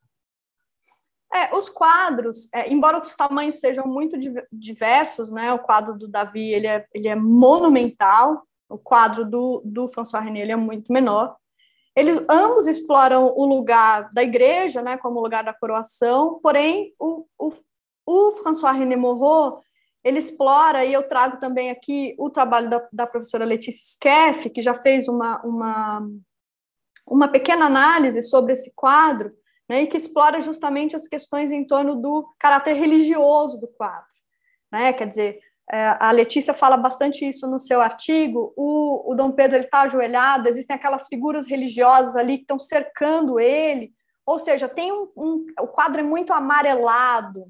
É, os quadros, é, embora os tamanhos sejam muito diversos, né? O quadro do Davi ele é, ele é monumental, o quadro do, do François René ele é muito menor. Eles ambos exploram o lugar da igreja, né, como lugar da coroação, porém o, o, o François René Moreau ele explora, e eu trago também aqui o trabalho da, da professora Letícia Skeff, que já fez uma, uma, uma pequena análise sobre esse quadro, né, e que explora justamente as questões em torno do caráter religioso do quadro. Né? Quer dizer, é, a Letícia fala bastante isso no seu artigo. O, o Dom Pedro está ajoelhado, existem aquelas figuras religiosas ali que estão cercando ele. Ou seja, tem um, um, o quadro é muito amarelado,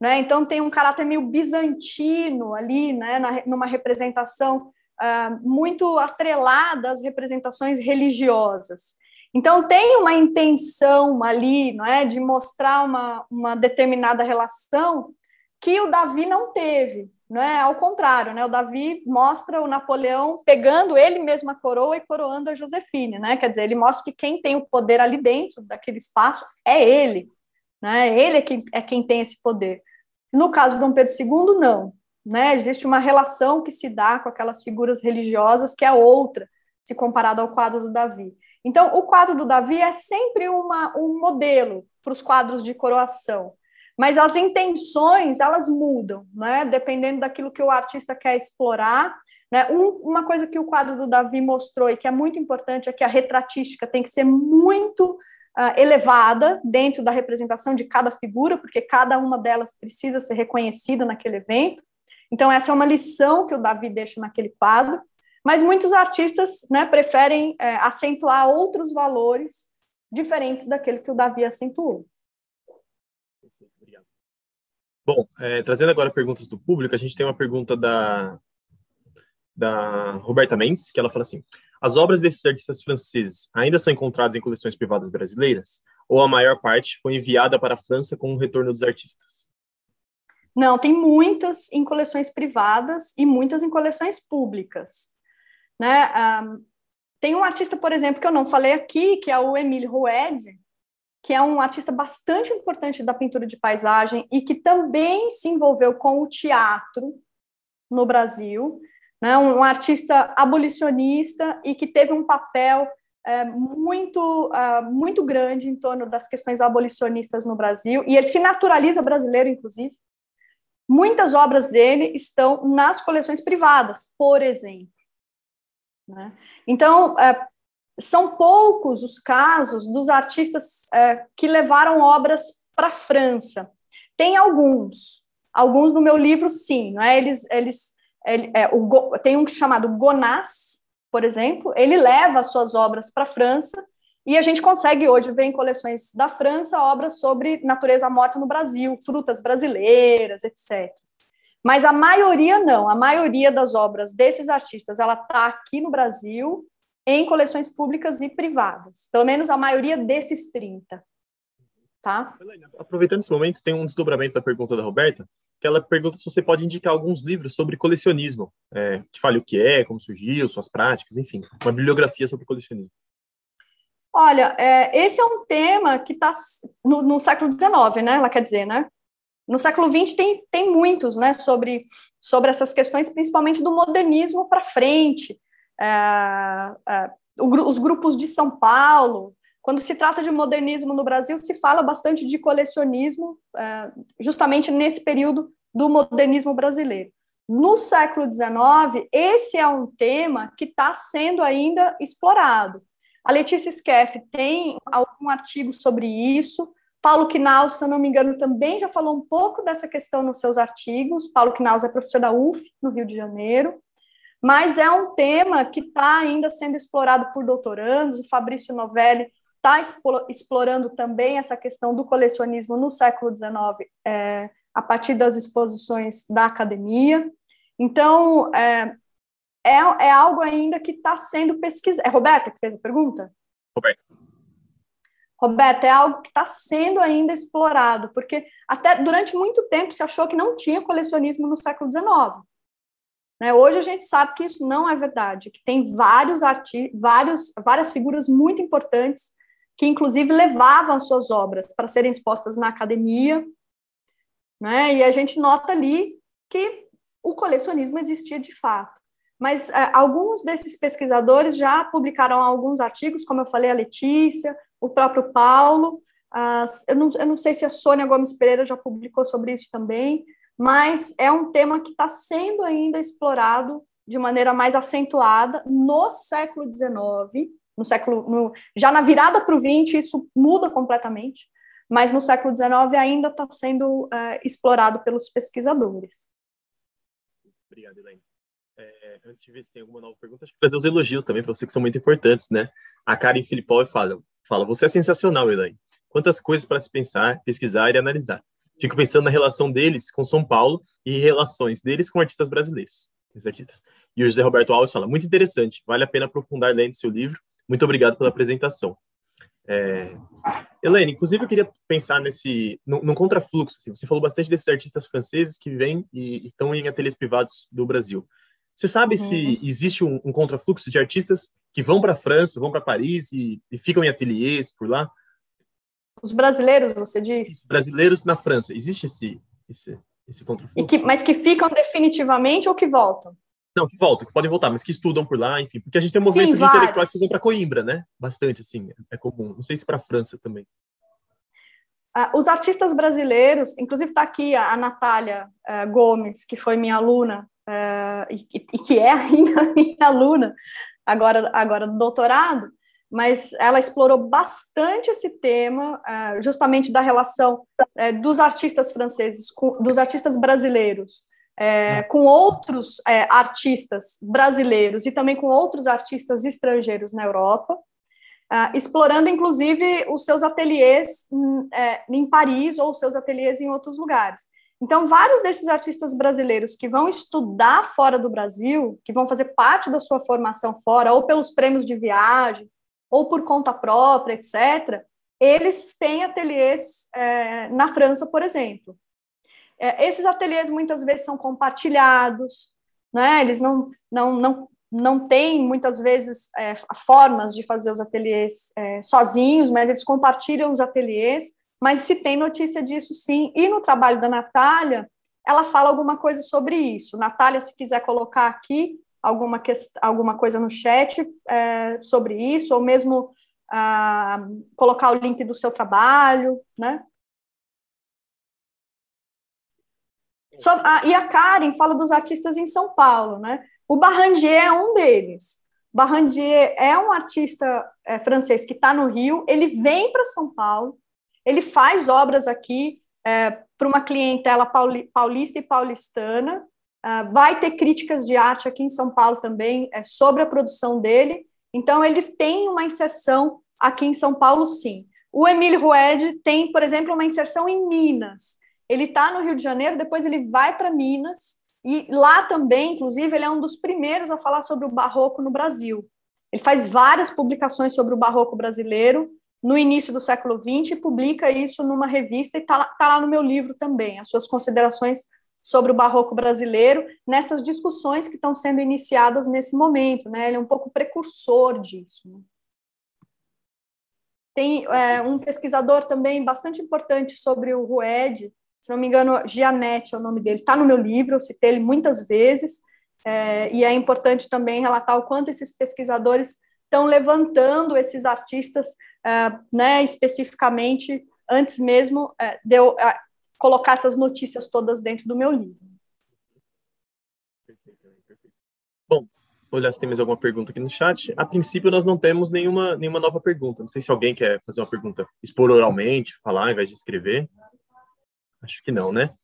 né? então tem um caráter meio bizantino ali, né? Na, numa representação uh, muito atrelada às representações religiosas. Então tem uma intenção ali não é? de mostrar uma, uma determinada relação que o Davi não teve. É? Ao contrário, né? o Davi mostra o Napoleão pegando ele mesmo a coroa e coroando a Josefine. Né? Quer dizer, ele mostra que quem tem o poder ali dentro daquele espaço é ele. Né? Ele é quem, é quem tem esse poder. No caso de Dom Pedro II, não. Né? Existe uma relação que se dá com aquelas figuras religiosas que é outra, se comparado ao quadro do Davi. Então, o quadro do Davi é sempre uma, um modelo para os quadros de coroação. Mas as intenções, elas mudam, né? Dependendo daquilo que o artista quer explorar. Né? Um, uma coisa que o quadro do Davi mostrou e que é muito importante é que a retratística tem que ser muito uh, elevada dentro da representação de cada figura, porque cada uma delas precisa ser reconhecida naquele evento. Então, essa é uma lição que o Davi deixa naquele quadro. Mas muitos artistas né, preferem é, acentuar outros valores diferentes daquele que o Davi acentuou. Bom, é, trazendo agora perguntas do público, a gente tem uma pergunta da, da Roberta Mendes, que ela fala assim: As obras desses artistas franceses ainda são encontradas em coleções privadas brasileiras? Ou a maior parte foi enviada para a França com o retorno dos artistas? Não, tem muitas em coleções privadas e muitas em coleções públicas. Né? Um, ah, tem um artista, por exemplo, que eu não falei aqui, que é o Emile Roued, que é um artista bastante importante da pintura de paisagem e que também se envolveu com o teatro no Brasil, né? um, um artista abolicionista e que teve um papel é, muito, é, muito grande em torno das questões abolicionistas no Brasil, e ele se naturaliza brasileiro, inclusive. Muitas obras dele estão nas coleções privadas, por exemplo. Né? Então, é, são poucos os casos dos artistas é, que levaram obras para a França. Tem alguns, alguns no meu livro, sim. Não é? Eles, eles, ele, é, o, tem um chamado Gonas, por exemplo, ele leva suas obras para a França e a gente consegue hoje ver em coleções da França obras sobre natureza morta no Brasil, frutas brasileiras, etc. Mas a maioria não, a maioria das obras desses artistas ela está aqui no Brasil em coleções públicas e privadas, pelo menos a maioria desses 30. Tá? Aproveitando esse momento, tem um desdobramento da pergunta da Roberta, que ela pergunta se você pode indicar alguns livros sobre colecionismo, é, que fale o que é, como surgiu, suas práticas, enfim, uma bibliografia sobre colecionismo. Olha, é, esse é um tema que está no, no, século XIX, né? Ela quer dizer, né? No século XX tem, tem muitos, né? Sobre, sobre essas questões, principalmente do modernismo para frente, é, é, os grupos de São Paulo. Quando se trata de modernismo no Brasil, se fala bastante de colecionismo, é, justamente nesse período do modernismo brasileiro. No século XIX, esse é um tema que está sendo ainda explorado. A Letícia Skeff tem algum artigo sobre isso. Paulo Knaus, se eu não me engano, também já falou um pouco dessa questão nos seus artigos. Paulo Knaus é professor da UF, no Rio de Janeiro mas é um tema que está ainda sendo explorado por doutorandos. O Fabrício Novelli está explorando também essa questão do colecionismo no século XIX, é, a partir das exposições da academia. Então, é, é, é algo ainda que está sendo pesquisado. É Roberta que fez a pergunta? Roberta. Roberta, é algo que está sendo ainda explorado, porque até durante muito tempo se achou que não tinha colecionismo no século XIX né? Hoje a gente sabe que isso não é verdade, que tem vários arti vários, várias figuras muito importantes que, inclusive, levavam suas obras para serem expostas na academia. Né? E a gente nota ali que o colecionismo existia de fato. Mas é, alguns desses pesquisadores já publicaram alguns artigos, como eu falei, a Letícia, o próprio Paulo. As, eu, não, eu não sei se a Sônia Gomes Pereira já publicou sobre isso também, mas é um tema que está sendo ainda explorado de maneira mais acentuada no século XIX, no século, no, já na virada para o XX isso muda completamente, mas no século XIX ainda está sendo é, explorado pelos pesquisadores. Obrigado, Elaine. É, antes de ver se tem alguma nova pergunta, acho que fazer os elogios também para você que são muito importantes, né? A Karen Filipov fala, fala, você é sensacional, Elaine. Quantas coisas para se pensar, pesquisar e analisar. Fico pensando na relação deles com São Paulo e relações deles com artistas brasileiros. Artistas. E o José Roberto Alves fala: muito interessante, vale a pena aprofundar lendo seu livro. Muito obrigado pela apresentação. É... Helene, inclusive eu queria pensar nesse no contrafluxo. Assim, você falou bastante desses artistas franceses que vêm e estão em ateliês privados do Brasil. Você sabe uhum. se existe um, um contrafluxo de artistas que vão para a França, vão para Paris e, e, ficam em ateliês por lá? Os brasileiros, você diz? Os brasileiros na França. Existe esse, esse, esse contrafluxo? mas que ficam definitivamente ou que voltam? Não, que voltam, que podem voltar, mas que estudam por lá, enfim. Porque a gente tem um movimento Sim, de intelectuais que vão para Coimbra, né? Bastante, assim, é comum. Não sei se para a França também. Ah, os artistas brasileiros, inclusive está aqui a, a Natália eh, Gomes, que foi minha aluna, uh, e, e, que é [laughs] ainda minha aluna, agora, agora do doutorado, mas ela explorou bastante esse tema, ah, justamente da relação eh, dos artistas franceses, dos artistas brasileiros, eh, é. com outros eh, artistas brasileiros e também com outros artistas estrangeiros na Europa, ah, explorando inclusive os seus ateliês hum, em Paris ou os seus ateliês em outros lugares. Então, vários desses artistas brasileiros que vão estudar fora do Brasil, que vão fazer parte da sua formação fora, ou pelos prêmios de viagem, ou por conta própria, etc., eles têm ateliês é, na França, por exemplo. É, esses ateliês muitas vezes são compartilhados, né? eles não, não, não, não têm muitas vezes é, formas de fazer os ateliês é, sozinhos, mas eles compartilham os ateliês. Mas se tem notícia disso, sim. E no trabalho da Natália, ela fala alguma coisa sobre isso. Natália, se quiser colocar aqui, alguma, que, alguma coisa no chat é, sobre isso, ou mesmo ah, colocar o link do seu trabalho, né? So, ah, e a Karen fala dos artistas em São Paulo, né? O Barrandier é um deles. Barrandier é um artista é, francês que está no Rio, ele vem para São Paulo, ele faz obras aqui é, para uma clientela paulista e paulistana, ah, vai ter críticas de arte aqui em São Paulo também é, sobre a produção dele. Então, ele tem uma inserção aqui em São Paulo, sim. O Emílio Rued tem, por exemplo, uma inserção em Minas. Ele está no Rio de Janeiro, depois ele vai para Minas, e lá também, inclusive, ele é um dos primeiros a falar sobre o barroco no Brasil. Ele faz várias publicações sobre o barroco brasileiro no início do século XX e publica isso numa revista e está lá, tá lá no meu livro também, as suas considerações sobre o barroco brasileiro nessas discussões que estão sendo iniciadas nesse momento. Né? Ele é um pouco precursor disso. Né? Tem é, um pesquisador também bastante importante sobre o Rued, se não me engano, Gianetti é o nome dele, está no meu livro, eu citei ele muitas vezes, é, e é importante também relatar o quanto esses pesquisadores estão levantando esses artistas é, né, especificamente antes mesmo é, de eu é, colocar essas notícias todas dentro do meu livro. Bom, olhar se tem mais alguma pergunta aqui no chat. A princípio, nós não temos nenhuma, nenhuma nova pergunta. Não sei se alguém quer fazer uma pergunta, expor oralmente, falar ao invés de escrever. Acho que não, né?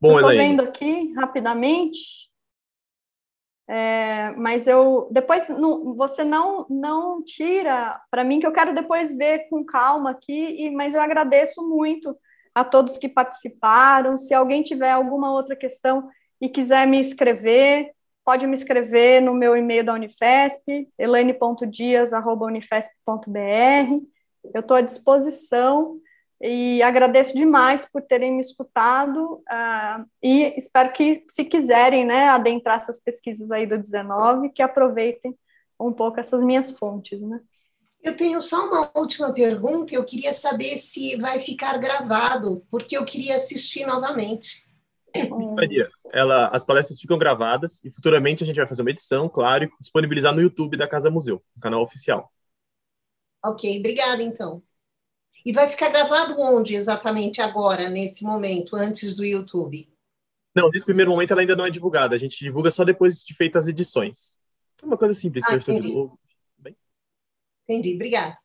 Bom, Estou vendo aqui rapidamente. É, mas eu depois não, você não não tira para mim que eu quero depois ver com calma aqui e mas eu agradeço muito a todos que participaram. Se alguém tiver alguma outra questão e quiser me escrever, pode me escrever no meu e-mail da Unifesp, elaine.dias.unifesp.br. Eu estou à disposição e agradeço demais por terem me escutado uh, e espero que, se quiserem, né, adentrar essas pesquisas aí do 19, que aproveitem um pouco essas minhas fontes, né? Eu tenho só uma última pergunta. Eu queria saber se vai ficar gravado, porque eu queria assistir novamente. Maria, ela, as palestras ficam gravadas e futuramente a gente vai fazer uma edição, claro, e disponibilizar no YouTube da Casa Museu, no canal oficial. Ok, obrigada então. E vai ficar gravado onde exatamente agora, nesse momento, antes do YouTube? Não, nesse primeiro momento ela ainda não é divulgada. A gente divulga só depois de feitas as edições. É uma coisa simples. Ah, Entendi, obrigada.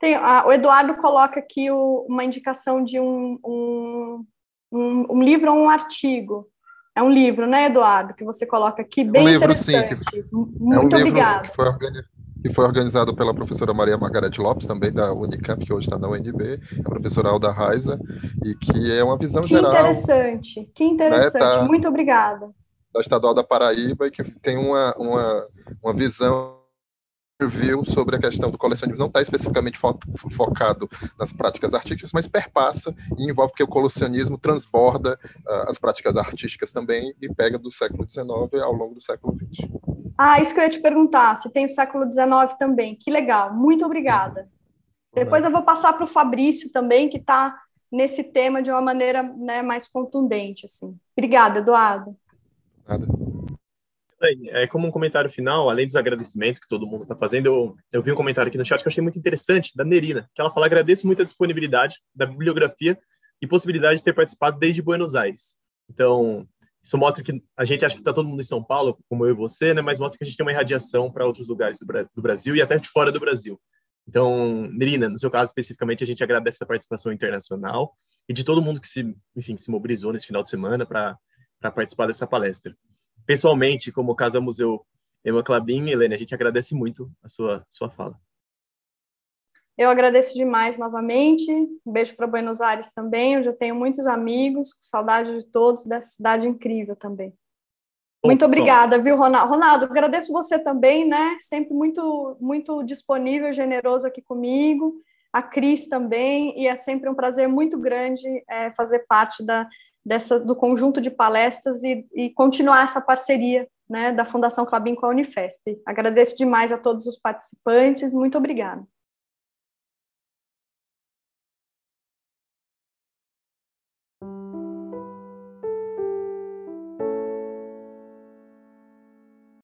Tem, a, o Eduardo coloca aqui o, uma indicação de um, um, um, um, livro ou um artigo. É um livro, né, Eduardo, que você coloca aqui, bem um livro, interessante. Sim, que, Muito é um livro Que foi, é que foi organizado pela professora Maria Margarete Lopes, também da Unicamp, que hoje está na UNB, a professora Alda Raiza, e que é uma visão que geral. Que interessante, que interessante. Né, Muito obrigada. Da Estadual da Paraíba, e que tem uma, uma, uma visão viu sobre a questão do colecionismo não está especificamente fo focado nas práticas artísticas, mas perpassa e envolve que o colecionismo transborda uh, as práticas artísticas também e pega do século XIX ao longo do século XX. Ah, isso que eu ia te perguntar, se tem o século XIX também. Que legal, muito obrigada. Depois eu vou passar para o Fabrício também, que está nesse tema de uma maneira né, mais contundente. Assim. Obrigada, Eduardo. Nada. É, como um comentário final, além dos agradecimentos que todo mundo está fazendo, eu, eu vi um comentário aqui no chat que eu achei muito interessante, da Nerina, que ela fala: agradeço muito a disponibilidade da bibliografia e possibilidade de ter participado desde Buenos Aires. Então, isso mostra que a gente acha que está todo mundo em São Paulo, como eu e você, né? mas mostra que a gente tem uma irradiação para outros lugares do, do Brasil e até de fora do Brasil. Então, Nerina, no seu caso especificamente, a gente agradece a participação internacional e de todo mundo que se, enfim, se mobilizou nesse final de semana para participar dessa palestra pessoalmente, como Casa Museu Emma Clabin. Helene, a gente agradece muito a sua, sua fala. Eu agradeço demais novamente. Um beijo para Buenos Aires também, onde eu tenho muitos amigos, saudade de todos, dessa cidade incrível também. Muito obrigada, viu, Ronaldo? Ronaldo, agradeço você também, né? Sempre muito, muito disponível, generoso aqui comigo. A Cris também, e é sempre um prazer muito grande é, fazer parte da, dessa, do conjunto de palestras e, e continuar essa parceria né, da Fundação Clabin com a Unifesp. Agradeço demais a todos os participantes, muito obrigada.